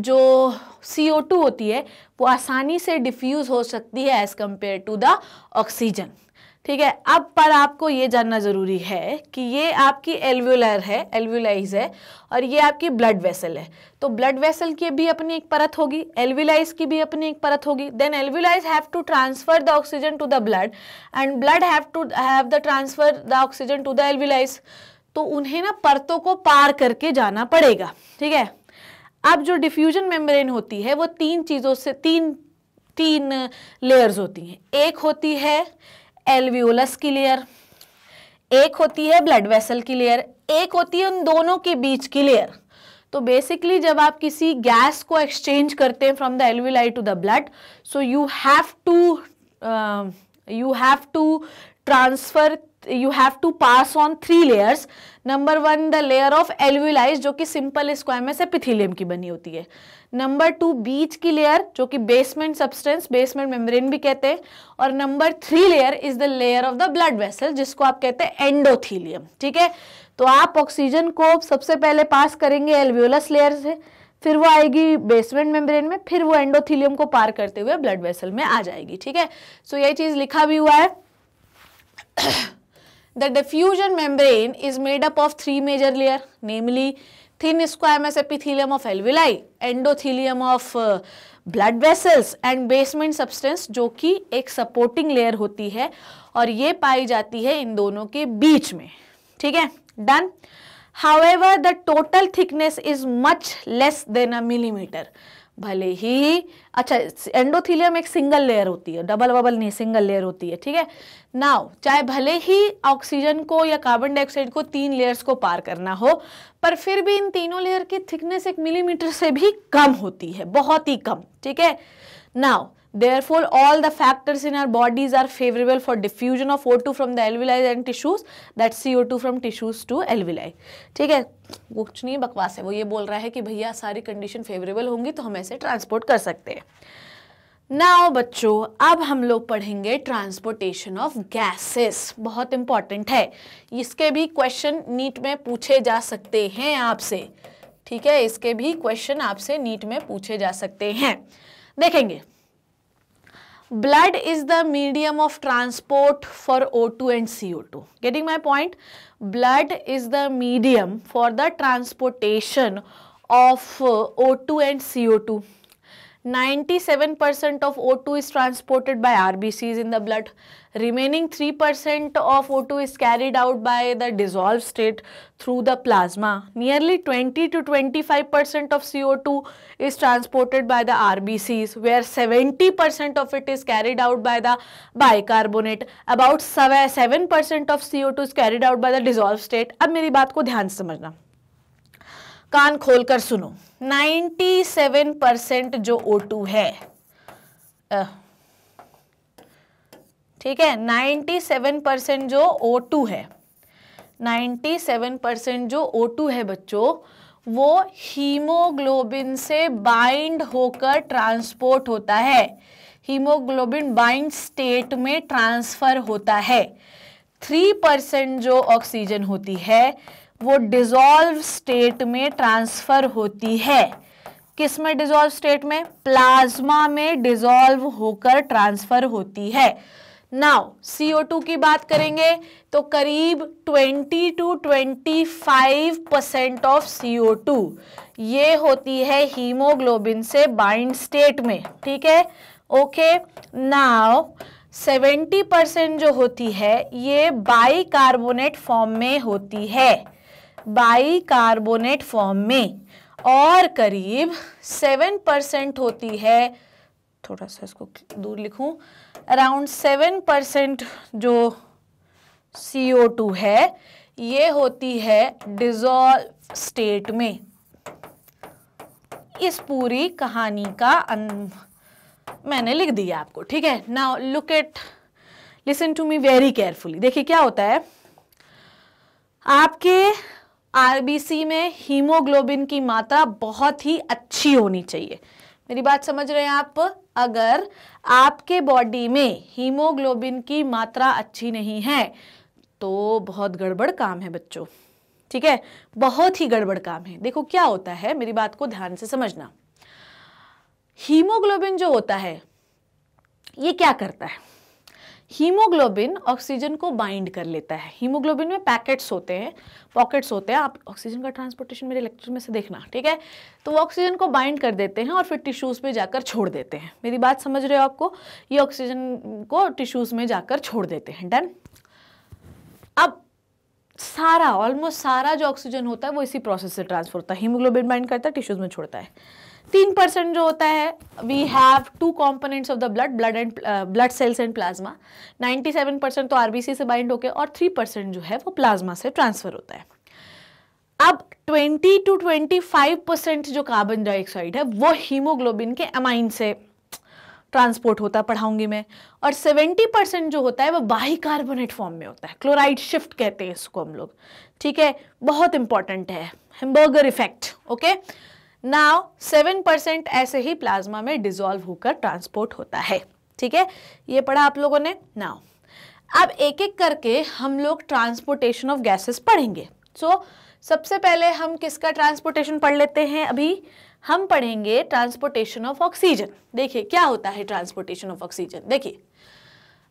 जो सी होती है वो आसानी से डिफ्यूज़ हो सकती है as compare to the oxygen ठीक है अब पर आपको ये जानना ज़रूरी है कि ये आपकी एल्व्यूलर है एल्व्यूलाइज है और ये आपकी ब्लड वेसल है तो ब्लड वेसल की भी अपनी एक परत होगी एल्व्यूलाइज की भी अपनी एक परत होगी then alveoli have to transfer the oxygen to the blood and blood have to have the transfer the oxygen to the alveoli तो उन्हें ना परतों को पार करके जाना पड़ेगा ठीक है अब जो डिफ्यूजन मेम्ब्रेन होती है वो तीन चीज़ों से तीन तीन लेयर्स होती हैं एक होती है एलवियोलस की लेयर एक होती है ब्लड वेसल की लेयर एक होती है उन दोनों के बीच की लेयर तो बेसिकली जब आप किसी गैस को एक्सचेंज करते हैं from the alveoli to the blood so you have to you have to transfer you have to pass on three layers number one the layer of alveoli जो कि simple squamous epithelium की बनी होती है number two बीच की layer जो कि basement substance basement membrane भी कहते हैं और number three layer is the layer of the blood vessel जिसको आप कहते हैं एंडोथीलियम ठीक है तो आप ऑक्सीजन को सबसे पहले पास करेंगे एलव्यूलस लेयर से फिर वो आएगी बेसमेंट मेम्ब्रेन में फिर वो एंडोथीलियम को पार करते हुए ब्लड वेसल में आ जाएगी ठीक है सो so, ये चीज लिखा भी हुआ है The diffusion membrane is made up of three major layer, namely thin squamous epithelium of alveoli, endothelium of uh, blood vessels and basement substance जो कि एक सपोर्टिंग लेयर होती है और ये पाई जाती है इन दोनों के बीच में ठीक है done however the total thickness is much less than a millimetre mm. भले ही अच्छा एंडोथीलियम एक सिंगल लेयर होती है डबल बबल नहीं सिंगल लेयर होती है ठीक है नाउ चाहे भले ही ऑक्सीजन को या कार्बन डाइऑक्साइड को तीन लेयर्स को पार करना हो पर फिर भी इन तीनों लेयर की थिकनेस एक मिलीमीटर से भी कम होती है बहुत ही कम ठीक है now therefore all the factors in our bodies are favorable for diffusion of O2 from the alveoli and tissues that CO2 from tissues to alveoli theek hai वो कुछ नहीं बकवास है वो ये बोल रहा है कि भैया सारी कंडीशन फेवरेबल होंगी तो हम ऐसे ट्रांसपोर्ट कर सकते हैं नाउ बच्चों अब हम लोग पढ़ेंगे ट्रांसपोर्टेशन ऑफ गैसेस बहुत इंपॉर्टेंट है इसके भी क्वेश्चन नीट में पूछे जा सकते हैं आपसे ठीक है इसके भी क्वेश्चन आपसे नीट में पूछे जा सकते हैं देखेंगे blood is the medium of transport for O2 and CO2. Getting my point? Blood is the medium for the transportation of uh, O2 and CO2. 97% of O2 is transported by RBCs in the blood. Remaining 3% of O2 is carried out by the dissolved state through the plasma. Nearly 20 to 25% of CO2 is transported by the RBCs where 70% of it is carried out by the bicarbonate. About 7% of CO2 is carried out by the dissolved state. अब मेरी बात को ध्यान से समझना कान खोलकर सुनो 97 percent जो O2 है ठीक है 97 परसेंट जो O2 है 97 परसेंट जो O2 है बच्चों वो हीमोग्लोबिन से बाइंड होकर ट्रांसपोर्ट होता है हीमोग्लोबिन बाइंड स्टेट में ट्रांसफ़र होता है थ्री परसेंट जो ऑक्सीजन होती है वो डिजोल्व स्टेट में ट्रांसफ़र होती है किस में डिजोल्व स्टेट में प्लाज्मा में डिजोल्व होकर ट्रांसफ़र होती है नाउ CO2 की बात करेंगे तो करीब 20 टू 25 परसेंट ऑफ CO2 ये होती है हीमोग्लोबिन से बाइंड स्टेट में ठीक है ओके नाउ 70 परसेंट जो होती है ये बाई कार्बोनेट फॉर्म में होती है बाइकार्बोनेट फॉर्म में और करीब सेवन परसेंट होती है थोड़ा सा इसको दूर लिखूं अराउंड सेवन परसेंट जो सी ओ टू है ये होती है डिजॉल्व स्टेट में इस पूरी कहानी का मैंने लिख दिया आपको ठीक है now look at listen to me very carefully देखिए क्या होता है आपके आरबीसी में हीमोग्लोबिन की मात्रा बहुत ही अच्छी होनी चाहिए मेरी बात समझ रहे हैं आप अगर आपके बॉडी में हीमोग्लोबिन की मात्रा अच्छी नहीं है तो बहुत गड़बड़ काम है बच्चों ठीक है बहुत ही गड़बड़ काम है देखो क्या होता है मेरी बात को ध्यान से समझना हीमोग्लोबिन जो होता है ये क्या करता है हीमोग्लोबिन ऑक्सीजन को बाइंड कर लेता है हीमोग्लोबिन में पैकेट्स होते हैं पॉकेट्स होते हैं आप ऑक्सीजन का ट्रांसपोर्टेशन मेरे लेक्चर में से देखना ठीक है तो वो ऑक्सीजन को बाइंड कर देते हैं और फिर टिश्यूज़ में जाकर छोड़ देते हैं मेरी बात समझ रहे हो आपको ये ऑक्सीजन को टिश्यूज़ में जाकर छोड़ देते हैं डन अब सारा ऑलमोस्ट सारा जो ऑक्सीजन होता है वो इसी प्रोसेस से ट्रांसफर होता है हीमोग्लोबिन बाइंड करता है टिश्यूज़ में छोड़ता है तीन परसेंट जो होता है we have two components of the blood blood and blood cells and plasma 97 percent तो आरबीसी से बाइंड होकर और थ्री परसेंट जो है वो प्लाज्मा से ट्रांसफर होता है अब 20 टू 25 परसेंट जो कार्बन डाइऑक्साइड है वो हीमोग्लोबिन के अमाइन से ट्रांसपोर्ट होता है पढ़ाऊंगी मैं और 70 परसेंट जो होता है वो बाई कार्बोनेट फॉर्म में होता है क्लोराइड शिफ्ट कहते हैं इसको हम लोग ठीक है बहुत इंपॉर्टेंट है Hamburger effect okay now seven percent ऐसे ही प्लाज्मा में डिजोल्व होकर ट्रांसपोर्ट होता है ठीक है ये पढ़ा आप लोगों ने नाव अब एक एक करके हम लोग ट्रांसपोर्टेशन ऑफ गैसेस पढ़ेंगे सो so, सबसे पहले हम किसका ट्रांसपोर्टेशन पढ़ लेते हैं अभी हम पढ़ेंगे ट्रांसपोर्टेशन ऑफ ऑक्सीजन देखिए क्या होता है ट्रांसपोर्टेशन ऑफ ऑक्सीजन देखिए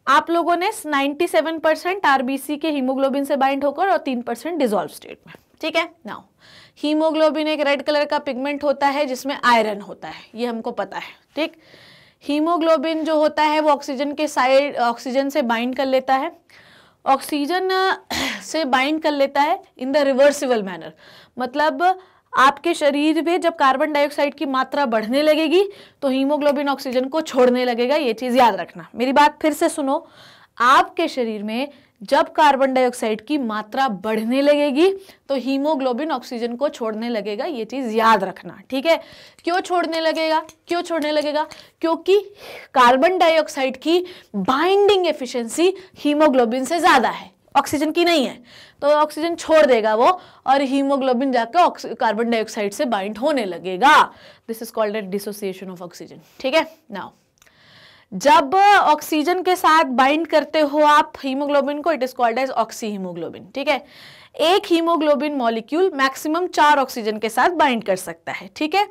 आप लोगों ने 97 RBC के हीमोग्लोबिन से बाइंड होकर और 3 परसेंट डिजोल्व स्टेट में ठीक है नाउ हीमोग्लोबिन एक रेड कलर का पिगमेंट होता है जिसमें आयरन होता है ये हमको पता है ठीक हीमोग्लोबिन जो होता है वो ऑक्सीजन के साइड ऑक्सीजन से बाइंड कर लेता है ऑक्सीजन <clears throat> से बाइंड कर लेता है इन द रिवर्सिबल मैनर मतलब आपके शरीर में जब कार्बन डाइऑक्साइड की मात्रा बढ़ने लगेगी तो हीमोग्लोबिन ऑक्सीजन को छोड़ने लगेगा ये चीज़ याद रखना मेरी बात फिर से सुनो आपके शरीर में जब कार्बन डाइऑक्साइड की मात्रा बढ़ने लगेगी तो हीमोग्लोबिन ऑक्सीजन को छोड़ने लगेगा ये चीज़ याद रखना ठीक है क्यों छोड़ने लगेगा क्यों छोड़ने लगेगा क्योंकि कार्बन डाइऑक्साइड की बाइंडिंग एफिशिएंसी हीमोग्लोबिन से ज़्यादा है ऑक्सीजन की नहीं है तो ऑक्सीजन छोड़ देगा वो और हीमोग्लोबिन जाकर कार्बन डाइऑक्साइड से बाइंड होने लगेगा this is called a dissociation of oxygen ठीक है नाउ जब ऑक्सीजन के साथ बाइंड करते हो आप हीमोग्लोबिन को it is called as oxy haemoglobin ठीक है एक हीमोग्लोबिन मॉलिक्यूल मैक्सिमम चार ऑक्सीजन के साथ बाइंड कर सकता है ठीक है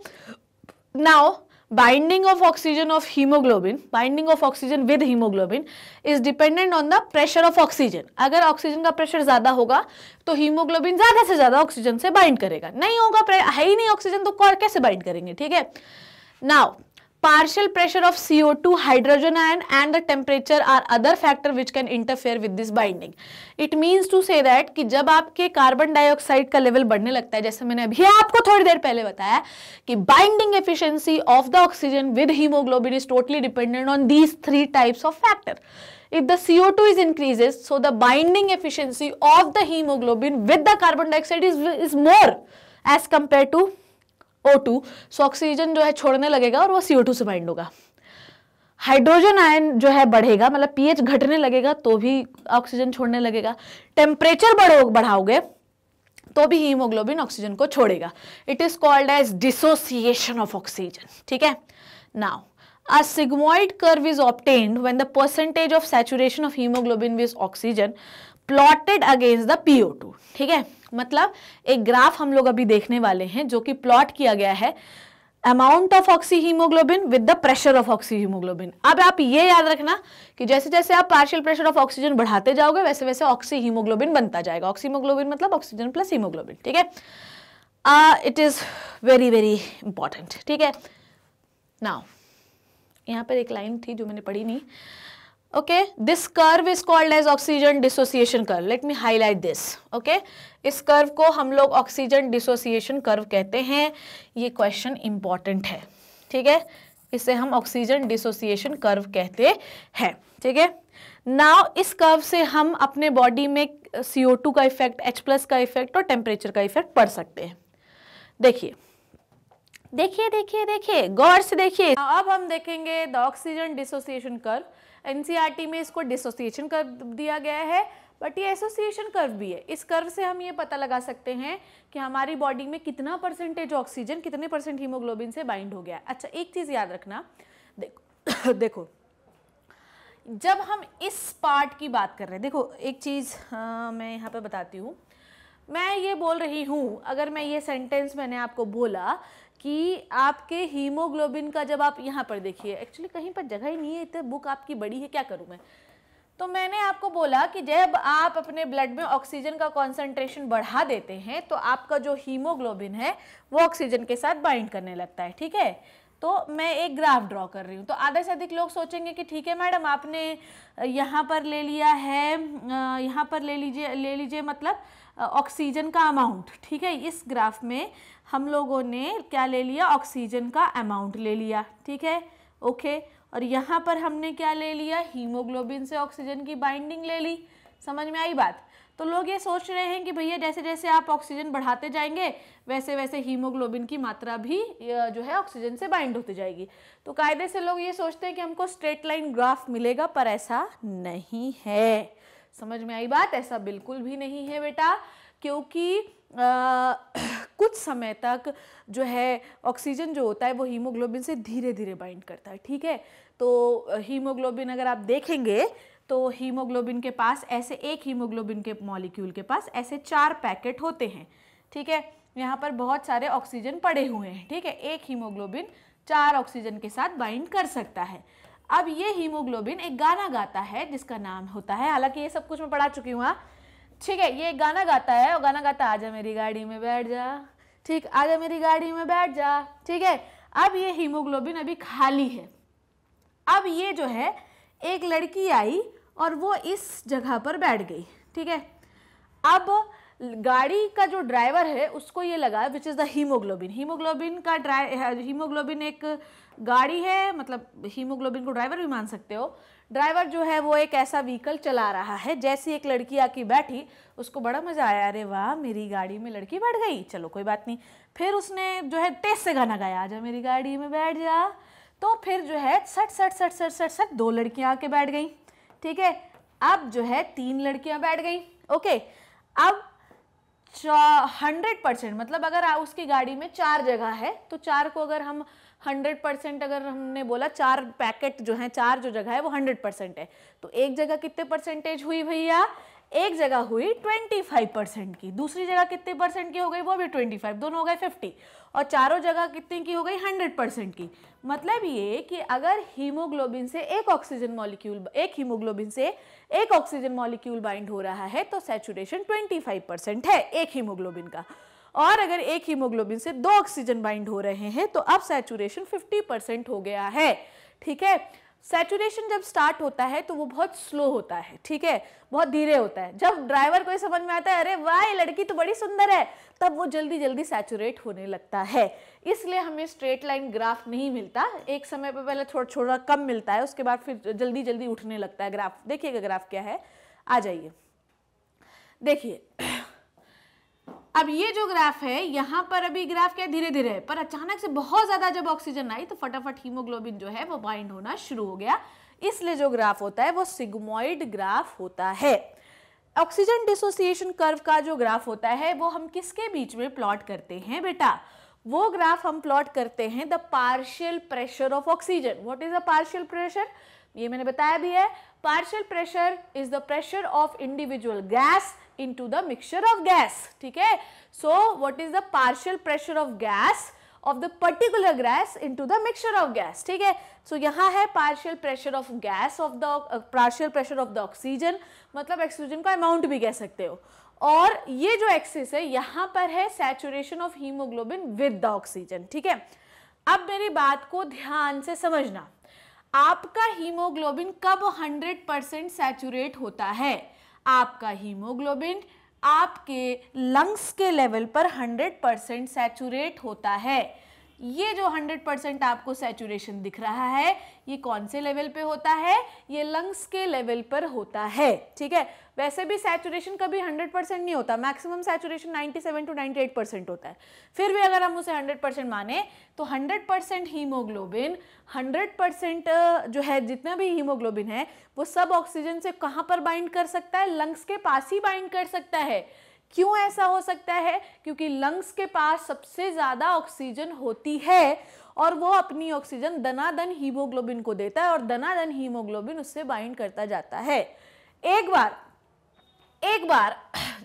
now binding of oxygen of haemoglobin binding of oxygen with haemoglobin is dependent on the pressure of oxygen अगर ऑक्सीजन का प्रेशर ज़्यादा होगा तो हीमोग्लोबिन ज़्यादा से ज़्यादा ऑक्सीजन से बाइंड करेगा नहीं होगा है ही नहीं ऑक्सीजन तो कैसे बाइंड करेंगे ठीक है now partial pressure of CO2 hydrogen ion and the temperature are other factor which can interfere with this binding. It means to say that कि जब आपके carbon dioxide का level बढ़ने लगता है जैसे मैंने अभी आपको थोड़ी देर पहले बताया कि binding efficiency of the oxygen with hemoglobin is totally dependent on these three types of factor. if the CO2 is increases, so the binding efficiency of the hemoglobin with the carbon dioxide is, is more as compared to O two so oxygen जो है छोड़ने लगेगा और वो C O two से bind होगा hydrogen ion जो है बढ़ेगा मतलब पीएच घटने लगेगा तो भी ऑक्सीजन छोड़ने लगेगा टेम्परेचर बढ़ो बढ़ाओगे तो भी हीमोग्लोबिन ऑक्सीजन को छोड़ेगा it is called as dissociation of oxygen ठीक है now a sigmoid curve is obtained the percentage of saturation of of hemoglobin oxygen plotted against the P O two ठीक है मतलब एक ग्राफ हम लोग अभी देखने वाले हैं जो कि प्लॉट किया गया है amount of oxy haemoglobin with the pressure of oxy haemoglobin अब आप ये याद रखना कि जैसे जैसे आप पार्शियल प्रेशर ऑफ ऑक्सीजन बढ़ाते जाओगे वैसे वैसे ऑक्सी हीमोग्लोबिन बनता जाएगा ऑक्सी हीमोग्लोबिन मतलब ऑक्सीजन प्लस हीमोग्लोबिन ठीक है it is very very important ठीक है नाउ यहाँ पर एक लाइन थी जो मैंने पढ़ी नहीं okay this curve is called as oxygen dissociation curve let me highlight this okay इस कर्व को हम लोग ऑक्सीजन डिसोसिएशन कर्व कहते हैं ये क्वेश्चन इंपॉर्टेंट है ठीक है इसे हम ऑक्सीजन डिसोसिएशन कर्व कहते हैं ठीक है नाव इस कर्व से हम अपने बॉडी में CO2 का इफेक्ट H प्लस का इफेक्ट और टेम्परेचर का इफेक्ट पढ़ सकते हैं देखिए देखिए देखिए देखिए गौर से देखिए अब हम देखेंगे the oxygen dissociation curve NCERT में इसको डिसोसिएशन कर दिया गया है बट ये एसोसिएशन कर्व भी है इस कर्व से हम ये पता लगा सकते हैं कि हमारी बॉडी में कितना परसेंटेज ऑक्सीजन कितने परसेंट हीमोग्लोबिन से बाइंड हो गया है अच्छा एक चीज़ याद रखना देखो <coughs> देखो जब हम इस पार्ट की बात कर रहे हैं देखो एक चीज़ हाँ, मैं यहाँ पे बताती हूँ मैं ये बोल रही हूँ अगर मैं ये सेंटेंस मैंने आपको बोला कि आपके हीमोग्लोबिन का जब आप यहाँ पर देखिए एक्चुअली कहीं पर जगह ही नहीं है इतने बुक आपकी बड़ी है क्या करूँ मैं तो मैंने आपको बोला कि जब आप अपने ब्लड में ऑक्सीजन का कॉन्सेंट्रेशन बढ़ा देते हैं तो आपका जो हीमोग्लोबिन है वो ऑक्सीजन के साथ बाइंड करने लगता है ठीक है तो मैं एक ग्राफ ड्रॉ कर रही हूँ तो आधे से अधिक लोग सोचेंगे कि ठीक है मैडम आपने यहाँ पर ले लिया है यहाँ पर ले लीजिए ले लीजिए मतलब ऑक्सीजन का अमाउंट ठीक है इस ग्राफ में हम लोगों ने क्या ले लिया ऑक्सीजन का अमाउंट ले लिया ठीक है ओके okay. और यहाँ पर हमने क्या ले लिया हीमोग्लोबिन से ऑक्सीजन की बाइंडिंग ले ली समझ में आई बात तो लोग ये सोच रहे हैं कि भैया जैसे जैसे आप ऑक्सीजन बढ़ाते जाएंगे वैसे वैसे हीमोग्लोबिन की मात्रा भी जो है ऑक्सीजन से बाइंड होती जाएगी तो कायदे से लोग ये सोचते हैं कि हमको स्ट्रेट लाइन ग्राफ मिलेगा पर ऐसा नहीं है समझ में आई बात ऐसा बिल्कुल भी नहीं है बेटा क्योंकि आ, कुछ समय तक जो है ऑक्सीजन जो होता है वो हीमोग्लोबिन से धीरे धीरे बाइंड करता है ठीक है तो हीमोग्लोबिन अगर आप देखेंगे तो हीमोग्लोबिन के पास ऐसे एक हीमोग्लोबिन के मॉलिक्यूल के पास ऐसे चार पैकेट होते हैं ठीक है यहाँ पर बहुत सारे ऑक्सीजन पड़े हुए हैं ठीक है एक हीमोग्लोबिन चार ऑक्सीजन के साथ बाइंड कर सकता है अब ये हीमोग्लोबिन एक गाना गाता है जिसका नाम होता है हालांकि ये सब कुछ मैं पढ़ा चुकी हूँ हाँ। ठीक है ये गाना गाता है और गाना गाता आजा मेरी गाड़ी में बैठ जा ठीक आजा मेरी गाड़ी में बैठ जा ठीक है अब ये हीमोग्लोबिन अभी खाली है अब ये जो है एक लड़की आई और वो इस जगह पर बैठ गई ठीक है अब गाड़ी का जो ड्राइवर है उसको ये लगा which is the haemoglobin haemoglobin का ड्राइ हीमोग्लोबिन एक गाड़ी है मतलब हीमोग्लोबिन को ड्राइवर भी मान सकते हो ड्राइवर जो है वो एक ऐसा व्हीकल चला रहा है जैसी एक लड़की आके बैठी उसको बड़ा मज़ा आया अरे वाह मेरी गाड़ी में लड़की बैठ गई चलो कोई बात नहीं फिर उसने जो है तेज से गाना गाया आजा मेरी गाड़ी में बैठ जा तो फिर जो है सट सट सट सट सट सट दो लड़कियाँ आके बैठ गई ठीक है अब जो है तीन लड़कियाँ बैठ गई ओके अब हंड्रेड परसेंट मतलब अगर उसकी गाड़ी में चार जगह है तो चार को अगर हम हंड्रेड परसेंट अगर हमने बोला चार पैकेट जो है चार जो जगह है वो हंड्रेड परसेंट है तो एक जगह कितने परसेंटेज हुई भैया एक जगह हुई ट्वेंटी फाइव परसेंट की दूसरी जगह कितने परसेंट की हो गई वो भी ट्वेंटी फाइव दोनों हो गए फिफ्टी और चारों जगह कितने की हो गई हंड्रेड परसेंट की मतलब ये कि अगर हीमोग्लोबिन से एक ऑक्सीजन मॉलिक्यूल एक हीमोग्लोबिन से एक ऑक्सीजन मॉलिक्यूल बाइंड हो रहा है तो सेचुरेशन फाइव परसेंट है एक हीमोग्लोबिन का और अगर एक हीमोग्लोबिन से दो ऑक्सीजन बाइंड हो रहे हैं तो अब सैचुरेशन 50% हो गया है ठीक है सैचुरेशन जब स्टार्ट होता है तो वो बहुत स्लो होता है ठीक है बहुत धीरे होता है जब ड्राइवर को समझ में आता है अरे वाह लड़की तो बड़ी सुंदर है तब वो जल्दी जल्दी सैचुरेट होने लगता है इसलिए हमें स्ट्रेट लाइन ग्राफ नहीं मिलता एक समय पर पहले थोड़ा थोड़ा कम मिलता है उसके बाद फिर जल्दी जल्दी उठने लगता है ग्राफ देखिएगा ग्राफ क्या है आ जाइए देखिए अब ये जो ग्राफ है यहाँ पर अभी ग्राफ क्या धीरे धीरे है पर अचानक से बहुत ज़्यादा जब ऑक्सीजन आई तो फटाफट हीमोग्लोबिन जो है वो बाइंड होना शुरू हो गया इसलिए जो ग्राफ होता है वो सिग्मोइड ग्राफ होता है ऑक्सीजन डिसोसिएशन कर्व का जो ग्राफ होता है वो हम किसके बीच में प्लॉट करते हैं बेटा वो ग्राफ हम प्लॉट करते हैं the partial pressure of oxygen what is the partial pressure ये मैंने बताया भी है partial pressure is the pressure of individual gas into the mixture of gas ठीक है so what is the partial pressure of gas of the particular gas into the mixture of gas ठीक है so यहाँ है partial pressure of gas of the partial pressure of the oxygen मतलब oxygen का amount भी कह सकते हो और ये जो एक्सेस है यहाँ पर है saturation of haemoglobin with the oxygen ठीक है अब मेरी बात को ध्यान से समझना आपका हीमोग्लोबिन कब 100% परसेंट सेचुरेट होता है आपका हीमोग्लोबिन आपके लंग्स के लेवल पर 100 परसेंट सेचूरेट होता है ये जो 100 परसेंट आपको सेचुरेशन दिख रहा है ये कौन से लेवल पे होता है ये लंग्स के लेवल पर होता है ठीक है वैसे भी सैचुरेशन कभी 100 परसेंट नहीं होता मैक्सिमम सैचुरेशन 97 टू 98 परसेंट होता है फिर भी अगर हम उसे 100 परसेंट माने तो 100 परसेंट हीमोग्लोबिन 100 परसेंट जो है जितना भी हीमोग्लोबिन है वो सब ऑक्सीजन से कहाँ पर बाइंड कर सकता है लंग्स के पास ही बाइंड कर सकता है क्यों ऐसा हो सकता है क्योंकि लंग्स के पास सबसे ज़्यादा ऑक्सीजन होती है और वो अपनी ऑक्सीजन दनादन हीमोग्लोबिन को देता है और दनादन हीमोग्लोबिन उससे बाइंड करता जाता है एक बार एक बार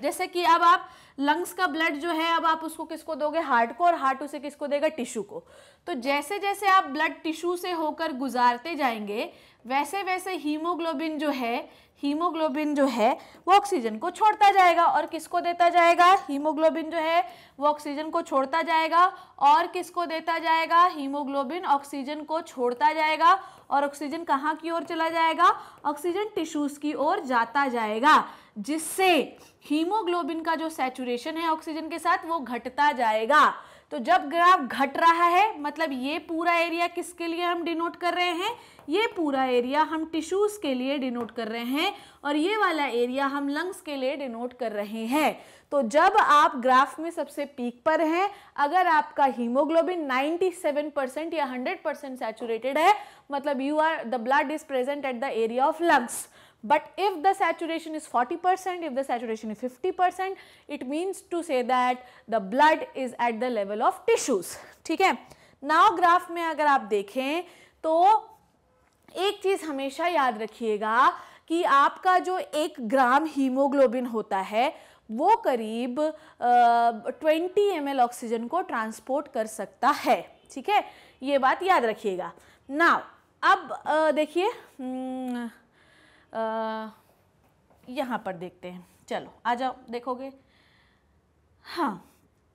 जैसे कि अब आप लंग्स का ब्लड जो है अब आप उसको किसको दोगे हार्ट को और हार्ट उसे किसको देगा टिश्यू को तो जैसे जैसे आप ब्लड टिश्यू से होकर गुजारते जाएंगे वैसे वैसे हीमोग्लोबिन जो है हीमोग्लोबिन जो है वो ऑक्सीजन को छोड़ता जाएगा और किसको देता जाएगा हीमोग्लोबिन जो है वो ऑक्सीजन को छोड़ता जाएगा और किसको देता जाएगा हीमोग्लोबिन ऑक्सीजन को छोड़ता जाएगा और ऑक्सीजन कहाँ की ओर चला जाएगा ऑक्सीजन टिश्यूज़ की ओर जाता जाएगा जिससे हीमोग्लोबिन का जो सेचुरेशन है ऑक्सीजन के साथ वो घटता जाएगा तो जब ग्राफ घट रहा है मतलब ये पूरा एरिया किसके लिए हम डिनोट कर रहे हैं ये पूरा एरिया हम टिश्यूज़ के लिए डिनोट कर रहे हैं और ये वाला एरिया हम लंग्स के लिए डिनोट कर रहे हैं तो जब आप ग्राफ में सबसे पीक पर हैं अगर आपका हीमोग्लोबिन 97 परसेंट या 100 परसेंट सैचुरेटेड है मतलब you are the blood is present at the area of lungs But if the saturation is 40 percent, if the saturation is 50 percent, it means to say that the blood is at the level of tissues. ठीक है नाव graph में अगर आप देखें तो एक चीज़ हमेशा याद रखिएगा कि आपका जो एक ग्राम हीमोग्लोबिन होता है वो करीब ट्वेंटी एम एल ऑक्सीजन को ट्रांसपोर्ट कर सकता है ठीक है ये बात याद रखिएगा नाव अब देखिए हम्म, यहाँ पर देखते हैं चलो आ जाओ देखोगे हाँ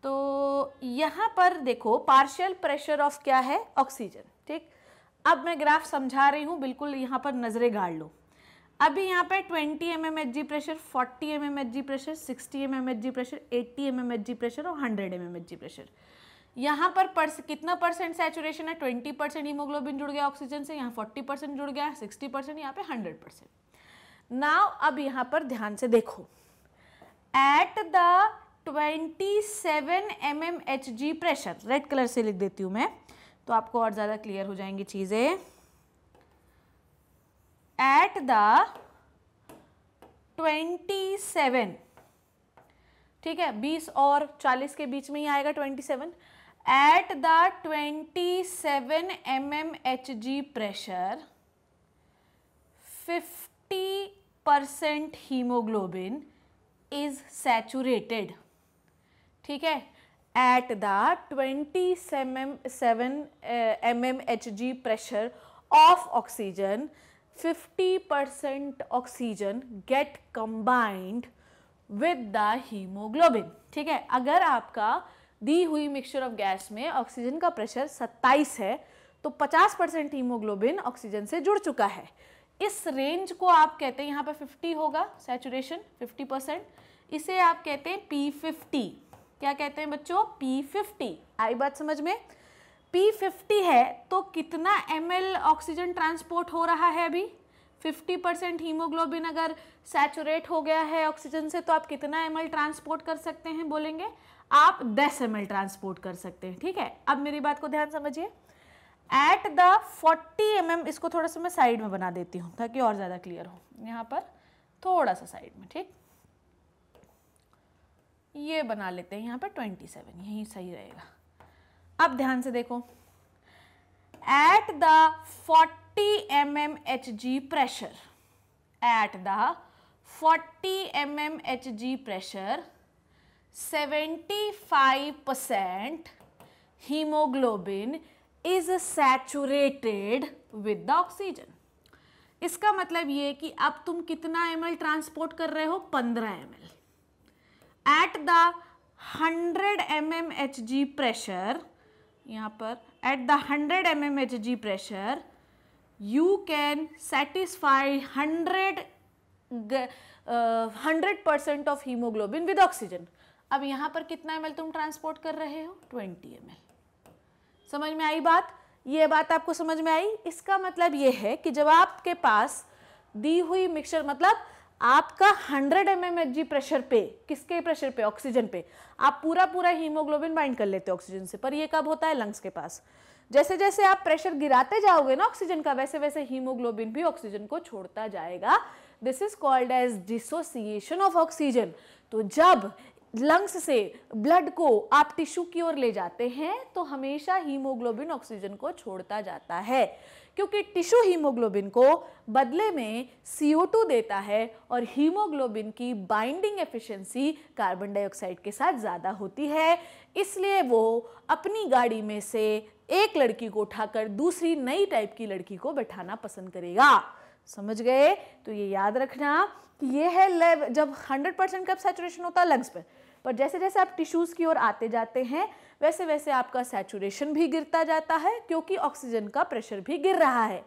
तो यहाँ पर देखो पार्शियल प्रेशर ऑफ क्या है ऑक्सीजन ठीक अब मैं ग्राफ समझा रही हूँ बिल्कुल यहाँ पर नज़रें गाड़ लो अभी यहाँ पर 20 m m H g pressure 40 m m H g pressure 60 m m H g pressure 80 m m H g pressure और 100 m m H g pressure यहाँ पर पर्स, कितना परसेंट सैचुरेशन है 20 परसेंट हीमोग्लोबिन जुड़ गया ऑक्सीजन से यहाँ 40 percent जुड़ गया 60 परसेंट यहाँ पे 100 परसेंट नाव अब यहाँ पर ध्यान से देखो at the 27 seven m m H g pressure red colour से लिख देती हूँ मैं तो आपको और ज़्यादा क्लियर हो जाएंगी चीज़ें एट द 27 ठीक है 20 और 40 के बीच में ही आएगा 27 at the twenty seven m m H g pressure fifty percent haemoglobin is saturated ठीक है at the twenty seven m m H g pressure of oxygen fifty percent oxygen get combined with the haemoglobin ठीक है अगर आपका दी हुई mixture of gas में oxygen का प्रेशर सत्ताईस है तो पचास परसेंट हीमोग्लोबिन ऑक्सीजन से जुड़ चुका है इस रेंज को आप कहते हैं यहाँ पे 50 होगा सेचुरेशन 50 परसेंट इसे आप कहते हैं P50 क्या कहते हैं बच्चों P50 आई बात समझ में P50 है तो कितना एम ऑक्सीजन ट्रांसपोर्ट हो रहा है अभी 50 परसेंट हीमोग्लोबिन अगर सेचुरेट हो गया है ऑक्सीजन से तो आप कितना एम ट्रांसपोर्ट कर सकते हैं बोलेंगे आप 10 एम ट्रांसपोर्ट कर सकते हैं ठीक है अब मेरी बात को ध्यान समझिए एट द 40 एम एम इसको थोड़ा सा मैं साइड में बना देती हूँ ताकि और ज़्यादा क्लियर हो यहाँ पर थोड़ा सा साइड में ठीक ये बना लेते हैं यहाँ पर 27 यही सही रहेगा अब ध्यान से देखो at the 40 m m H g pressure at the 40 m m H g pressure 75 percent haemoglobin is saturated with the oxygen इसका मतलब ये कि अब तुम कितना एम ट्रांसपोर्ट कर रहे हो पंद्रह m at the hundred m m H g pressure यहाँ पर at the hundred m m H g pressure you can satisfy hundred hundred percent of haemoglobin with oxygen अब यहाँ पर कितना एम तुम ट्रांसपोर्ट कर रहे हो ट्वेंटी एम एल समझ में आई बात ये बात आपको समझ में आई इसका मतलब ये है कि जब आपके पास दी हुई मिक्सचर मतलब आपका 100 एम एम प्रेशर पे किसके प्रेशर पे ऑक्सीजन पे आप पूरा पूरा हीमोग्लोबिन बाइंड कर लेते हो ऑक्सीजन से पर ये कब होता है लंग्स के पास जैसे जैसे आप प्रेशर गिराते जाओगे ना ऑक्सीजन का वैसे वैसे हीमोग्लोबिन भी ऑक्सीजन को छोड़ता जाएगा this is called as dissociation of oxygen तो जब लंग्स से ब्लड को आप टिश्यू की ओर ले जाते हैं तो हमेशा हीमोग्लोबिन ऑक्सीजन को छोड़ता जाता है क्योंकि टिश्यू हीमोग्लोबिन को बदले में CO2 देता है और हीमोग्लोबिन की बाइंडिंग एफिशिएंसी कार्बन डाइऑक्साइड के साथ ज़्यादा होती है इसलिए वो अपनी गाड़ी में से एक लड़की को उठाकर दूसरी नई टाइप की लड़की को बैठाना पसंद करेगा समझ गए तो ये याद रखना कि ये है लेव जब 100 परसेंट कब सेचुरेशन होता है लंग्स पर पर जैसे जैसे आप टिश्यूज़ की ओर आते जाते हैं वैसे वैसे आपका सैचुरेशन भी गिरता जाता है क्योंकि ऑक्सीजन का प्रेशर भी गिर रहा है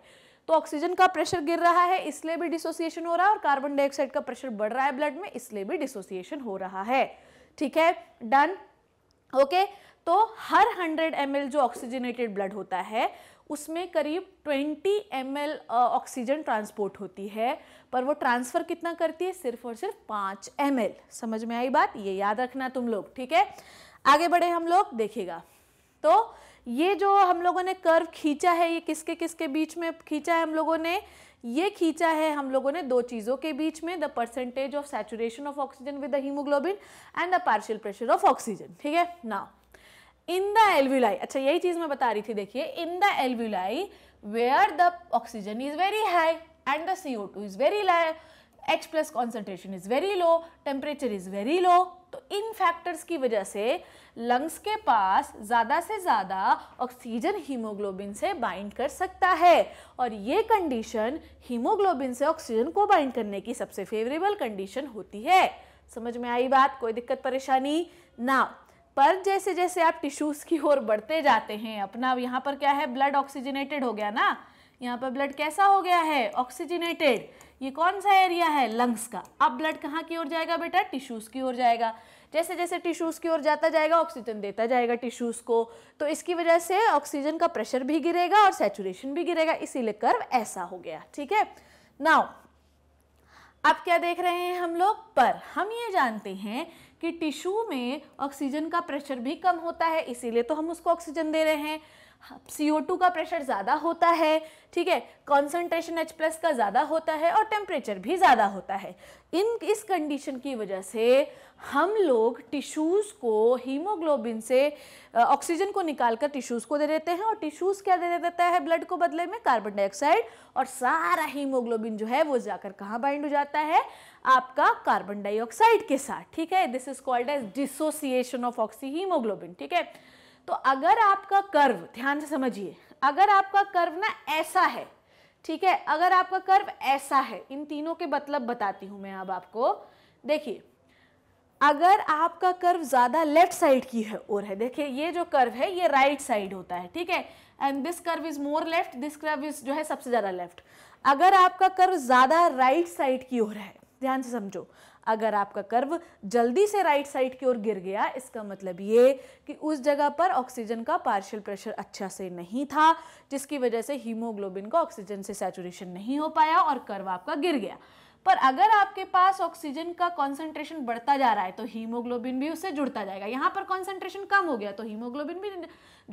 तो ऑक्सीजन का प्रेशर गिर रहा है इसलिए भी डिसोसिएशन हो रहा है और कार्बन डाइऑक्साइड का प्रेशर बढ़ रहा है ब्लड में इसलिए भी डिसोसिएशन हो रहा है ठीक है डन ओके तो हर 100 एम जो ऑक्सीजनेटेड ब्लड होता है उसमें करीब 20 एम ऑक्सीजन ट्रांसपोर्ट होती है पर वो ट्रांसफ़र कितना करती है सिर्फ और सिर्फ पाँच एम समझ में आई बात ये याद रखना तुम लोग ठीक है आगे बढ़े हम लोग देखेगा तो ये जो हम लोगों ने कर्व खींचा है ये किसके किसके बीच में खींचा है हम लोगों ने ये खींचा है हम लोगों ने दो चीज़ों के बीच में the percentage of saturation of oxygen with the haemoglobin and the partial pressure of oxygen ठीक है नाउ इन द एलव्यूलाई अच्छा यही चीज़ मैं बता रही थी देखिए in the alveoli where the oxygen is very high and the C O two is very lie H plus concentration is very low temperature is very low तो इन फैक्टर्स की वजह से लंग्स के पास ज़्यादा से ज़्यादा ऑक्सीजन हीमोग्लोबिन से बाइंड कर सकता है और ये कंडीशन हीमोग्लोबिन से ऑक्सीजन को बाइंड करने की सबसे फेवरेबल कंडीशन होती है समझ में आई बात कोई दिक्कत परेशानी ना पर जैसे जैसे आप टिश्यूज़ की ओर बढ़ते जाते हैं अपना यहाँ पर क्या है ब्लड ऑक्सीजनेटेड हो गया ना यहाँ पर ब्लड कैसा हो गया है ऑक्सीजनेटेड ये कौन सा एरिया है लंग्स का अब ब्लड कहाँ की ओर जाएगा बेटा टिश्यूज़ की ओर जाएगा जैसे जैसे टिश्यूज़ की ओर जाता जाएगा ऑक्सीजन देता जाएगा टिश्यूज़ को तो इसकी वजह से ऑक्सीजन का प्रेशर भी गिरेगा और सेचुरेशन भी गिरेगा इसीलिए कर्व ऐसा हो गया ठीक है नाउ अब क्या देख रहे हैं हम लोग पर हम ये जानते हैं कि टिश्यू में ऑक्सीजन का प्रेशर भी कम होता है इसीलिए तो हम उसको ऑक्सीजन दे रहे हैं सी ओ टू का प्रेशर ज़्यादा होता है ठीक है कॉन्सेंट्रेशन एच प्लस का ज़्यादा होता है और टेम्परेचर भी ज़्यादा होता है इन इस कंडीशन की वजह से हम लोग टिश्यूज़ को हीमोग्लोबिन से ऑक्सीजन को निकाल कर टिश्यूज़ को दे देते हैं और टिश्यूज़ क्या दे देता है ब्लड को बदले में कार्बन डाइऑक्साइड और सारा हीमोग्लोबिन जो है वो जाकर कहाँ बाइंड हो जाता है आपका कार्बन डाइऑक्साइड के साथ ठीक है this is called as dissociation of oxyhaemoglobin ठीक है तो अगर आपका कर्व ध्यान से समझिए अगर आपका कर्व ना ऐसा है ठीक है अगर आपका कर्व ऐसा है इन तीनों के मतलब बताती हूँ मैं अब आपको देखिए अगर आपका कर्व ज़्यादा लेफ्ट साइड की है और है देखिए ये जो कर्व है ये राइट right साइड होता है ठीक है and this curve is more left this curve is जो है सबसे ज़्यादा लेफ्ट अगर आपका कर्व ज़्यादा राइट साइड की ओर है ध्यान से समझो अगर आपका कर्व जल्दी से राइट साइड की ओर गिर गया इसका मतलब ये कि उस जगह पर ऑक्सीजन का पार्शियल प्रेशर अच्छा से नहीं था जिसकी वजह से हीमोग्लोबिन का ऑक्सीजन से सेचुरेशन नहीं हो पाया और कर्व आपका गिर गया पर अगर आपके पास ऑक्सीजन का कॉन्सेंट्रेशन बढ़ता जा रहा है तो हीमोग्लोबिन भी उससे जुड़ता जाएगा यहाँ पर कॉन्सेंट्रेशन कम हो गया तो हीमोग्लोबिन भी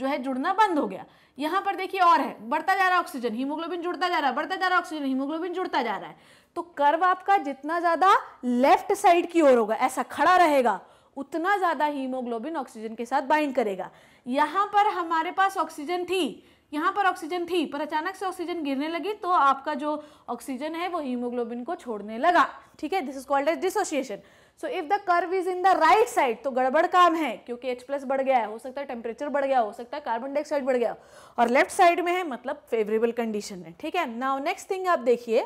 जो है जुड़ना बंद हो गया यहाँ पर देखिए और है बढ़ता जा रहा है ऑक्सीजन हीमोग्लोबिन जुड़ता जा रहा है बढ़ता जा रहा है ऑक्सीजन हीमोग्लोबिन जुड़ता जा रहा है तो कर्व आपका जितना ज़्यादा लेफ्ट साइड की ओर होगा ऐसा खड़ा रहेगा उतना ज़्यादा हीमोग्लोबिन ऑक्सीजन के साथ बाइंड करेगा यहां पर हमारे पास ऑक्सीजन थी यहां पर ऑक्सीजन थी पर अचानक से ऑक्सीजन गिरने लगी तो आपका जो ऑक्सीजन है वो हीमोग्लोबिन को छोड़ने लगा ठीक है this is called as dissociation so if the curve is in the right side तो गड़बड़ काम है क्योंकि H प्लस बढ़ गया है हो सकता है टेम्परेचर बढ़ गया हो सकता है कार्बन डाइऑक्साइड बढ़ गया और लेफ्ट साइड में है मतलब फेवरेबल कंडीशन है ठीक है नाउ नेक्स्ट थिंग आप देखिए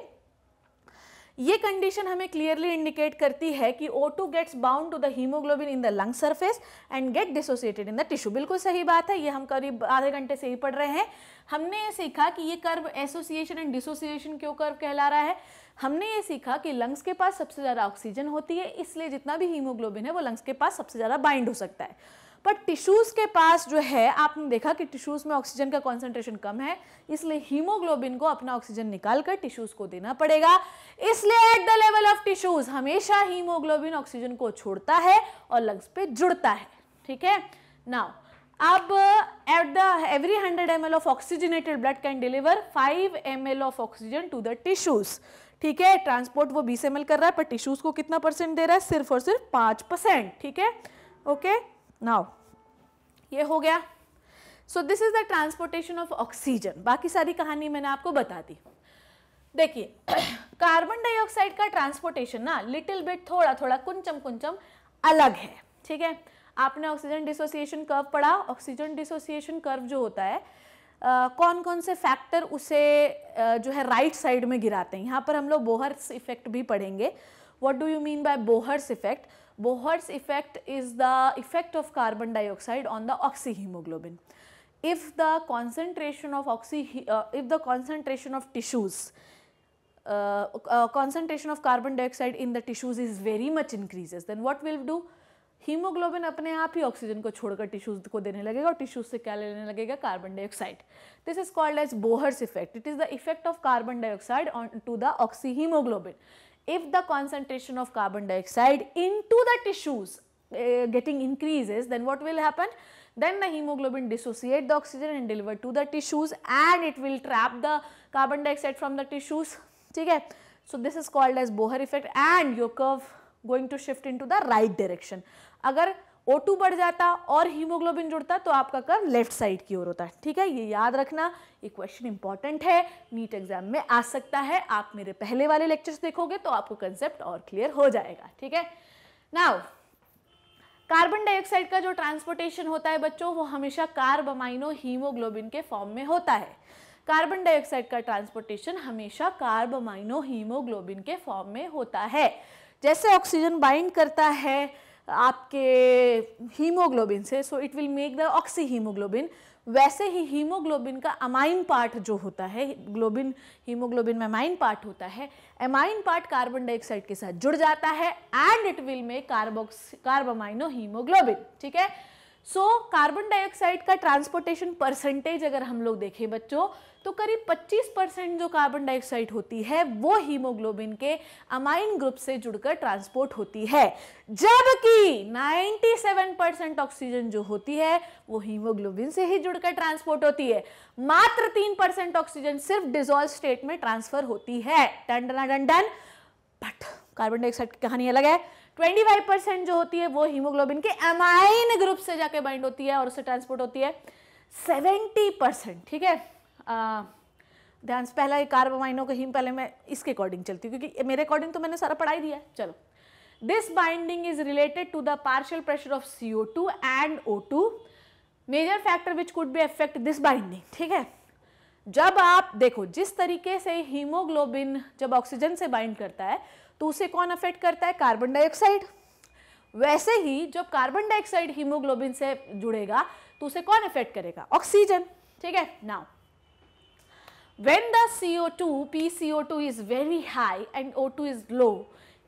ये कंडीशन हमें क्लियरली इंडिकेट करती है कि O two gets bound to the haemoglobin in the lung surface and get dissociated in the tissue बिल्कुल सही बात है ये हम करीब आधे घंटे से ही पढ़ रहे हैं हमने ये सीखा कि ये कर्व एसोसिएशन एंड डिसोसिएशन क्यों कर्व कहला रहा है हमने ये सीखा कि लंग्स के पास सबसे ज़्यादा ऑक्सीजन होती है इसलिए जितना भी हीमोग्लोबिन है वो लंग्स के पास सबसे ज़्यादा बाइंड हो सकता है पर टिश्यूज़ के पास जो है आपने देखा कि टिश्यूज़ में ऑक्सीजन का कॉन्सेंट्रेशन कम है इसलिए हीमोग्लोबिन को अपना ऑक्सीजन निकालकर टिश्यूज़ को देना पड़ेगा इसलिए at the level of tissues हमेशा हीमोग्लोबिन ऑक्सीजन को छोड़ता है और लंग्स पे जुड़ता है ठीक है नाउ अब at the every hundred M L of oxygenated blood can deliver five M L of oxygen to the tissues ठीक है ट्रांसपोर्ट वो बीस एम कर रहा है पर टिश्यूज़ को कितना परसेंट दे रहा है सिर्फ और सिर्फ पांच परसेंट ठीक है ओके okay? नाउ ये हो गया so this is the transportation of oxygen बाकी सारी कहानी मैंने आपको बता दी देखिए कार्बन <clears throat> डाइऑक्साइड का ट्रांसपोर्टेशन ना लिटिल बिट थोड़ा थोड़ा कुंचम कुंचम अलग है ठीक है आपने ऑक्सीजन डिसोसिएशन कर्व पढ़ा ऑक्सीजन डिसोसिएशन कर्व जो होता है आ, कौन कौन से फैक्टर उसे आ, जो है राइट right साइड में गिराते हैं यहाँ पर हम लोग बोहर्स इफेक्ट भी पढ़ेंगे what do you mean by Bohr's effect Bohr's effect is the effect of carbon dioxide on the oxyhaemoglobin if the concentration of oxy if the concentration of tissues concentration of carbon dioxide in the tissues is very much increases then what will do haemoglobin अपने आप ही oxygen को छोड़कर tissues को देने लगेगा और tissues से क्या लेने लगेगा carbon dioxide this is called as Bohr's effect it is the effect of carbon dioxide on to the oxyhaemoglobin if the concentration of carbon dioxide into the tissues uh, getting increases then what will happen then the hemoglobin dissociate the oxygen and deliver to the tissues and it will trap the carbon dioxide from the tissues okay so this is called as bohr effect and your curve going to shift into the right direction agar O2 बढ़ जाता और haemoglobin जुड़ता तो आपका curve left side की ओर होता है ठीक है ये याद रखना ये क्वेश्चन इंपॉर्टेंट है नीट एग्जाम में आ सकता है आप मेरे पहले वाले लेक्चर्स देखोगे तो आपको कंसेप्ट और क्लियर हो जाएगा ठीक है नाउ कार्बन डाइऑक्साइड का जो ट्रांसपोर्टेशन होता है बच्चों वो हमेशा कार्बमाइनो हीमोग्लोबिन के फॉर्म में होता है कार्बन डाइऑक्साइड का ट्रांसपोर्टेशन हमेशा कार्बमाइनो हीमोग्लोबिन के फॉर्म में होता है जैसे ऑक्सीजन बाइंड करता है आपके हीमोग्लोबिन से so it will make the oxy haemoglobin वैसे ही हीमोग्लोबिन का अमाइन पार्ट जो होता है ग्लोबिन हीमोग्लोबिन में अमाइन पार्ट होता है अमाइन पार्ट कार्बन डाइऑक्साइड के साथ जुड़ जाता है and it will make carbox carbamino haemoglobin ठीक है सो कार्बन डाइऑक्साइड का ट्रांसपोर्टेशन परसेंटेज अगर हम लोग देखें बच्चों तो करीब 25 परसेंट जो कार्बन डाइऑक्साइड होती है वो हीमोग्लोबिन के अमाइन ग्रुप से जुड़कर ट्रांसपोर्ट होती है जबकि 97 परसेंट ऑक्सीजन जो होती है वो हीमोग्लोबिन से ही जुड़कर ट्रांसपोर्ट होती है मात्र 3 परसेंट ऑक्सीजन सिर्फ डिजोल्व स्टेट में ट्रांसफर होती है टन डन डन डन बट कार्बन डाइऑक्साइड की कहानी अलग है 25 परसेंट जो होती है वो हीमोग्लोबिन के एमाइन ग्रुप से जाके बाइंड होती है और उससे ट्रांसपोर्ट होती है 70 परसेंट ठीक है ध्यान से पहला कार्बोमाइनो का हीम पहले मैं इसके अकॉर्डिंग चलती हूँ क्योंकि मेरे अकॉर्डिंग तो मैंने सारा पढ़ाई दिया है चलो this binding is related to the partial pressure two and O two major factor which could be affect this binding ठीक है जब आप देखो जिस तरीके से हीमोग्लोबिन जब ऑक्सीजन से बाइंड करता है तो उसे कौन अफेक्ट करता है कार्बन डाइऑक्साइड वैसे ही जब कार्बन डाइऑक्साइड हीमोग्लोबिन से जुड़ेगा तो उसे कौन अफेक्ट करेगा ऑक्सीजन ठीक है now when the C O two P is very high and O two is low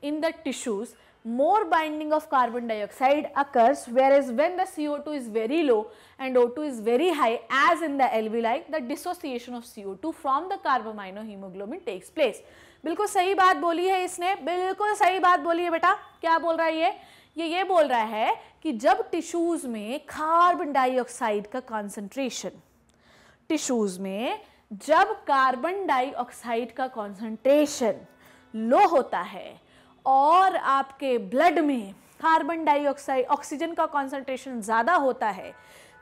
in the tissues more binding of carbon dioxide occurs where is when the C O two is very low and O two is very high as in the alveoli like the dissociation of C O two from the carbamino haemoglobin takes place बिल्कुल सही बात बोली है इसने बिल्कुल सही बात बोली है बेटा क्या बोल रहा है ये ये ये बोल रहा है कि जब टिश्यूज़ में कार्बन डाइऑक्साइड का कॉन्सेंट्रेशन टिश्यूज़ में जब कार्बन डाइऑक्साइड का कॉन्सेंट्रेशन लो होता है और आपके ब्लड में कार्बन डाइऑक्साइड ऑक्सीजन का कॉन्सेंट्रेशन ज़्यादा होता है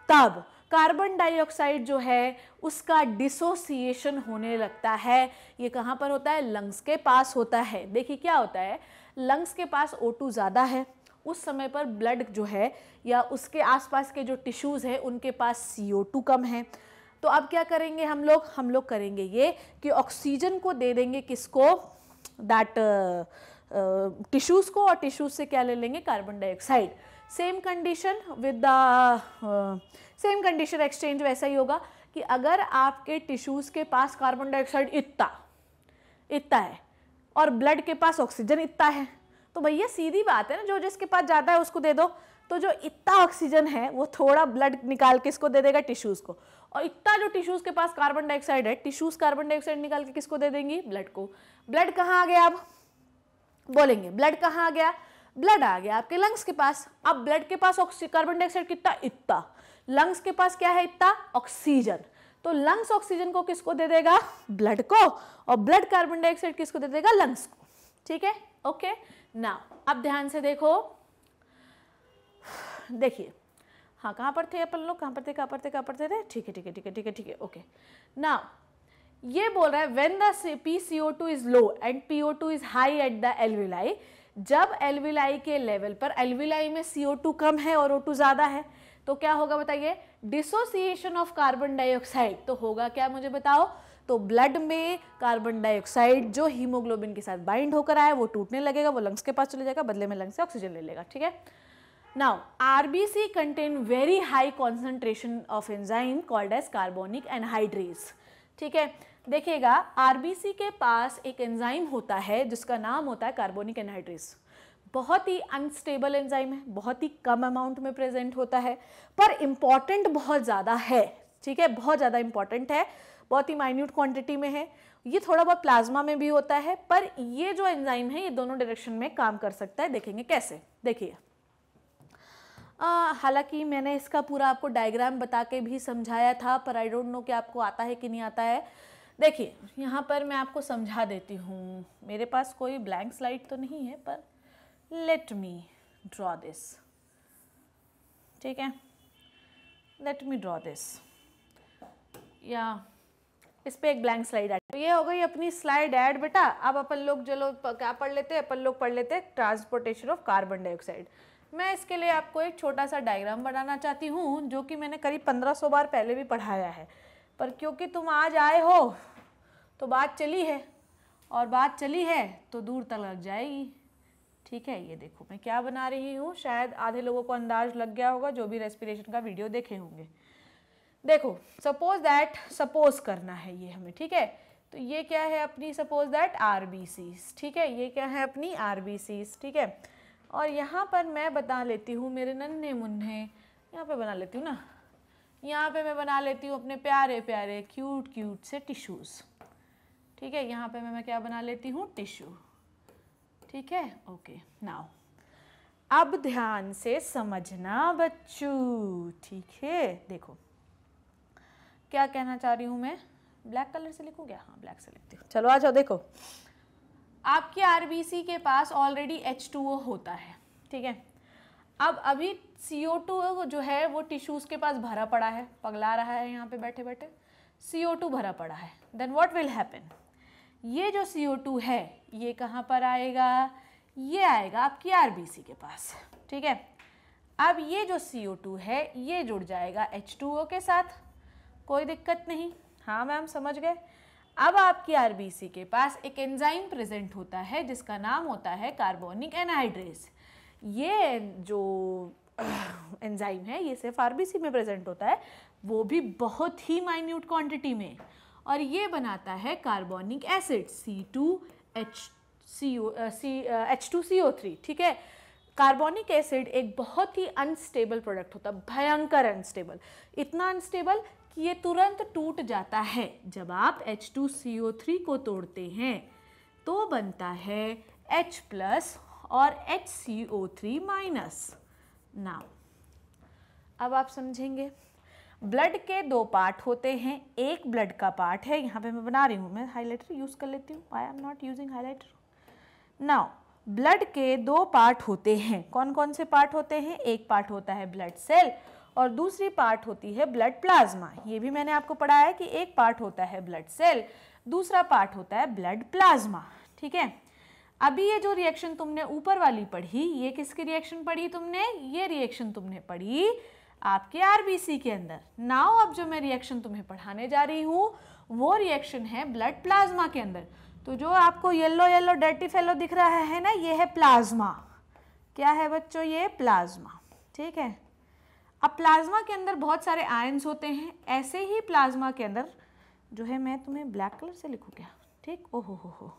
तब कार्बन डाइऑक्साइड जो है उसका डिसोसिएशन होने लगता है ये कहाँ पर होता है लंग्स के पास होता है देखिए क्या होता है लंग्स के पास ओ टू ज़्यादा है उस समय पर ब्लड जो है या उसके आसपास के जो टिश्यूज़ हैं उनके पास सी ओ टू कम है तो अब क्या करेंगे हम लोग हम लोग करेंगे ये कि ऑक्सीजन को दे देंगे किसको दैट टिश्यूज़ uh, uh, को और टिश्यूज़ से क्या ले लेंगे carbon dioxide same condition with the same condition exchange वैसा ही होगा कि अगर आपके टिश्यूज़ के पास कार्बन डाइऑक्साइड इतना इतना है और ब्लड के पास ऑक्सीजन इतना है तो भैया सीधी बात है ना जो जिसके पास ज़्यादा है उसको दे दो तो जो इतना ऑक्सीजन है वो थोड़ा ब्लड निकाल के इसको दे देगा टिश्यूज़ को और इतना जो टिश्यूज़ के पास कार्बन डाइऑक्साइड है टिश्यूज़ कार्बन डाइऑक्साइड निकाल के किसको दे देंगी ब्लड को ब्लड कहाँ आ गया अब बोलेंगे ब्लड कहाँ आ गया ब्लड आ गया आपके लंग्स के पास अब ब्लड के पास ऑक्सी कार्बन डाइऑक्साइड कितना इतना लंग्स के पास क्या है इतना ऑक्सीजन तो लंग्स ऑक्सीजन को किसको दे देगा ब्लड को और ब्लड कार्बन डाइऑक्साइड किसको दे देगा लंग्स को ठीक है ओके ना अब ध्यान से देखो देखिए हाँ कहाँ पर थे अपन लोग कहाँ पर थे कहाँ पर थे कहाँ पर थे ठीक है ठीक है ठीक है ठीक है ठीक है ओके ना ये बोल रहा है when the P C O two is low and P O two is high at the alveoli जब एलविलाई के लेवल पर एलविलाई में सी ओ टू कम है और ओ टू ज़्यादा है तो क्या होगा बताइए डिसोसिएशन ऑफ कार्बन डाइऑक्साइड तो होगा क्या मुझे बताओ तो ब्लड में कार्बन डाइऑक्साइड जो हीमोग्लोबिन के साथ बाइंड होकर आया वो टूटने लगेगा वो लंग्स के पास चले जाएगा बदले में लंग्स से ऑक्सीजन ले लेगा ठीक है now RBC contain very high concentration of enzyme called as carbonic anhydrase ठीक है देखिएगा आरबीसी के पास एक एंजाइम होता है जिसका नाम होता है कार्बोनिक एनहाइड्रेस बहुत ही अनस्टेबल एंजाइम है बहुत ही कम अमाउंट में प्रेजेंट होता है पर इम्पॉर्टेंट बहुत ज़्यादा है ठीक है बहुत ज़्यादा इम्पॉर्टेंट है बहुत ही माइन्यूट क्वांटिटी में है ये थोड़ा बहुत प्लाज्मा में भी होता है पर ये जो एंजाइम है ये दोनों डायरेक्शन में काम कर सकता है देखेंगे कैसे देखिए हालांकि मैंने इसका पूरा आपको डायग्राम बता के भी समझाया था पर आई डोंट नो कि आपको आता है कि नहीं आता है देखिए यहाँ पर मैं आपको समझा देती हूँ मेरे पास कोई ब्लैंक स्लाइड तो नहीं है पर लेट मी ड्रॉ दिस ठीक है लेट मी ड्रॉ दिस या इस पर एक ब्लैंक स्लाइड ऐड तो ये हो गई अपनी स्लाइड ऐड बेटा अब अपन लोग चलो क्या पढ़ लेते हैं अपन लोग पढ़ लेते हैं ट्रांसपोर्टेशन ऑफ कार्बन डाइऑक्साइड मैं इसके लिए आपको एक छोटा सा डायग्राम बनाना चाहती हूँ जो कि मैंने करीब 1500 बार पहले भी पढ़ाया है पर क्योंकि तुम आज आए हो तो बात चली है और बात चली है तो दूर तक लग जाएगी ठीक है ये देखो मैं क्या बना रही हूँ शायद आधे लोगों को अंदाज लग गया होगा जो भी रेस्पिरेशन का वीडियो देखे होंगे देखो सपोज दैट सपोज करना है ये हमें ठीक है तो ये क्या है अपनी सपोज दैट आर ठीक है ये क्या है अपनी आर ठीक है और यहाँ पर मैं बता लेती हूँ मेरे नन्हे मुन्ने यहाँ पे बना लेती हूँ ना यहाँ पे मैं बना लेती हूँ अपने प्यारे प्यारे क्यूट क्यूट से टिश्यूज़ ठीक है यहाँ पे मैं, मैं क्या बना लेती हूँ टिश्यू ठीक है ओके नाउ अब ध्यान से समझना बच्चू ठीक है देखो क्या कहना चाह रही हूँ मैं ब्लैक कलर से लिखूँ क्या हाँ ब्लैक से लिखती हूँ चलो आ जाओ देखो आपके आरबीसी के पास ऑलरेडी एच होता है ठीक है अब अभी सी जो है वो टिश्यूज़ के पास भरा पड़ा है पगला रहा है यहाँ पे बैठे बैठे सी भरा पड़ा है देन वॉट विल हैपन ये जो सी ओ टू है ये कहाँ पर आएगा ये आएगा आपकी आर बी सी के पास ठीक है अब ये जो सी ओ टू है ये जुड़ जाएगा एच टू ओ के साथ कोई दिक्कत नहीं हाँ मैम समझ गए अब आपकी सी के पास एक एंजाइम प्रेजेंट होता है जिसका नाम होता है कार्बोनिक एनहाइड्रेस ये जो एंजाइम है ये सिर्फ सी में प्रेजेंट होता है वो भी बहुत ही माइन्यूट क्वांटिटी में और ये बनाता है carbonic acid C two H C O C H two C O three ठीक है कार्बोनिक एसिड एक बहुत ही अनस्टेबल प्रोडक्ट होता है भयंकर अनस्टेबल इतना अनस्टेबल कि ये तुरंत टूट जाता है जब आप H2CO3 को तोड़ते हैं तो बनता है H प्लस और HCO3 माइनस नाउ अब आप समझेंगे ब्लड के दो पार्ट होते हैं एक ब्लड का पार्ट है यहाँ पे मैं बना रही हूँ मैं हाईलाइटर यूज़ कर लेती हूँ I am not using highlighter now blood के दो पार्ट होते हैं कौन कौन से पार्ट होते हैं एक पार्ट होता है ब्लड सेल और दूसरी पार्ट होती है ब्लड प्लाज्मा ये भी मैंने आपको पढ़ाया है कि एक पार्ट होता है ब्लड सेल दूसरा पार्ट होता है ब्लड प्लाज्मा ठीक है अभी ये जो रिएक्शन तुमने ऊपर वाली पढ़ी ये किसकी रिएक्शन पढ़ी तुमने ये रिएक्शन तुमने पढ़ी आपके आरबीसी के अंदर नाव अब जो मैं रिएक्शन तुम्हें पढ़ाने जा रही हूँ वो रिएक्शन है ब्लड प्लाज्मा के अंदर तो जो आपको येलो येलो डर्टी फेलो दिख रहा है ना ये है प्लाज्मा क्या है बच्चों ये प्लाज्मा ठीक है अब प्लाज्मा के अंदर बहुत सारे आयन्स होते हैं ऐसे ही प्लाज्मा के अंदर जो है मैं तुम्हें ब्लैक कलर से लिखूँ क्या ठीक ओहो हो हो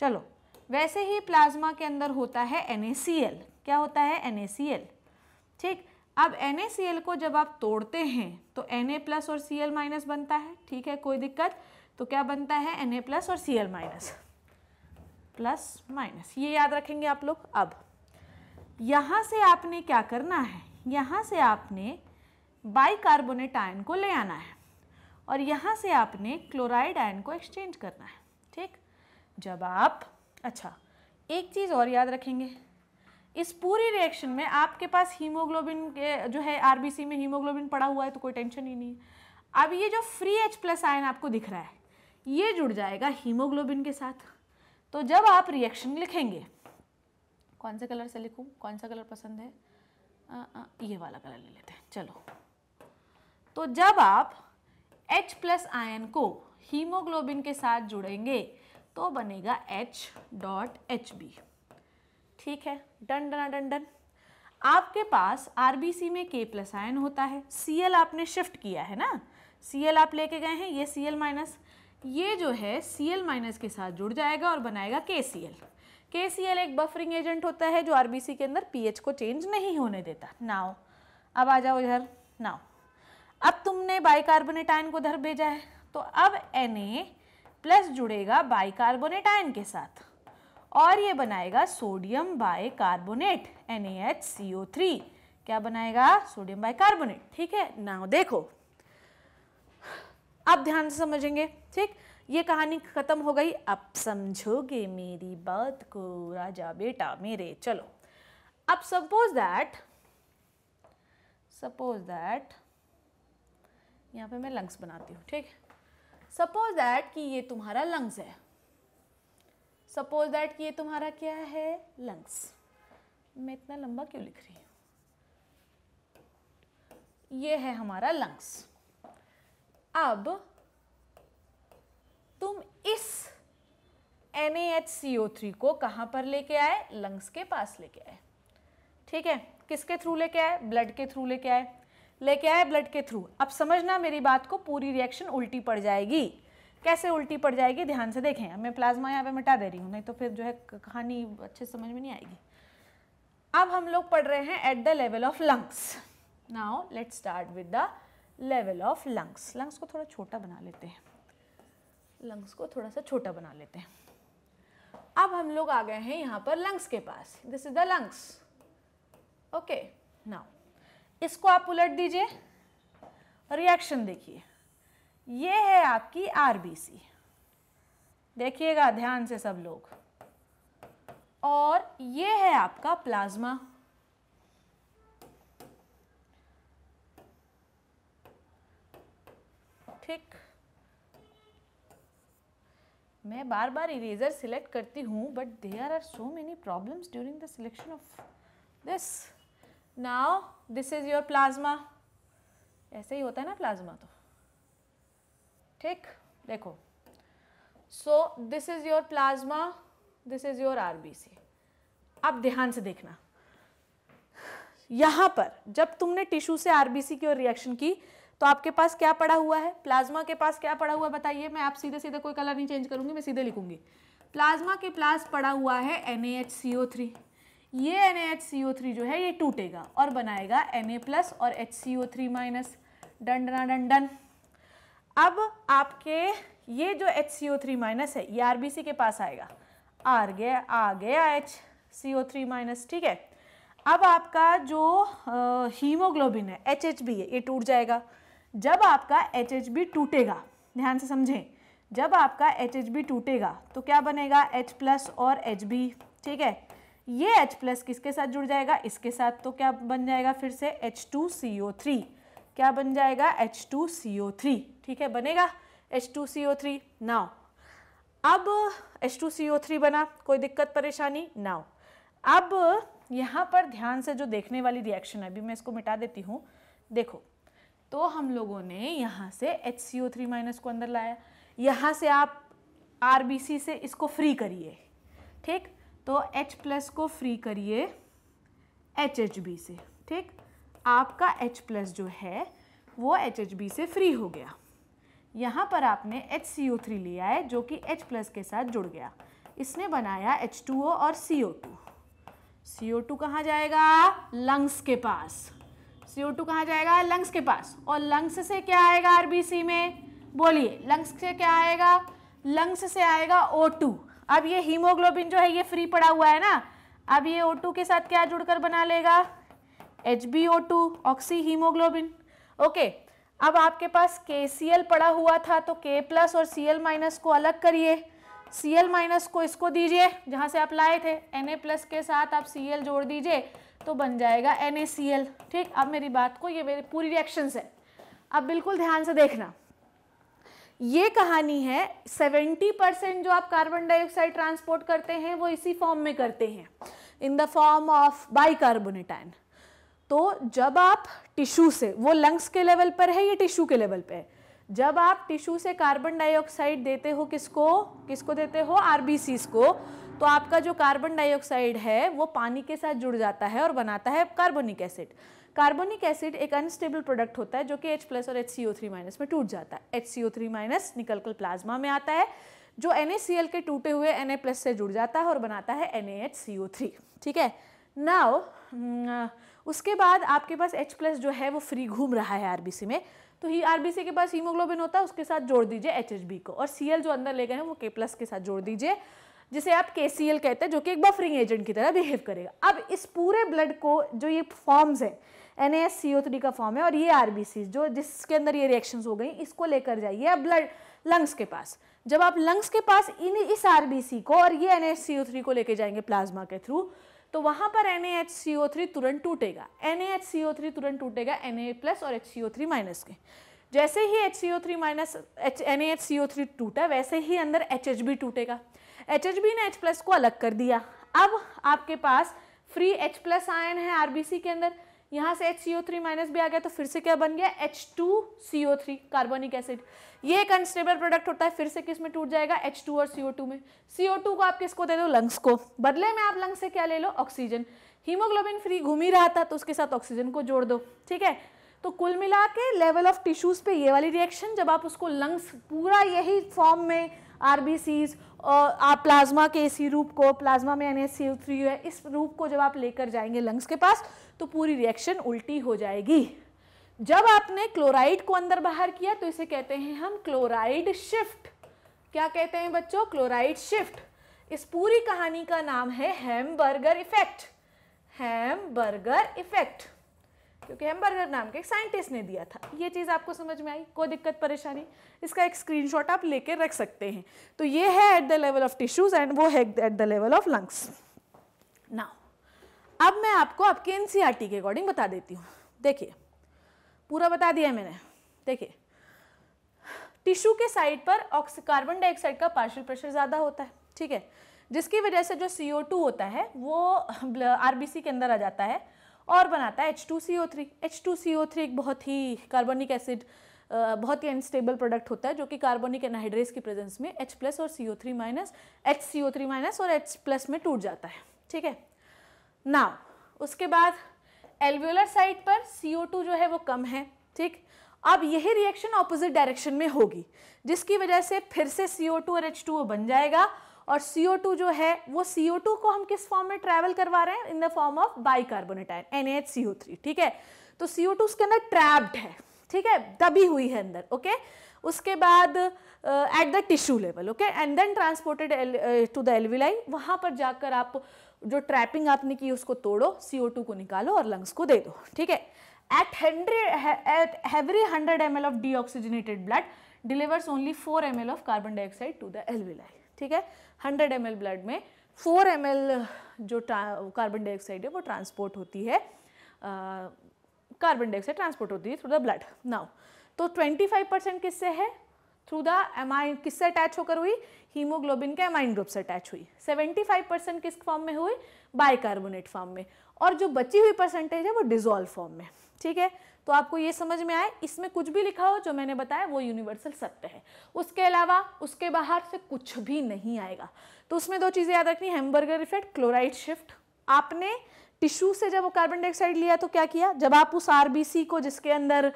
चलो वैसे ही प्लाज्मा के अंदर होता है NaCl क्या होता है NaCl ठीक अब एन को जब आप तोड़ते हैं तो एन प्लस और सी माइनस बनता है ठीक है कोई दिक्कत तो क्या बनता है एन प्लस और सी माइनस प्लस माइनस ये याद रखेंगे आप लोग अब यहाँ से आपने क्या करना है यहाँ से आपने बाइकार्बोनेट आयन को ले आना है और यहाँ से आपने क्लोराइड आयन को एक्सचेंज करना है ठीक जब आप अच्छा एक चीज़ और याद रखेंगे इस पूरी रिएक्शन में आपके पास हीमोग्लोबिन के जो है आरबीसी में हीमोग्लोबिन पड़ा हुआ है तो कोई टेंशन ही नहीं है अब ये जो फ्री एच प्लस आयन आपको दिख रहा है ये जुड़ जाएगा हीमोग्लोबिन के साथ तो जब आप रिएक्शन लिखेंगे कौन से कलर से लिखूँ कौन सा कलर पसंद है आ, आ, ये वाला कलर ले लेते हैं चलो तो जब आप H प्लस आयन को हीमोग्लोबिन के साथ जुड़ेंगे तो बनेगा H डॉट एच बी ठीक है डन डना डन डन आपके पास आरबीसी में के प्लस आयन होता है सीएल आपने शिफ्ट किया है ना सीएल आप लेके गए हैं ये सीएल माइनस ये जो है सीएल माइनस के साथ जुड़ जाएगा और बनाएगा के C L K C L एक बफरिंग एजेंट होता है जो आर के अंदर पी को चेंज नहीं होने देता नाव अब आ जाओ इधर नाव अब तुमने बाइकार्बोनेट आयन को उधर भेजा है तो अब Na प्लस जुड़ेगा बाइकार्बोनेट आयन के साथ और ये बनाएगा सोडियम बाय कार्बोनेट एन क्या बनाएगा सोडियम बाय कार्बोनेट ठीक है नाउ देखो आप ध्यान से समझेंगे ठीक ये कहानी खत्म हो गई अब समझोगे मेरी बात को राजा बेटा मेरे चलो अब सपोज दैट सपोज दैट यहाँ पे मैं लंग्स बनाती हूँ ठीक सपोज दैट कि ये तुम्हारा लंग्स है सपोज दैट कि ये तुम्हारा क्या है लंग्स मैं इतना लंबा क्यों लिख रही हूं ये है हमारा लंग्स अब तुम इस NaHCO3 को कहाँ पर लेके आए लंग्स के पास लेके आए ठीक है किसके थ्रू लेके आए ब्लड के थ्रू लेके आए लेके आए ब्लड के थ्रू अब समझना मेरी बात को पूरी रिएक्शन उल्टी पड़ जाएगी कैसे उल्टी पड़ जाएगी ध्यान से देखें मैं प्लाज्मा यहाँ पे मिटा दे रही हूँ नहीं तो फिर जो है कहानी अच्छे समझ में नहीं आएगी अब हम लोग पढ़ रहे हैं at the level of lungs now let start with the level of lungs lungs को थोड़ा छोटा बना लेते हैं लंग्स को थोड़ा सा छोटा बना लेते हैं अब हम लोग आ गए हैं यहाँ पर लंग्स के पास this is the lungs okay now इसको आप उलट दीजिए रिएक्शन देखिए ये है आपकी आरबीसी देखिएगा ध्यान से सब लोग और ये है आपका प्लाज्मा ठीक मैं बार बार इरेजर सिलेक्ट करती हूँ but there are so many problems during the selection of this now this is your plasma ऐसे ही होता है ना प्लाज्मा तो ठीक देखो so this is your plasma this is your RBC आप ध्यान से देखना यहाँ पर जब तुमने टिश्यू से आरबीसी की ओर रिएक्शन की तो आपके पास क्या पड़ा हुआ है प्लाज्मा के पास क्या पड़ा हुआ है बताइए मैं आप सीधे सीधे कोई कलर नहीं चेंज करूँगी मैं सीधे लिखूँगी प्लाज्मा के पास पड़ा हुआ है एन ये एन जो है ये टूटेगा और बनाएगा एन और H C O three minus डन डना डन डन अब आपके ये जो H C O three minus है ये आर बी सी के पास आएगा आर गया आ गया H C O three minus ठीक है अब आपका जो हीमोग्लोबिन है एच एच बी है ये टूट जाएगा जब आपका एच एच बी टूटेगा ध्यान से समझें जब आपका एच एच बी टूटेगा तो क्या बनेगा एच प्लस और एच बी ठीक है ये एच प्लस किसके साथ जुड़ जाएगा इसके साथ तो क्या बन जाएगा फिर से H two C O three क्या बन जाएगा H two C O three ठीक है बनेगा H two C O three now अब H two C O three बना कोई दिक्कत परेशानी नाव अब यहाँ पर ध्यान से जो देखने वाली रिएक्शन है अभी मैं इसको मिटा देती हूँ देखो तो हम लोगों ने यहाँ से H C O three minus को अंदर लाया यहाँ से आप आर बी सी से इसको फ्री करिए ठीक तो एच प्लस को फ्री करिए एच एच बी से ठीक आपका एच प्लस जो है वो एच एच बी से फ्री हो गया यहाँ पर आपने एच सी ओ थ्री लिया है जो कि H प्लस के साथ जुड़ गया इसने बनाया एच टू ओ और C O to C O to कहाँ जाएगा लंग्स के पास सी ओ टू कहाँ जाएगा लंग्स के पास और लंग्स से क्या आएगा आर बी सी में बोलिए लंग्स से क्या आएगा लंग्स से आएगा ओ टू अब ये हीमोग्लोबिन जो है ये फ्री पड़ा हुआ है ना अब ये ओ टू के साथ क्या जुड़कर बना लेगा H B O two oxy haemoglobin okay अब आपके पास के सी एल पड़ा हुआ था तो के प्लस और सी एल माइनस को अलग करिए सी एल माइनस को इसको दीजिए जहाँ से आप लाए थे एन ए प्लस के साथ आप सी एल जोड़ दीजिए तो बन जाएगा एन ए सी एल ठीक अब मेरी बात को ये मेरी पूरी रिएक्शंस है अब बिल्कुल ध्यान से देखना ये कहानी है 70 परसेंट जो आप कार्बन डाइऑक्साइड ट्रांसपोर्ट करते हैं वो इसी फॉर्म में करते हैं in the form of bi carbonate ion तो जब आप टिश्यू से वो लंग्स के लेवल पर है या टिश्यू के लेवल पर है जब आप टिश्यू से कार्बन डाइऑक्साइड देते हो किसको किसको देते हो आर को तो आपका जो कार्बन डाइऑक्साइड है वो पानी के साथ जुड़ जाता है और बनाता है कार्बोनिक एसिड कार्बोनिक एसिड एक अनस्टेबल प्रोडक्ट होता है जो कि H प्लस और H C O three minus में टूट जाता है H C O three minus निकल कर प्लाज्मा में आता है जो एन के टूटे हुए Na+ प्लस से जुड़ जाता है और बनाता है एन ठीक है नाव उसके बाद आपके पास H प्लस जो है वो फ्री घूम रहा है आरबीसी में तो ही आरबीसी के पास हीमोग्लोबिन होता है उसके साथ जोड़ दीजिए एच को और सी जो अंदर ले गए हैं वो के प्लस के साथ जोड़ दीजिए जिसे आप के कहते हैं जो कि एक बफरिंग एजेंट की तरह बिहेव करेगा अब इस पूरे ब्लड को जो ये फॉर्म्स है N S C O three का फॉर्म है और ये आर बी सी जो जिसके अंदर ये रिएक्शन हो गई इसको लेकर जाइए अब ब्लड लंग्स के पास जब आप लंग्स के पास इन इस आर बी सी को और ये N S C O three को लेकर जाएंगे प्लाज्मा के थ्रू तो वहाँ पर N H C O three तुरंत टूटेगा N H C O three तुरंत टूटेगा एन ए प्लस और H C O three minus के जैसे ही H C O three minus H N H C O three टूटा वैसे ही अंदर एच एच बी टूटेगा एच एच बी ने एच प्लस को अलग कर दिया अब आपके पास फ्री एच प्लस आयन है आर बी सी के अंदर यहाँ से H C O three minus भी आ गया तो फिर से क्या बन गया H two C O three carbonic acid ये एक अनस्टेबल प्रोडक्ट होता है फिर से किस में टूट जाएगा एच टू और टू में टू को आप किसको दे दो लंग्स को बदले में आप लंग्स से क्या ले लो ऑक्सीजन हीमोग्लोबिन फ्री घूम ही रहा था तो उसके साथ ऑक्सीजन को जोड़ दो ठीक है तो कुल मिला के लेवल ऑफ टिश्यूज़ पे ये वाली रिएक्शन जब आप उसको लंग्स पूरा यही फॉर्म में आर बी सीज आप प्लाज्मा के इसी रूप को प्लाज्मा में एन एस सी थ्री है इस रूप को जब आप लेकर जाएंगे लंग्स के पास तो पूरी रिएक्शन उल्टी हो जाएगी जब आपने क्लोराइड को अंदर बाहर किया तो इसे कहते हैं हम क्लोराइड शिफ्ट क्या कहते हैं बच्चों क्लोराइड शिफ्ट इस पूरी कहानी का नाम है हैमबर्गर इफेक्ट हैमबर्गर इफेक्ट क्योंकि हैमबर्गर नाम के एक साइंटिस्ट ने दिया था ये चीज़ आपको समझ में आई कोई दिक्कत परेशानी इसका एक स्क्रीनशॉट आप लेके रख सकते हैं तो ये है at the level of tissues and वो है at the level of lungs now अब मैं आपको आपके एनसीआरटी e के अकॉर्डिंग बता देती हूँ देखिए पूरा बता दिया मैंने देखिए टिश्यू के साइड पर ऑक्स कार्बन डाइऑक्साइड का पार्शियल प्रेशर ज़्यादा होता है ठीक है जिसकी वजह से जो सी होता है वो आर के अंदर आ जाता है और बनाता है H two C O three H two C O three एक बहुत ही कार्बनिक एसिड बहुत ही अनस्टेबल प्रोडक्ट होता है जो कि कार्बोनिक एनहाइड्रेस की प्रेजेंस में H प्लस और C O three minus H C O three minus और H प्लस में टूट जाता है ठीक है ना उसके बाद एल्वियोलर साइड पर CO2 जो है वो कम है ठीक अब यही रिएक्शन ऑपोजिट डायरेक्शन में होगी जिसकी वजह से फिर से CO2 और H2O बन जाएगा और CO2 जो है वो CO2 को हम किस फॉर्म में ट्रैवल करवा रहे हैं in the form of bicarbonate ion NaHCO3 ठीक है तो CO2 उसके अंदर ट्रैप्ड है ठीक है दबी हुई है अंदर ओके उसके बाद at the tissue level okay and then transported to the alveoli वहां पर जाकर आप जो ट्रैपिंग आपने की उसको तोड़ो CO2 को निकालो और लंग्स को दे दो ठीक है at hundred at every hundred M L of deoxygenated blood delivers only four M L of carbon dioxide to the alveoli ठीक है हंड्रेड एम एल ब्लड में फोर एम एल जो कार्बन डाइऑक्साइड है वो transport होती है carbon dioxide transport होती है थ्रू द ब्लड नाउ तो ट्वेंटी फाइव परसेंट किससे है थ्रू द एमाइन किससे अटैच होकर हुई हीमोग्लोबिन के एमाइन ग्रुप से अटैच हुई 75 परसेंट किस फॉर्म में हुई बाइकार्बोनेट फॉर्म में और जो बची हुई परसेंटेज है वो डिजोल्व फॉर्म में ठीक है तो आपको ये समझ में आए इसमें कुछ भी लिखा हो जो मैंने बताया वो यूनिवर्सल सत्य है उसके अलावा उसके बाहर से कुछ भी नहीं आएगा तो उसमें दो चीज़ें याद रखनी हैमबर्गर इफेक्ट क्लोराइड शिफ्ट आपने टिश्यू से जब वो कार्बन डाइऑक्साइड लिया तो क्या किया जब आप उस आर को जिसके अंदर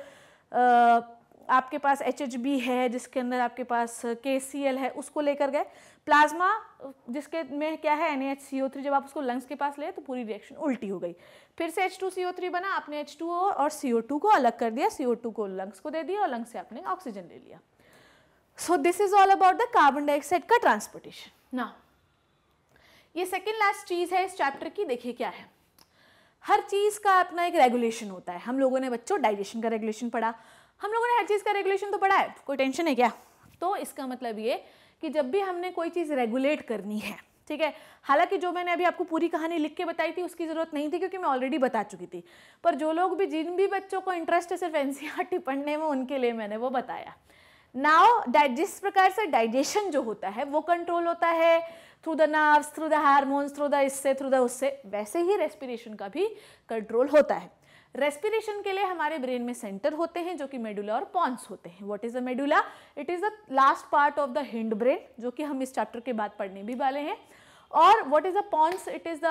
आ, आपके पास एच है जिसके अंदर आपके पास के है उसको लेकर गए प्लाज्मा जिसके में क्या है एन जब आप उसको लंग्स के पास ले तो पूरी रिएक्शन उल्टी हो गई फिर से H2CO3 बना आपने H2O और CO2 को अलग कर दिया CO2 को लंग्स को दे दिया और लंग्स से आपने ऑक्सीजन ले लिया so this is all about the carbon dioxide का ट्रांसपोर्टेशन ना ये सेकेंड लास्ट चीज़ है इस चैप्टर की देखिए क्या है हर चीज़ का अपना एक रेगुलेशन होता है हम लोगों ने बच्चों डाइजेशन का रेगुलेशन पढ़ा हम लोगों ने हर चीज़ का रेगुलेशन तो पढ़ा है कोई टेंशन है क्या तो इसका मतलब ये कि जब भी हमने कोई चीज़ रेगुलेट करनी है ठीक है हालांकि जो मैंने अभी आपको पूरी कहानी लिख के बताई थी उसकी ज़रूरत नहीं थी क्योंकि मैं ऑलरेडी बता चुकी थी पर जो लोग भी जिन भी बच्चों को इंटरेस्ट है सिर्फ एन पढ़ने में उनके लिए मैंने वो बताया नाव जिस प्रकार से डाइजेशन जो होता है वो कंट्रोल होता है through the nerves through the hormones through the इससे थ्रू द उससे वैसे ही रेस्पिरेशन का भी कंट्रोल होता है रेस्पिरेशन के लिए हमारे ब्रेन में सेंटर होते हैं जो कि मेडुला और पॉन्स होते हैं what is a medulla it is the last part of the hind brain जो कि हम इस चैप्टर के बाद पढ़ने भी वाले हैं और what is a pons it is the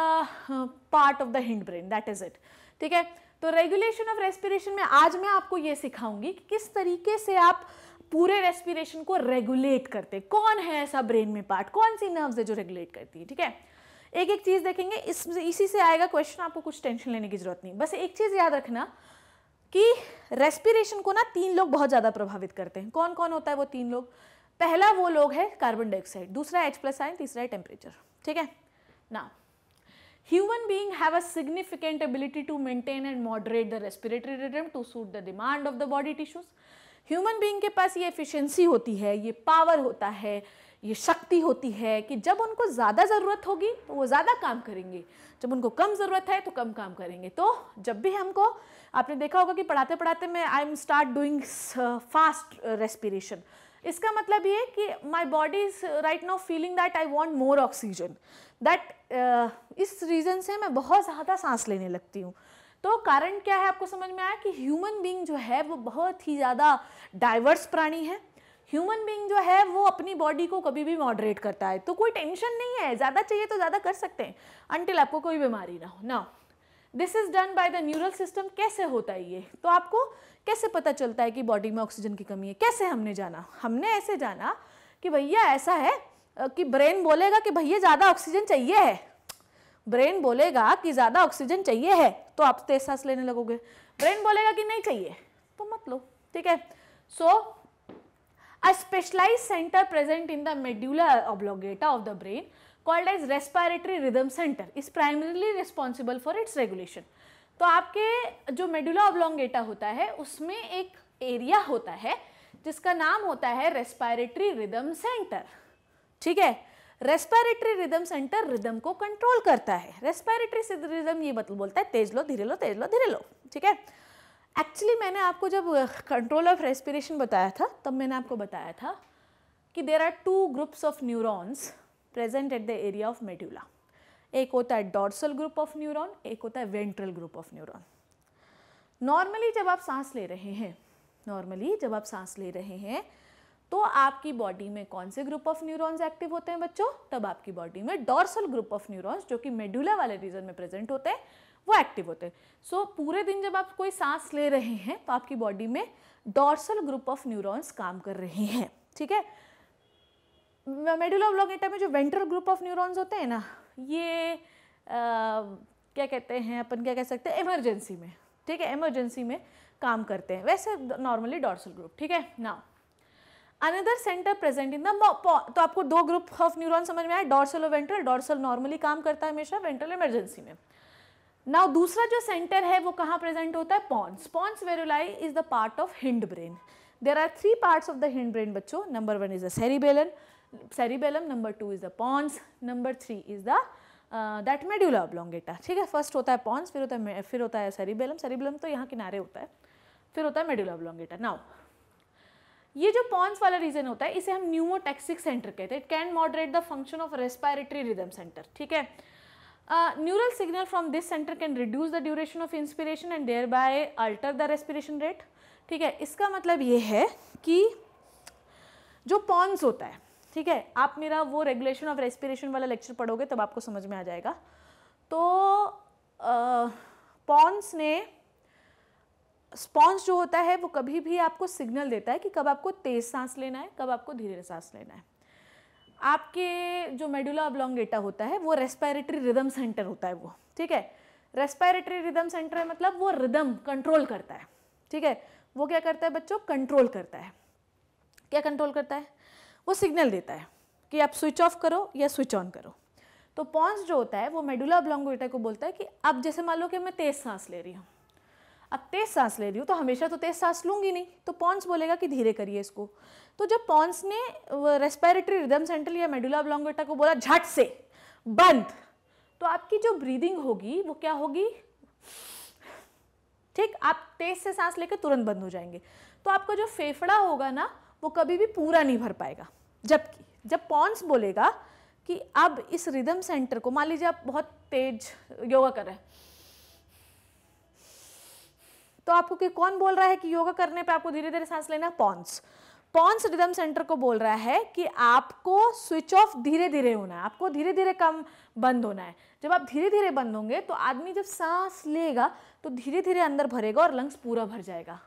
part of the hind brain that is it ठीक है तो रेगुलेशन ऑफ रेस्पिरेशन में आज मैं आपको ये सिखाऊंगी कि किस तरीके से आप पूरे रेस्पिरेशन को रेगुलेट करते कौन है ऐसा ब्रेन में पार्ट कौन सी नर्व्स है जो रेगुलेट करती है ठीक है एक एक चीज़ देखेंगे इस इसी से आएगा क्वेश्चन आपको कुछ टेंशन लेने की ज़रूरत नहीं बस एक चीज़ याद रखना कि रेस्पिरेशन को ना तीन लोग बहुत ज़्यादा प्रभावित करते हैं कौन कौन होता है वो तीन लोग पहला वो लोग है कार्बन डाइऑक्साइड दूसरा एच प्लस आइन तीसरा है टेम्परेचर ठीक है ना human being have a significant ability to maintain and moderate the respiratory rhythm to suit the demand of the body tissues human being के पास ये एफिशियंसी होती है ये पावर होता है ये शक्ति होती है कि जब उनको ज़्यादा ज़रूरत होगी तो वो ज़्यादा काम करेंगे जब उनको कम ज़रूरत है तो कम काम करेंगे तो जब भी हमको आपने देखा होगा कि पढ़ाते पढ़ाते मैं I am start doing fast respiration इसका मतलब ये कि my body is right now feeling that I want more oxygen that इस रीज़न से मैं बहुत ज़्यादा सांस लेने लगती हूँ तो कारण क्या है आपको समझ में आया कि ह्यूमन बींग जो है वो बहुत ही ज़्यादा डाइवर्स प्राणी है ह्यूमन बींग जो है वो अपनी बॉडी को कभी भी मॉडरेट करता है तो कोई टेंशन नहीं है ज़्यादा चाहिए तो ज़्यादा कर सकते हैं अनटिल आपको कोई बीमारी ना हो ना this is done by the neural system कैसे होता है ये तो आपको कैसे पता चलता है कि बॉडी में ऑक्सीजन की कमी है कैसे हमने जाना हमने ऐसे जाना कि भैया ऐसा है कि ब्रेन बोलेगा कि भैया ज़्यादा ऑक्सीजन चाहिए है ब्रेन बोलेगा कि ज़्यादा ऑक्सीजन चाहिए है तो आप तेज सांस लेने लगोगे ब्रेन बोलेगा कि नहीं चाहिए तो मत लो ठीक है सो so, a specialized center present in the medulla oblongata of the brain called as respiratory rhythm center is primarily responsible for its regulation. तो आपके जो मेडुला ओब्लोंगेटा होता है उसमें एक एरिया होता है जिसका नाम होता है रेस्पायरेटरी रिदम सेंटर ठीक है रेस्पायरेटरी रिदम सेंटर रिदम को कंट्रोल करता है रेस्पायरेटरी रिदम ये मतलब बोलता है तेज लो धीरे लो तेज लो धीरे लो ठीक है एक्चुअली मैंने आपको जब कंट्रोल ऑफ रेस्पिरेशन बताया था तब मैंने आपको बताया था कि there are two groups of neurons present at the area of medulla एक होता है डॉर्सल ग्रुप ऑफ न्यूरॉन एक होता है ventral group of neuron normally जब आप सांस ले रहे हैं नॉर्मली जब आप सांस ले रहे हैं तो आपकी बॉडी में कौन से ग्रुप ऑफ न्यूरॉन्स एक्टिव होते हैं बच्चों तब आपकी बॉडी में डॉर्सल ग्रुप ऑफ न्यूरॉन्स जो कि मेड्यूला वाले रीजन में प्रेजेंट होते हैं वो एक्टिव होते हैं सो so, पूरे दिन जब आप कोई सांस ले रहे हैं तो आपकी बॉडी में डॉर्सल ग्रुप ऑफ न्यूरॉन्स काम कर रहे हैं ठीक है मेडुला ब्लॉगेटा में जो वेंट्रल ग्रुप ऑफ न्यूरॉन्स होते हैं ना ये आ, क्या कहते हैं अपन क्या कह सकते हैं इमरजेंसी में ठीक है इमरजेंसी में काम करते हैं वैसे नॉर्मली डॉर्सल ग्रुप ठीक है ना another centre present in the तो आपको दो ग्रुप ऑफ न्यूरॉन समझ में आए डॉर्सल और वेंट्रल डॉर्सल नॉर्मली काम करता है हमेशा वेंट्रल इमरजेंसी में नाउ दूसरा जो सेंटर है वो कहाँ प्रेजेंट होता है pons pons varolii is the part of hind brain there are three part of the hind brain बच्चों number one is the cerebellum cerebellum number two is the pons number three is the that medulla oblongata ठीक है first होता है Pond's फिर होता है फिर होता है सेरीबेलम सेरिबेलम तो यहाँ किनारे होता है फिर होता है मेड्यूला ऑब्लोंगेटा नाउ ये जो पॉन्स वाला रीजन होता है इसे हम न्यूमोटैक्सिक सेंटर कहते हैं it can moderate the function of respiratory rhythm centre ठीक है uh, neural signal from this center can reduce the duration of inspiration and thereby alter the respiration rate ठीक है इसका मतलब ये है कि जो पॉन्स होता है ठीक है आप मेरा वो रेगुलेशन ऑफ रेस्पिरेशन वाला लेक्चर पढ़ोगे तब आपको समझ में आ जाएगा तो पॉन्स uh, ने स्पॉन्स जो होता है वो कभी भी आपको सिग्नल देता है कि कब आपको तेज़ सांस लेना है कब आपको धीरे सांस लेना है आपके जो मेडुला अबलोंगेटा होता है वो रेस्पायरेटरी रिदम सेंटर होता है वो ठीक है रेस्पायरेटरी रिदम सेंटर है मतलब वो रिदम कंट्रोल करता है ठीक है वो क्या करता है बच्चों कंट्रोल करता है क्या कंट्रोल करता है वो सिग्नल देता है कि आप स्विच ऑफ करो या स्विच ऑन करो तो पॉन्स जो होता है वो मेडुला अबलोंगेटा को बोलता है कि अब जैसे मान लो कि मैं तेज़ सांस ले रही हूँ अब तेज़ सांस ले रही हूँ तो हमेशा तो तेज़ सांस लूंगी नहीं तो पॉन्स बोलेगा कि धीरे करिए इसको तो जब पॉन्स ने रेस्पिरेटरी रिदम सेंट्रल या मेडुला ब्लॉन्गेटा को बोला झट से बंद तो आपकी जो ब्रीदिंग होगी वो क्या होगी ठीक आप तेज से सांस लेकर तुरंत बंद हो जाएंगे तो आपका जो फेफड़ा होगा ना वो कभी भी पूरा नहीं भर पाएगा जबकि जब पॉन्स बोलेगा कि अब इस रिदम सेंटर को मान लीजिए आप बहुत तेज योगा कर रहे हैं तो आपको कि कौन बोल रहा है कि योगा करने पे आपको धीरे धीरे सांस लेना पॉन्स रिस्पॉन्स रिदम सेंटर को बोल रहा है कि आपको स्विच ऑफ धीरे धीरे होना है आपको धीरे धीरे कम बंद होना है जब आप धीरे धीरे बंद होंगे तो आदमी जब सांस लेगा तो धीरे धीरे अंदर भरेगा और लंग्स पूरा भर जाएगा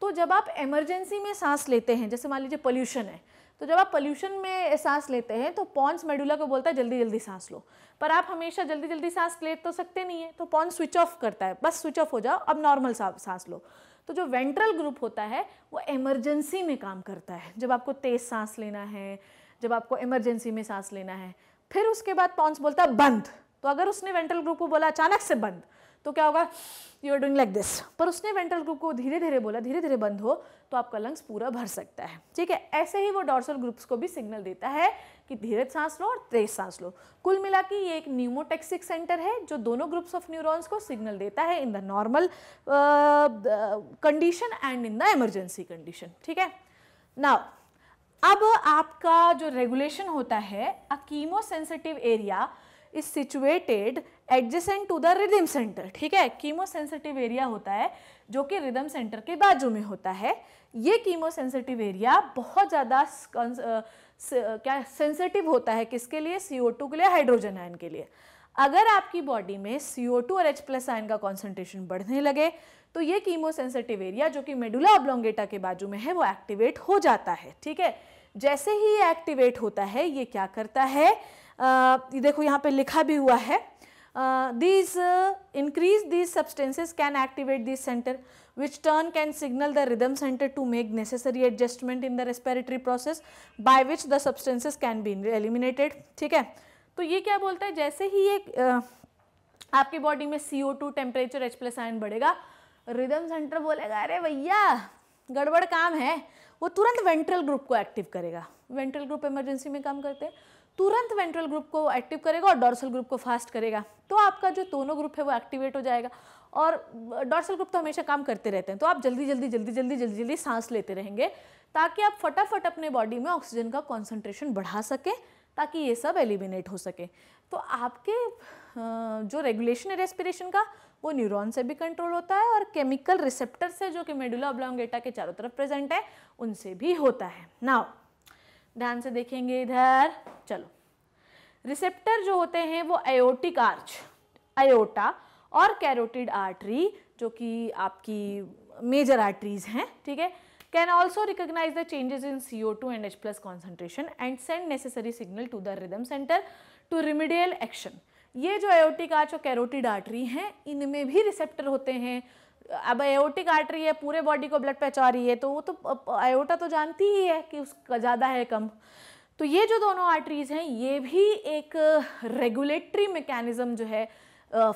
तो जब आप इमरजेंसी में सांस लेते हैं जैसे मान लीजिए पोल्यूशन है तो जब आप पोल्यूशन में सांस लेते हैं तो पॉन्स मेडुला को बोलता है जल्दी जल्दी सांस लो पर आप हमेशा जल्दी जल्दी सांस ले तो सकते नहीं है तो पॉन्स स्विच ऑफ करता है बस स्विच ऑफ हो जाओ अब नॉर्मल सांस लो तो जो वेंट्रल ग्रुप होता है वो इमरजेंसी में काम करता है जब आपको तेज़ सांस लेना है जब आपको इमरजेंसी में सांस लेना है फिर उसके बाद पॉन्स बोलता है बंद तो अगर उसने वेंट्रल ग्रुप को बोला अचानक से बंद तो क्या होगा you are doing like this पर उसने वेंट्रल ग्रुप को धीरे धीरे बोला धीरे धीरे बंद हो तो आपका लंग्स पूरा भर सकता है ठीक है ऐसे ही वो डॉर्सल ग्रुप्स को भी सिग्नल देता है कि धीरे सांस लो और तेज सांस लो कुल मिला के ये एक न्यूमोटेक्सिक सेंटर है जो दोनों ग्रुप्स ऑफ न्यूरॉन्स को सिग्नल देता है in the normal condition and in the emergency condition ठीक है नाउ अब आपका जो रेगुलेशन होता है a chemosensitive area is situated adjacent to the rhythm centre ठीक है कीमो सेंसिटिव एरिया होता है जो कि रिदम सेंटर के बाजू में होता है ये कीमो सेंसिटिव एरिया बहुत ज़्यादा क्या सेंसिटिव होता है किसके लिए सी के लिए हाइड्रोजन आयन के लिए अगर आपकी बॉडी में सी ओ टू और एच प्लस आयन का कॉन्सेंट्रेशन बढ़ने लगे तो ये कीमो सेंसिटिव एरिया जो कि मेडुला ऑब्लोंगेटा के बाजू में है वो एक्टिवेट हो जाता है ठीक है जैसे ही ये एक्टिवेट होता है ये क्या करता है आ, देखो यहाँ पे लिखा भी हुआ है uh, these uh, increase these substances can activate this center which turn can signal the rhythm center to make necessary adjustment in the respiratory process by which the substances can be eliminated theek hai to ye kya bolta hai jaise hi ये uh, आपकी body में C O two ion badhega rhythm center bolega are bhaiya gadbad kaam hai गड़बड़ काम है वो तुरंत ventral group को active करेगा वेंट्रल ग्रुप इमरजेंसी में काम करते हैं तुरंत वेंट्रल ग्रुप को एक्टिव करेगा और डॉर्सल ग्रुप को फास्ट करेगा तो आपका जो दोनों ग्रुप है वो एक्टिवेट हो जाएगा और डॉर्सल ग्रुप तो हमेशा काम करते रहते हैं तो आप जल्दी जल्दी जल्दी जल्दी जल्दी जल्दी सांस लेते रहेंगे ताकि आप फटाफट अपने बॉडी में ऑक्सीजन का कॉन्सेंट्रेशन बढ़ा सकें ताकि ये सब एलिमिनेट हो सके तो आपके जो रेगुलेशन है रेस्पिरेशन का वो न्यूरॉन से भी कंट्रोल होता है और केमिकल रिसेप्टर से जो कि मेडुला ओब्लोंगेटा के चारों तरफ प्रेजेंट है उनसे भी होता है नाउ ध्यान से देखेंगे इधर चलो रिसेप्टर जो होते हैं वो एयोटिक आर्च एयोटा और कैरोटिड आर्टरी जो कि आपकी मेजर आर्टरीज हैं ठीक है can also recognise the changes in C O two and H plus concentration and send necessary signal to the rhythm centre to remedial action ये जो aortic arch और कैरोटिड आर्टरी हैं इनमें भी रिसेप्टर होते हैं अब एओटिक आर्टरी है पूरे बॉडी को ब्लड पहुँचा रही है तो वो तो एओटा तो जानती ही है कि उसका ज़्यादा है कम तो ये जो दोनों आर्टरीज हैं ये भी एक रेगुलेटरी मैकेनिज्म जो है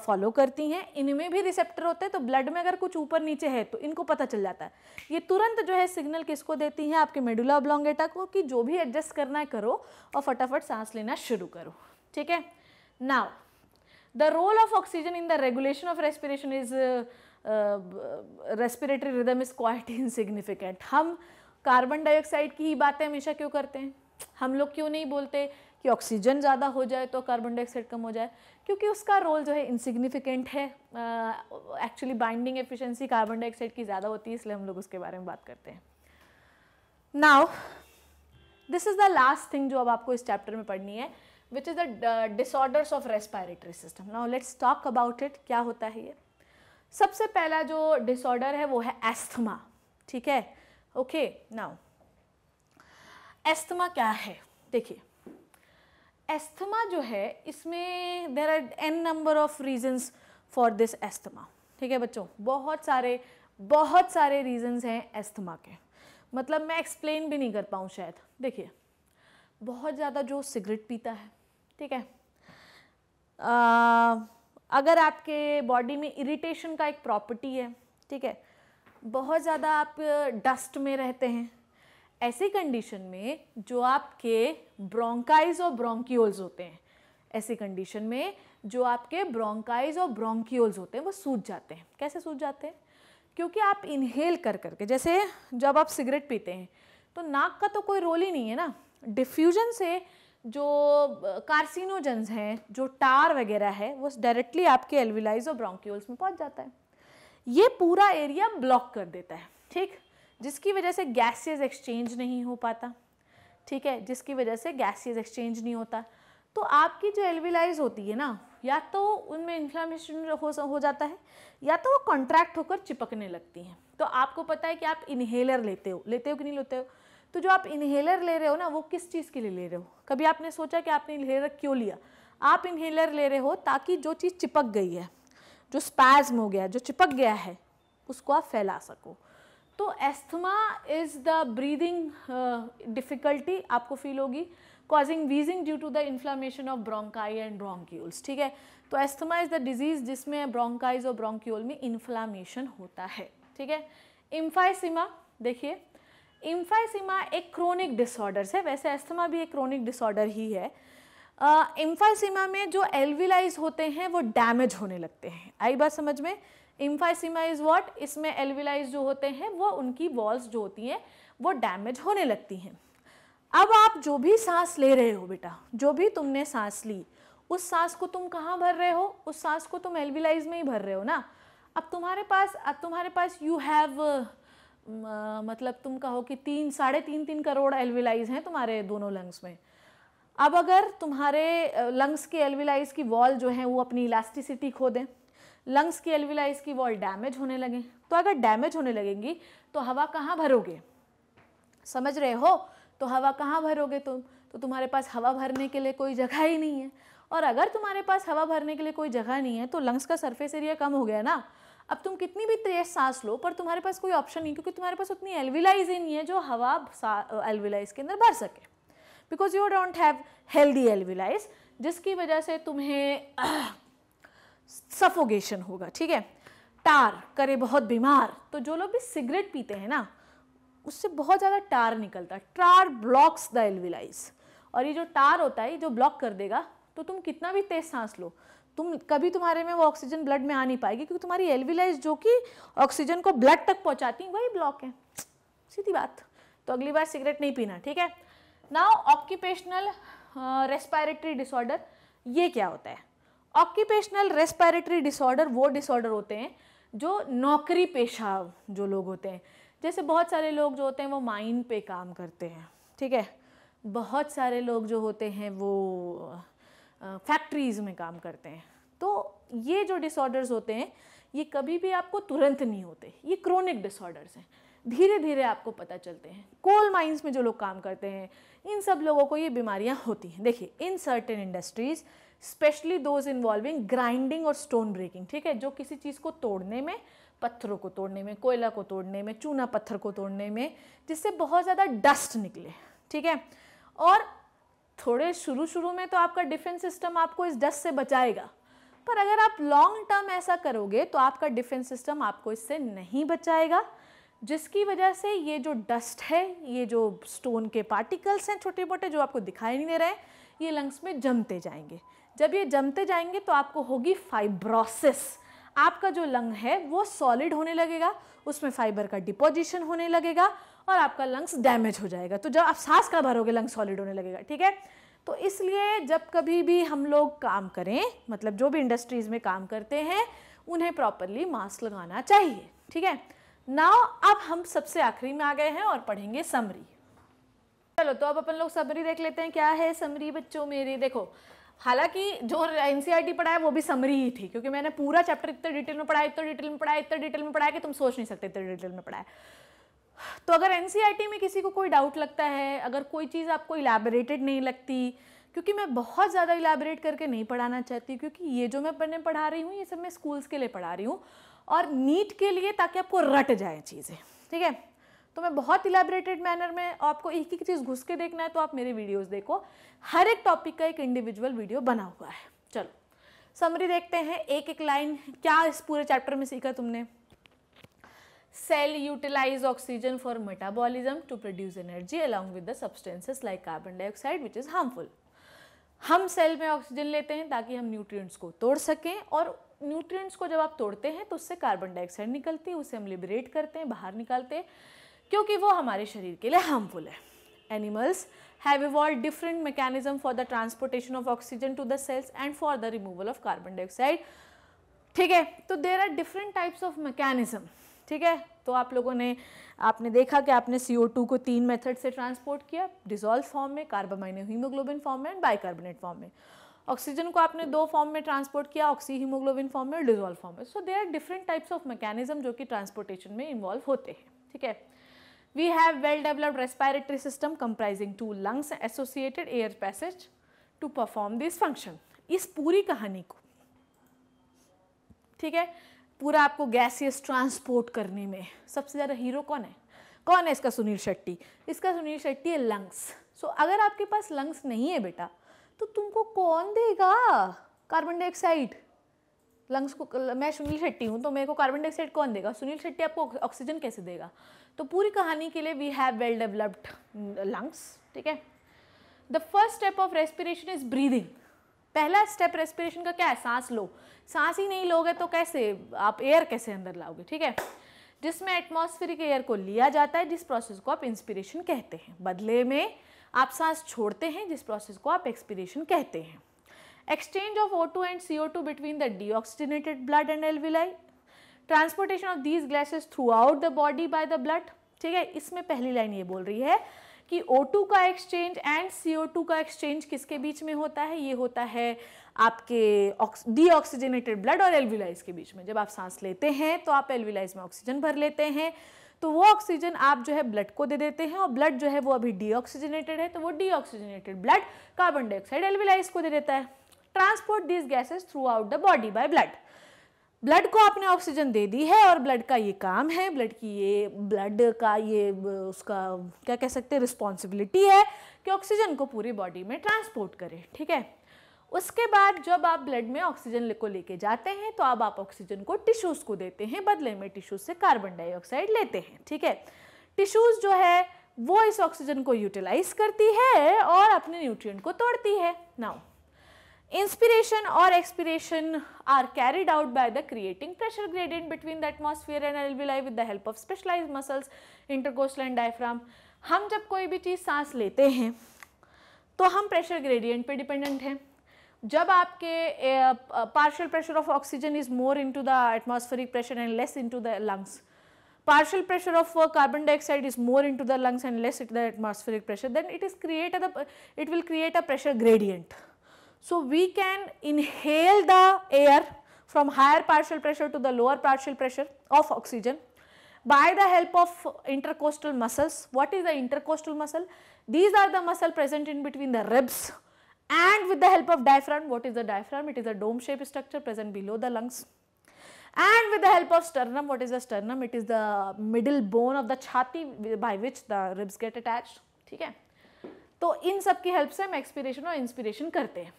फॉलो करती हैं इनमें भी रिसेप्टर होते हैं तो ब्लड में अगर कुछ ऊपर नीचे है तो इनको पता चल जाता है ये तुरंत जो है सिग्नल किसको देती हैं आपके मेडुला ब्लॉन्गेटा को कि जो भी एडजस्ट करना है करो और फटाफट सांस लेना शुरू करो ठीक है now the role of oxygen in the regulation of respiration is respiratory rhythm is quite insignificant हम कार्बन डाइऑक्साइड की ही बातें हमेशा क्यों करते हैं हम लोग क्यों नहीं बोलते कि ऑक्सीजन ज़्यादा हो जाए तो कार्बन डाइऑक्साइड कम हो जाए क्योंकि उसका रोल जो है इनसिग्निफिकेंट है actually binding efficiency carbon dioxide की ज़्यादा होती है इसलिए हम लोग उसके बारे में बात करते हैं now this is the last thing जो अब आपको इस चैप्टर में पढ़नी है which is the disorders of respiratory system now let's talk about it क्या होता है ये सबसे पहला जो डिसऑर्डर है वो है एस्थमा ठीक है ओके नाउ एस्थमा क्या है देखिए एस्थमा जो है इसमें there are N number of reasons for this asthma ठीक है बच्चों बहुत सारे बहुत सारे रीजंस हैं एस्थमा के मतलब मैं एक्सप्लेन भी नहीं कर पाऊँ शायद देखिए बहुत ज़्यादा जो सिगरेट पीता है ठीक है अगर आपके बॉडी में इरिटेशन का एक प्रॉपर्टी है ठीक है बहुत ज़्यादा आप डस्ट में रहते हैं ऐसी कंडीशन में जो आपके ब्रोंकाइज और ब्रोंक्यूल्स होते हैं ऐसी कंडीशन में जो आपके ब्रोंकाइज और ब्रोंक्यूल्स होते हैं वो सूज जाते हैं कैसे सूज जाते हैं क्योंकि आप इनहेल कर करके जैसे जब आप सिगरेट पीते हैं तो नाक का तो कोई रोल ही नहीं है ना डिफ्यूजन से जो कार्सिनोजेंस हैं जो टार वगैरह है वो डायरेक्टली आपके एलविलाइज और ब्रॉन्क्यूल्स में पहुंच जाता है ये पूरा एरिया ब्लॉक कर देता है ठीक जिसकी वजह से गैसेज एक्सचेंज नहीं हो पाता ठीक है जिसकी वजह से गैसेज एक्सचेंज नहीं होता तो आपकी जो एलविलाइज होती है ना या तो उनमें इन्फ्लामेशन हो हो जाता है या तो वो कॉन्ट्रैक्ट होकर चिपकने लगती हैं तो आपको पता है कि आप इन्हेलर लेते हो लेते हो कि नहीं लेते हो तो जो आप इन्हेलर ले रहे हो ना वो किस चीज़ के लिए ले रहे हो कभी आपने सोचा कि आपने इन्हेलर क्यों लिया आप इन्हेलर ले रहे हो ताकि जो चीज़ चिपक गई है जो स्पैज्म हो गया जो चिपक गया है उसको आप फैला सको तो asthma is the breathing difficulty आपको फील होगी causing wheezing due to the inflammation of bronchi and bronchioles ठीक है तो एस्थमा इज़ द डिजीज़ जिसमें ब्रोंकाइज और ब्रोंक्यूल में इन्फ्लामेशन होता है ठीक है इम्फाइसिमा देखिए इम्फाइसिमा एक क्रोनिक डिसऑर्डर्स है वैसे एस्थमा भी एक क्रोनिक डिसऑर्डर ही है इम्फाइसिमा uh, में जो एल्विलाइज होते हैं वो डैमेज होने लगते हैं आई बात समझ में इम्फाइसिमा इज़ वॉट इसमें एल्विलाइज जो होते हैं वो उनकी वॉल्स जो होती हैं वो डैमेज होने लगती हैं अब आप जो भी सांस ले रहे हो बेटा जो भी तुमने सांस ली उस सांस को तुम कहाँ भर रहे हो उस सांस को तुम एल्विलाइज में ही भर रहे हो ना अब तुम्हारे पास अब तुम्हारे पास यू हैव मतलब तुम कहो कि तीन साढ़े तीन तीन करोड़ एलविलाइज हैं तुम्हारे दोनों लंग्स में अब अगर तुम्हारे लंग्स के एलविलाइज की वॉल जो है वो अपनी इलास्टिसिटी खो दें लंग्स की एलविलाइज की वॉल डैमेज होने लगे तो अगर डैमेज होने लगेंगी तो हवा कहाँ भरोगे समझ रहे हो तो हवा कहाँ भरोगे तुम तो तुम्हारे पास हवा भरने के लिए कोई जगह ही नहीं है और अगर तुम्हारे पास हवा भरने के लिए कोई जगह नहीं है तो लंग्स का सरफेस एरिया कम हो गया ना अब तुम कितनी भी तेज सांस लो पर तुम्हारे पास कोई ऑप्शन नहीं क्योंकि तुम्हारे पास उतनी एलविलाइज ही नहीं है जो हवा एलविलाइज के अंदर भर सके because you don't have healthy alveoli जिसकी वजह से तुम्हें सफोगेशन होगा ठीक है टार करे बहुत बीमार तो जो लोग भी सिगरेट पीते हैं ना उससे बहुत ज़्यादा टार निकलता है टार ब्लॉक्स द एलविलाइज और ये जो टार होता है जो ब्लॉक कर देगा तो तुम कितना भी तेज सांस लो तुम कभी तुम्हारे में वो ऑक्सीजन ब्लड में आ नहीं पाएगी क्योंकि तुम्हारी एलवीलाइज जो कि ऑक्सीजन को ब्लड तक पहुँचाती वही ब्लॉक है सीधी बात तो अगली बार सिगरेट नहीं पीना ठीक है नाउ ऑक्यूपेशनल रेस्पायरेटरी डिसऑर्डर ये क्या होता है ऑक्यूपेशनल रेस्पायरेटरी डिसऑर्डर वो डिसऑर्डर होते हैं जो नौकरी पेशा जो लोग होते हैं जैसे बहुत सारे लोग जो होते हैं वो माइन पे काम करते हैं ठीक है बहुत सारे लोग जो होते हैं वो फैक्ट्रीज़ में काम करते हैं तो ये जो डिसऑर्डर्स होते हैं ये कभी भी आपको तुरंत नहीं होते ये क्रोनिक डिसऑर्डर्स हैं धीरे धीरे आपको पता चलते हैं कोल माइंस में जो लोग काम करते हैं इन सब लोगों को ये बीमारियां होती हैं देखिए in certain industries specially those involving grinding और स्टोन ब्रेकिंग ठीक है जो किसी चीज़ को तोड़ने में पत्थरों को तोड़ने में कोयला को तोड़ने में चूना पत्थर को तोड़ने में जिससे बहुत ज़्यादा डस्ट निकले ठीक है और थोड़े शुरू शुरू में तो आपका डिफेंस सिस्टम आपको इस डस्ट से बचाएगा पर अगर आप लॉन्ग टर्म ऐसा करोगे तो आपका डिफेंस सिस्टम आपको इससे नहीं बचाएगा जिसकी वजह से ये जो डस्ट है ये जो स्टोन के पार्टिकल्स हैं छोटे मोटे जो आपको दिखाई नहीं दे रहे हैं ये लंग्स में जमते जाएंगे जब ये जमते जाएंगे तो आपको होगी फाइब्रोसिस आपका जो लंग है वो सॉलिड होने लगेगा उसमें फाइबर का डिपोजिशन होने लगेगा और आपका लंग्स डैमेज हो जाएगा तो जब आप सांस का भरोगे लंग्स सॉलिड होने लगेगा ठीक है तो इसलिए जब कभी भी हम लोग काम करें मतलब जो भी इंडस्ट्रीज़ में काम करते हैं उन्हें प्रॉपरली मास्क लगाना चाहिए ठीक है ना अब हम सबसे आखिरी में आ गए हैं और पढ़ेंगे समरी चलो तो अब अपन लोग समरी देख लेते हैं क्या है समरी बच्चों मेरी देखो हालांकि जो एन e पढ़ाया वो भी समरी ही थी क्योंकि मैंने पूरा चैप्टर इतना डिटेल में पढ़ाया इतना डिटेल में पढ़ाया इतना डिटेल में पढ़ाया कि तुम सोच नहीं सकते इतने डिटेल में पढ़ाया तो अगर एन e में किसी को कोई डाउट लगता है अगर कोई चीज़ आपको इलेबरेटेड नहीं लगती क्योंकि मैं बहुत ज़्यादा इलेबरेट करके नहीं पढ़ाना चाहती क्योंकि ये जो मैं पढ़ने पढ़ा रही हूँ ये सब मैं स्कूल्स के लिए पढ़ा रही हूँ और नीट के लिए ताकि आपको रट जाए चीज़ें ठीक है तो मैं बहुत इलेबरेटेड मैनर में आपको एक एक चीज़ घुस के देखना है तो आप मेरे वीडियोज़ देखो हर एक टॉपिक का एक इंडिविजुअल वीडियो बना हुआ है चलो समरी देखते हैं एक एक लाइन क्या इस पूरे चैप्टर में सीखा तुमने cell utilise oxygen for metabolism to produce energy along with the substances like carbon dioxide which is harmful हम सेल में ऑक्सीजन लेते हैं ताकि हम न्यूट्रिएंट्स को तोड़ सकें और न्यूट्रिएंट्स को जब आप तोड़ते हैं तो उससे कार्बन डाइऑक्साइड निकलती है उसे हम लिबरेट करते हैं बाहर निकालते हैं क्योंकि वो हमारे शरीर के लिए हार्मफुल है animals have evolve different mechanism for the transportation of oxygen to the cells and for the removal of carbon dioxide ठीक है तो there are different types of mechanism ठीक है तो आप लोगों ने आपने देखा कि आपने CO2 को तीन मेथड से ट्रांसपोर्ट किया डिजोल्व फॉर्म में कार्बामाइन हीमोग्लोबिन फॉर्म में एंड बाइकार्बोनेट फॉर्म में ऑक्सीजन को आपने दो फॉर्म में ट्रांसपोर्ट किया ऑक्सी हीमोग्लोबिन फॉर्म में और डिजोल्व फॉर्म में so they are different types of mechanism जो कि ट्रांसपोर्टेशन में इन्वॉल्व होते हैं ठीक है we have well developed respiratory system comprising two lungs associated air passage to perform this function इस पूरी कहानी को ठीक है पूरा आपको गैसियस ट्रांसपोर्ट करने में सबसे ज़्यादा हीरो कौन है कौन है इसका सुनील शेट्टी इसका सुनील शेट्टी है लंग्स सो so, अगर आपके पास लंग्स नहीं है बेटा तो तुमको कौन देगा कार्बन डाइऑक्साइड लंग्स को मैं सुनील शेट्टी हूँ तो मेरे को कार्बन डाइऑक्साइड कौन देगा सुनील शेट्टी आपको ऑक्सीजन कैसे देगा तो पूरी कहानी के लिए we have well developed lungs ठीक है the first step of respiration is breathing पहला स्टेप रेस्पिरेशन का क्या है सांस लो सांस ही नहीं लोगे तो कैसे आप एयर कैसे अंदर लाओगे ठीक है जिसमें के एयर को लिया जाता है जिस प्रोसेस को आप इंस्पिरेशन कहते हैं बदले में आप सांस छोड़ते हैं जिस प्रोसेस को आप एक्सपिरेशन कहते हैं exchange of O two and C O two between the deoxygenated blood and alveoli transportation of these glasses throughout the body by the blood ठीक है इसमें पहली लाइन ये बोल रही है कि O2 का एक्सचेंज एंड CO2 का एक्सचेंज किसके बीच में होता है ये होता है आपके डीऑक्सीजनेटेड ब्लड और एलविलाइज के बीच में जब आप सांस लेते हैं तो आप एलविलाइज में ऑक्सीजन भर लेते हैं तो वो ऑक्सीजन आप जो है ब्लड को दे देते हैं और ब्लड जो है वो अभी डीऑक्सीजनेटेड है तो वो deoxygenated blood carbon dioxide alveoli को दे देता है transport this gases throughout the body by blood blood को आपने ऑक्सीजन दे दी है और ब्लड का ये काम है ब्लड की ये ब्लड का ये उसका क्या कह सकते हैं रिस्पॉन्सिबिलिटी है कि ऑक्सीजन को पूरी बॉडी में ट्रांसपोर्ट करें ठीक है उसके बाद जब आप ब्लड में ऑक्सीजन को लेके जाते हैं तो अब आप ऑक्सीजन को टिश्यूज़ को देते हैं बदले में टिश्यूज़ से कार्बन डाइऑक्साइड लेते हैं ठीक है टिश्यूज़ जो है वो इस ऑक्सीजन को यूटिलाइज करती है और अपने न्यूट्रिएंट को तोड़ती है now Inspiration or expiration are carried out by the creating pressure gradient between the atmosphere and alveoli with the help of specialized muscles, intercostal and diaphragm. हम जब कोई भी चीज़ सांस लेते हैं तो हम प्रेशर ग्रेडियंट पे डिपेंडेंट हैं जब आपके partial pressure of oxygen is more into the atmospheric pressure and less into the lungs partial pressure of uh, carbon dioxide is more into the lungs and less into the atmospheric pressure then it is create a, it will create a pressure gradient So we can inhale the air from higher partial pressure to the lower partial pressure of oxygen by the help of intercostal muscles. What is the intercostal muscle? These are the muscle present in between the ribs and with the help of diaphragm. What is the diaphragm? It is a dome shaped structure present below the lungs. And with the help of sternum, what is the sternum? It is the middle bone of the chhati by which the ribs get attached. theek hai to in sab ki help se hum expiration aur inspiration karte hain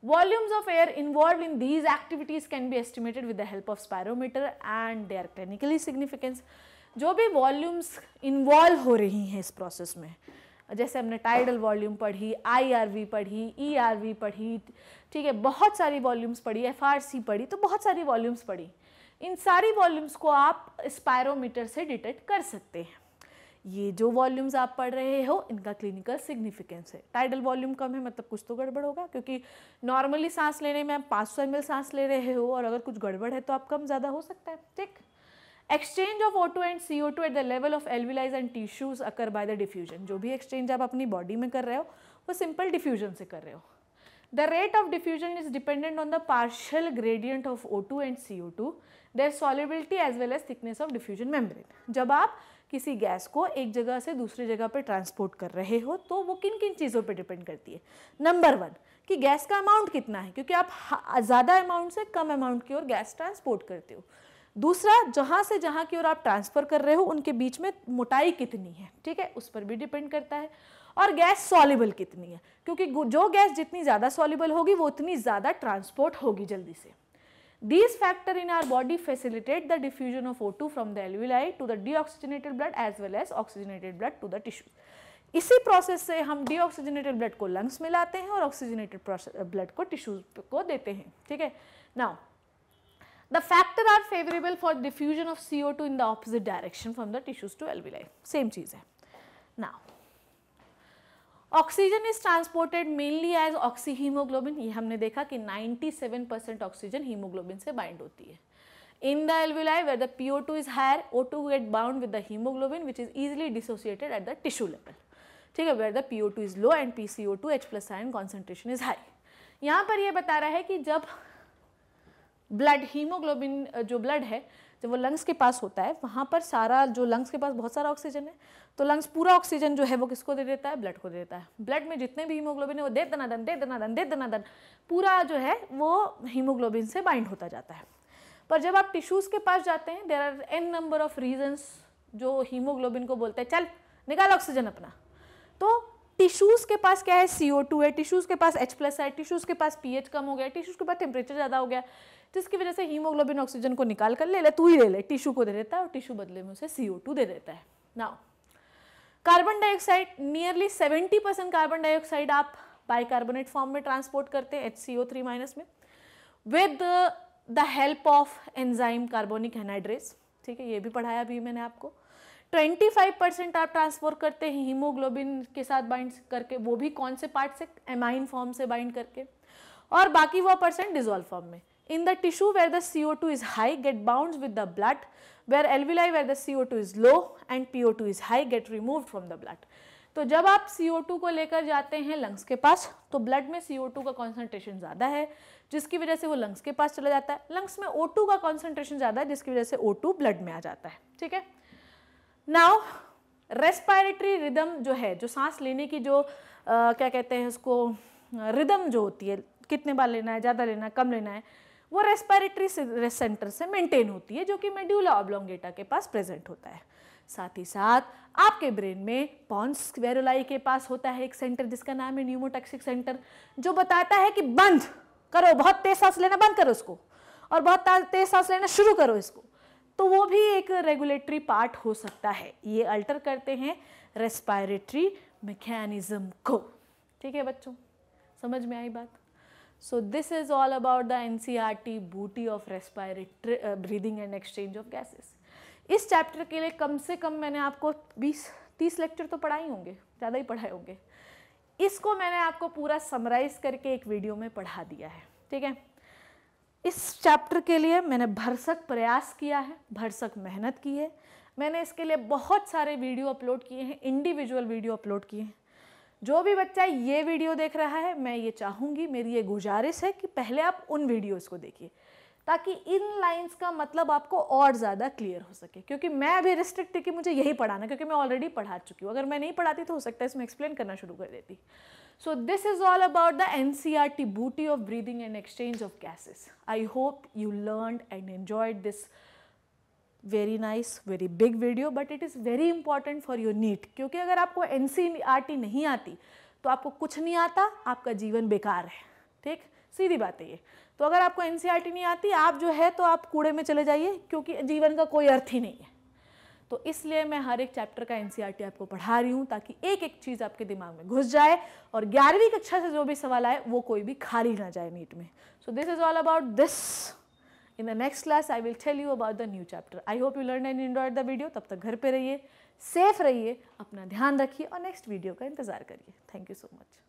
Volumes of air involved in these activities can be estimated with the help of spirometer and their clinically significance. जो भी volumes involve हो रही हैं इस process में जैसे हमने tidal volume पढ़ी आईआरवी पढ़ी ईआरवी e पढ़ी ठीक है बहुत सारी वॉल्यूम्स पढ़ी एफआरसी पढ़ी तो बहुत सारी वॉल्यूम्स पढ़ी इन सारी वॉल्यूम्स को आप स्पायरोमीटर से डिटेक्ट कर सकते हैं ये जो वॉल्यूम्स आप पढ़ रहे हो इनका क्लिनिकल सिग्निफिकेंस है टाइडल वॉल्यूम कम है मतलब कुछ तो गड़बड़ होगा क्योंकि नॉर्मली सांस लेने में आप 500 सौ सांस ले रहे हो और अगर कुछ गड़बड़ है तो आप कम ज़्यादा हो सकता है ठीक exchange of O two and C O two at the level of alveoli and tissues occur by the diffusion जो भी एक्सचेंज आप अपनी बॉडी में कर रहे हो वो सिंपल डिफ्यूजन से कर रहे हो diffusion is dependent on the partial gradient of O two and C O two their solubility as well as thickness of diffusion membrane जब आप किसी गैस को एक जगह से दूसरी जगह पर ट्रांसपोर्ट कर रहे हो तो वो किन किन चीज़ों पर डिपेंड करती है नंबर वन कि गैस का अमाउंट कितना है क्योंकि आप ज़्यादा अमाउंट से कम अमाउंट की ओर गैस ट्रांसपोर्ट करते हो दूसरा जहाँ से जहाँ की ओर आप ट्रांसफ़र कर रहे हो उनके बीच में मोटाई कितनी है ठीक है उस पर भी डिपेंड करता है और गैस सॉलिबल कितनी है क्योंकि जो गैस जितनी ज़्यादा सॉलेबल होगी वो उतनी ज़्यादा ट्रांसपोर्ट होगी जल्दी से These factor in our body facilitate the diffusion of O2 from the alveoli to the deoxygenated blood as well as oxygenated blood to the tissues. इसी प्रोसेस से हम डीऑक्सीजनेटेड ब्लड को लंग्स में लाते हैं और ऑक्सीजनेटेड ब्लड को tissues को देते हैं ठीक है now The factor are favorable for diffusion of CO2 in the opposite direction from the tissues to alveoli. Same cheez hai. Now, oxygen is transported mainly as oxyhaemoglobin ये हमने देखा कि 97 परसेंट ऑक्सीजन हीमोग्लोबिन से bind होती है in the alveoli where the P O two is higher O two get bound with the haemoglobin which is easily dissociated at the tissue level ठीक है where the P O two is low and P C O two H plus ion concentration is high यहाँ पर यह बता रहा है कि जब ब्लड हीमोग्लोबिन जो ब्लड है जब वो लंग्स के पास होता है वहाँ पर सारा जो लंग्स के पास बहुत सारा ऑक्सीजन है तो लंग्स पूरा ऑक्सीजन जो है वो किसको दे देता है ब्लड को दे देता है ब्लड में जितने भी हीमोग्लोबिन है वो दे दन दे दन दे दन पूरा जो है वो हीमोग्लोबिन से बाइंड होता जाता है पर जब आप टिश्यूज़ के पास जाते हैं there are N number of reasons जो हीमोग्लोबिन को बोलते हैं चल निकाल ऑक्सीजन अपना तो टिश्यूज़ के पास क्या है सी है टिश्यूज़ के पास एच प्लस है टिश्यूज़ के पास पीएच कम हो गया टिश्यूज़ के पास टेम्परेचर ज़्यादा हो गया जिसकी वजह से हीमोग्लोबिन ऑक्सीजन को निकाल कर ले ले तू ही ले ले टिश्यू को दे देता है और टिश्यू बदले में उसे सी दे देता है now carbon dioxide nearly seventy percent carbon dioxide आप बाइकार्बोनेट फॉर्म में ट्रांसपोर्ट करते हैं H C O three minus में with the help of enzyme carbonic anhydrase ठीक है ये भी पढ़ाया अभी मैंने आपको 25 परसेंट आप ट्रांसफर करते हैं हीमोग्लोबिन के साथ बाइंड करके वो भी कौन से पार्ट से एमाइन फॉर्म से बाइंड करके और बाकी वो परसेंट डिजोल्व फॉर्म में in the tissue where the CO2 is high get bound with the blood, where alveoli where the CO2 is low and PO2 is high get removed from the blood. तो जब आप CO2 को लेकर जाते हैं lungs के पास तो blood में CO2 का कॉन्सेंट्रेशन ज़्यादा है जिसकी वजह से वो लंग्स के पास चला जाता है लंग्स में O2 का कॉन्सेंट्रेशन ज़्यादा है जिसकी वजह से O2 ब्लड में आ जाता है ठीक है नाउ रेस्पायरेटरी रिदम जो है जो सांस लेने की जो आ, क्या कहते हैं उसको रिदम जो होती है कितने बार लेना है ज़्यादा लेना है कम लेना है वो रेस्पायरेटरी सेंटर से मेंटेन होती है जो कि मेड्यूला ऑब्लोंगेटा के पास प्रेजेंट होता है साथ ही साथ आपके ब्रेन में पॉन्स स्क्वेरोलाई के पास होता है एक सेंटर जिसका नाम है न्यूमोटेक्सिक सेंटर जो बताता है कि बंद करो बहुत तेज सांस लेना बंद करो उसको और बहुत तेज सांस लेना शुरू करो इसको तो वो भी एक रेगुलेटरी पार्ट हो सकता है ये अल्टर करते हैं रेस्पायरेटरी मैकेनिज़्म को ठीक है बच्चों समझ में आई बात So this is all about the NCRT e booty of respiratory uh, breathing and exchange of gases. इस चैप्टर के लिए कम से कम मैंने आपको 20 30 लेक्चर तो पढ़ाई होंगे ज़्यादा ही पढ़ाए होंगे इसको मैंने आपको पूरा समराइज़ करके एक वीडियो में पढ़ा दिया है ठीक है इस चैप्टर के लिए मैंने भरसक प्रयास किया है भरसक मेहनत की है मैंने इसके लिए बहुत सारे वीडियो अपलोड किए हैं इंडिविजुअल वीडियो अपलोड किए हैं जो भी बच्चा ये वीडियो देख रहा है मैं ये चाहूँगी मेरी ये गुजारिश है कि पहले आप उन वीडियोस को देखिए ताकि इन लाइंस का मतलब आपको और ज़्यादा क्लियर हो सके क्योंकि मैं अभी रिस्ट्रिक्ट कि मुझे यही पढ़ाना क्योंकि मैं ऑलरेडी पढ़ा चुकी हूँ अगर मैं नहीं पढ़ाती तो हो सकता है इसमें एक्सप्लेन करना शुरू कर देती so this is all about the N C R T बूटी of breathing and exchange of gases I hope you learn and enjoyed this very nice very big video but it is very important for your NEET क्योंकि अगर आपको N e नहीं आती तो आपको कुछ नहीं आता आपका जीवन बेकार है ठीक सीधी बात है ये तो अगर आपको एन e नहीं आती आप जो है तो आप कूड़े में चले जाइए क्योंकि जीवन का कोई अर्थ ही नहीं है तो इसलिए मैं हर एक चैप्टर का एन e आपको पढ़ा रही हूँ ताकि एक एक चीज़ आपके दिमाग में घुस जाए और ग्यारहवीं कक्षा से जो भी सवाल आए वो कोई भी खाली ना जाए नीट में so this is all about this in the next class I will tell you about the new chapter I hope you learn and enjoyed the video तब तक घर पे रहिए सेफ रहिए अपना ध्यान रखिए और नेक्स्ट वीडियो का इंतजार करिए थैंक यू सो मच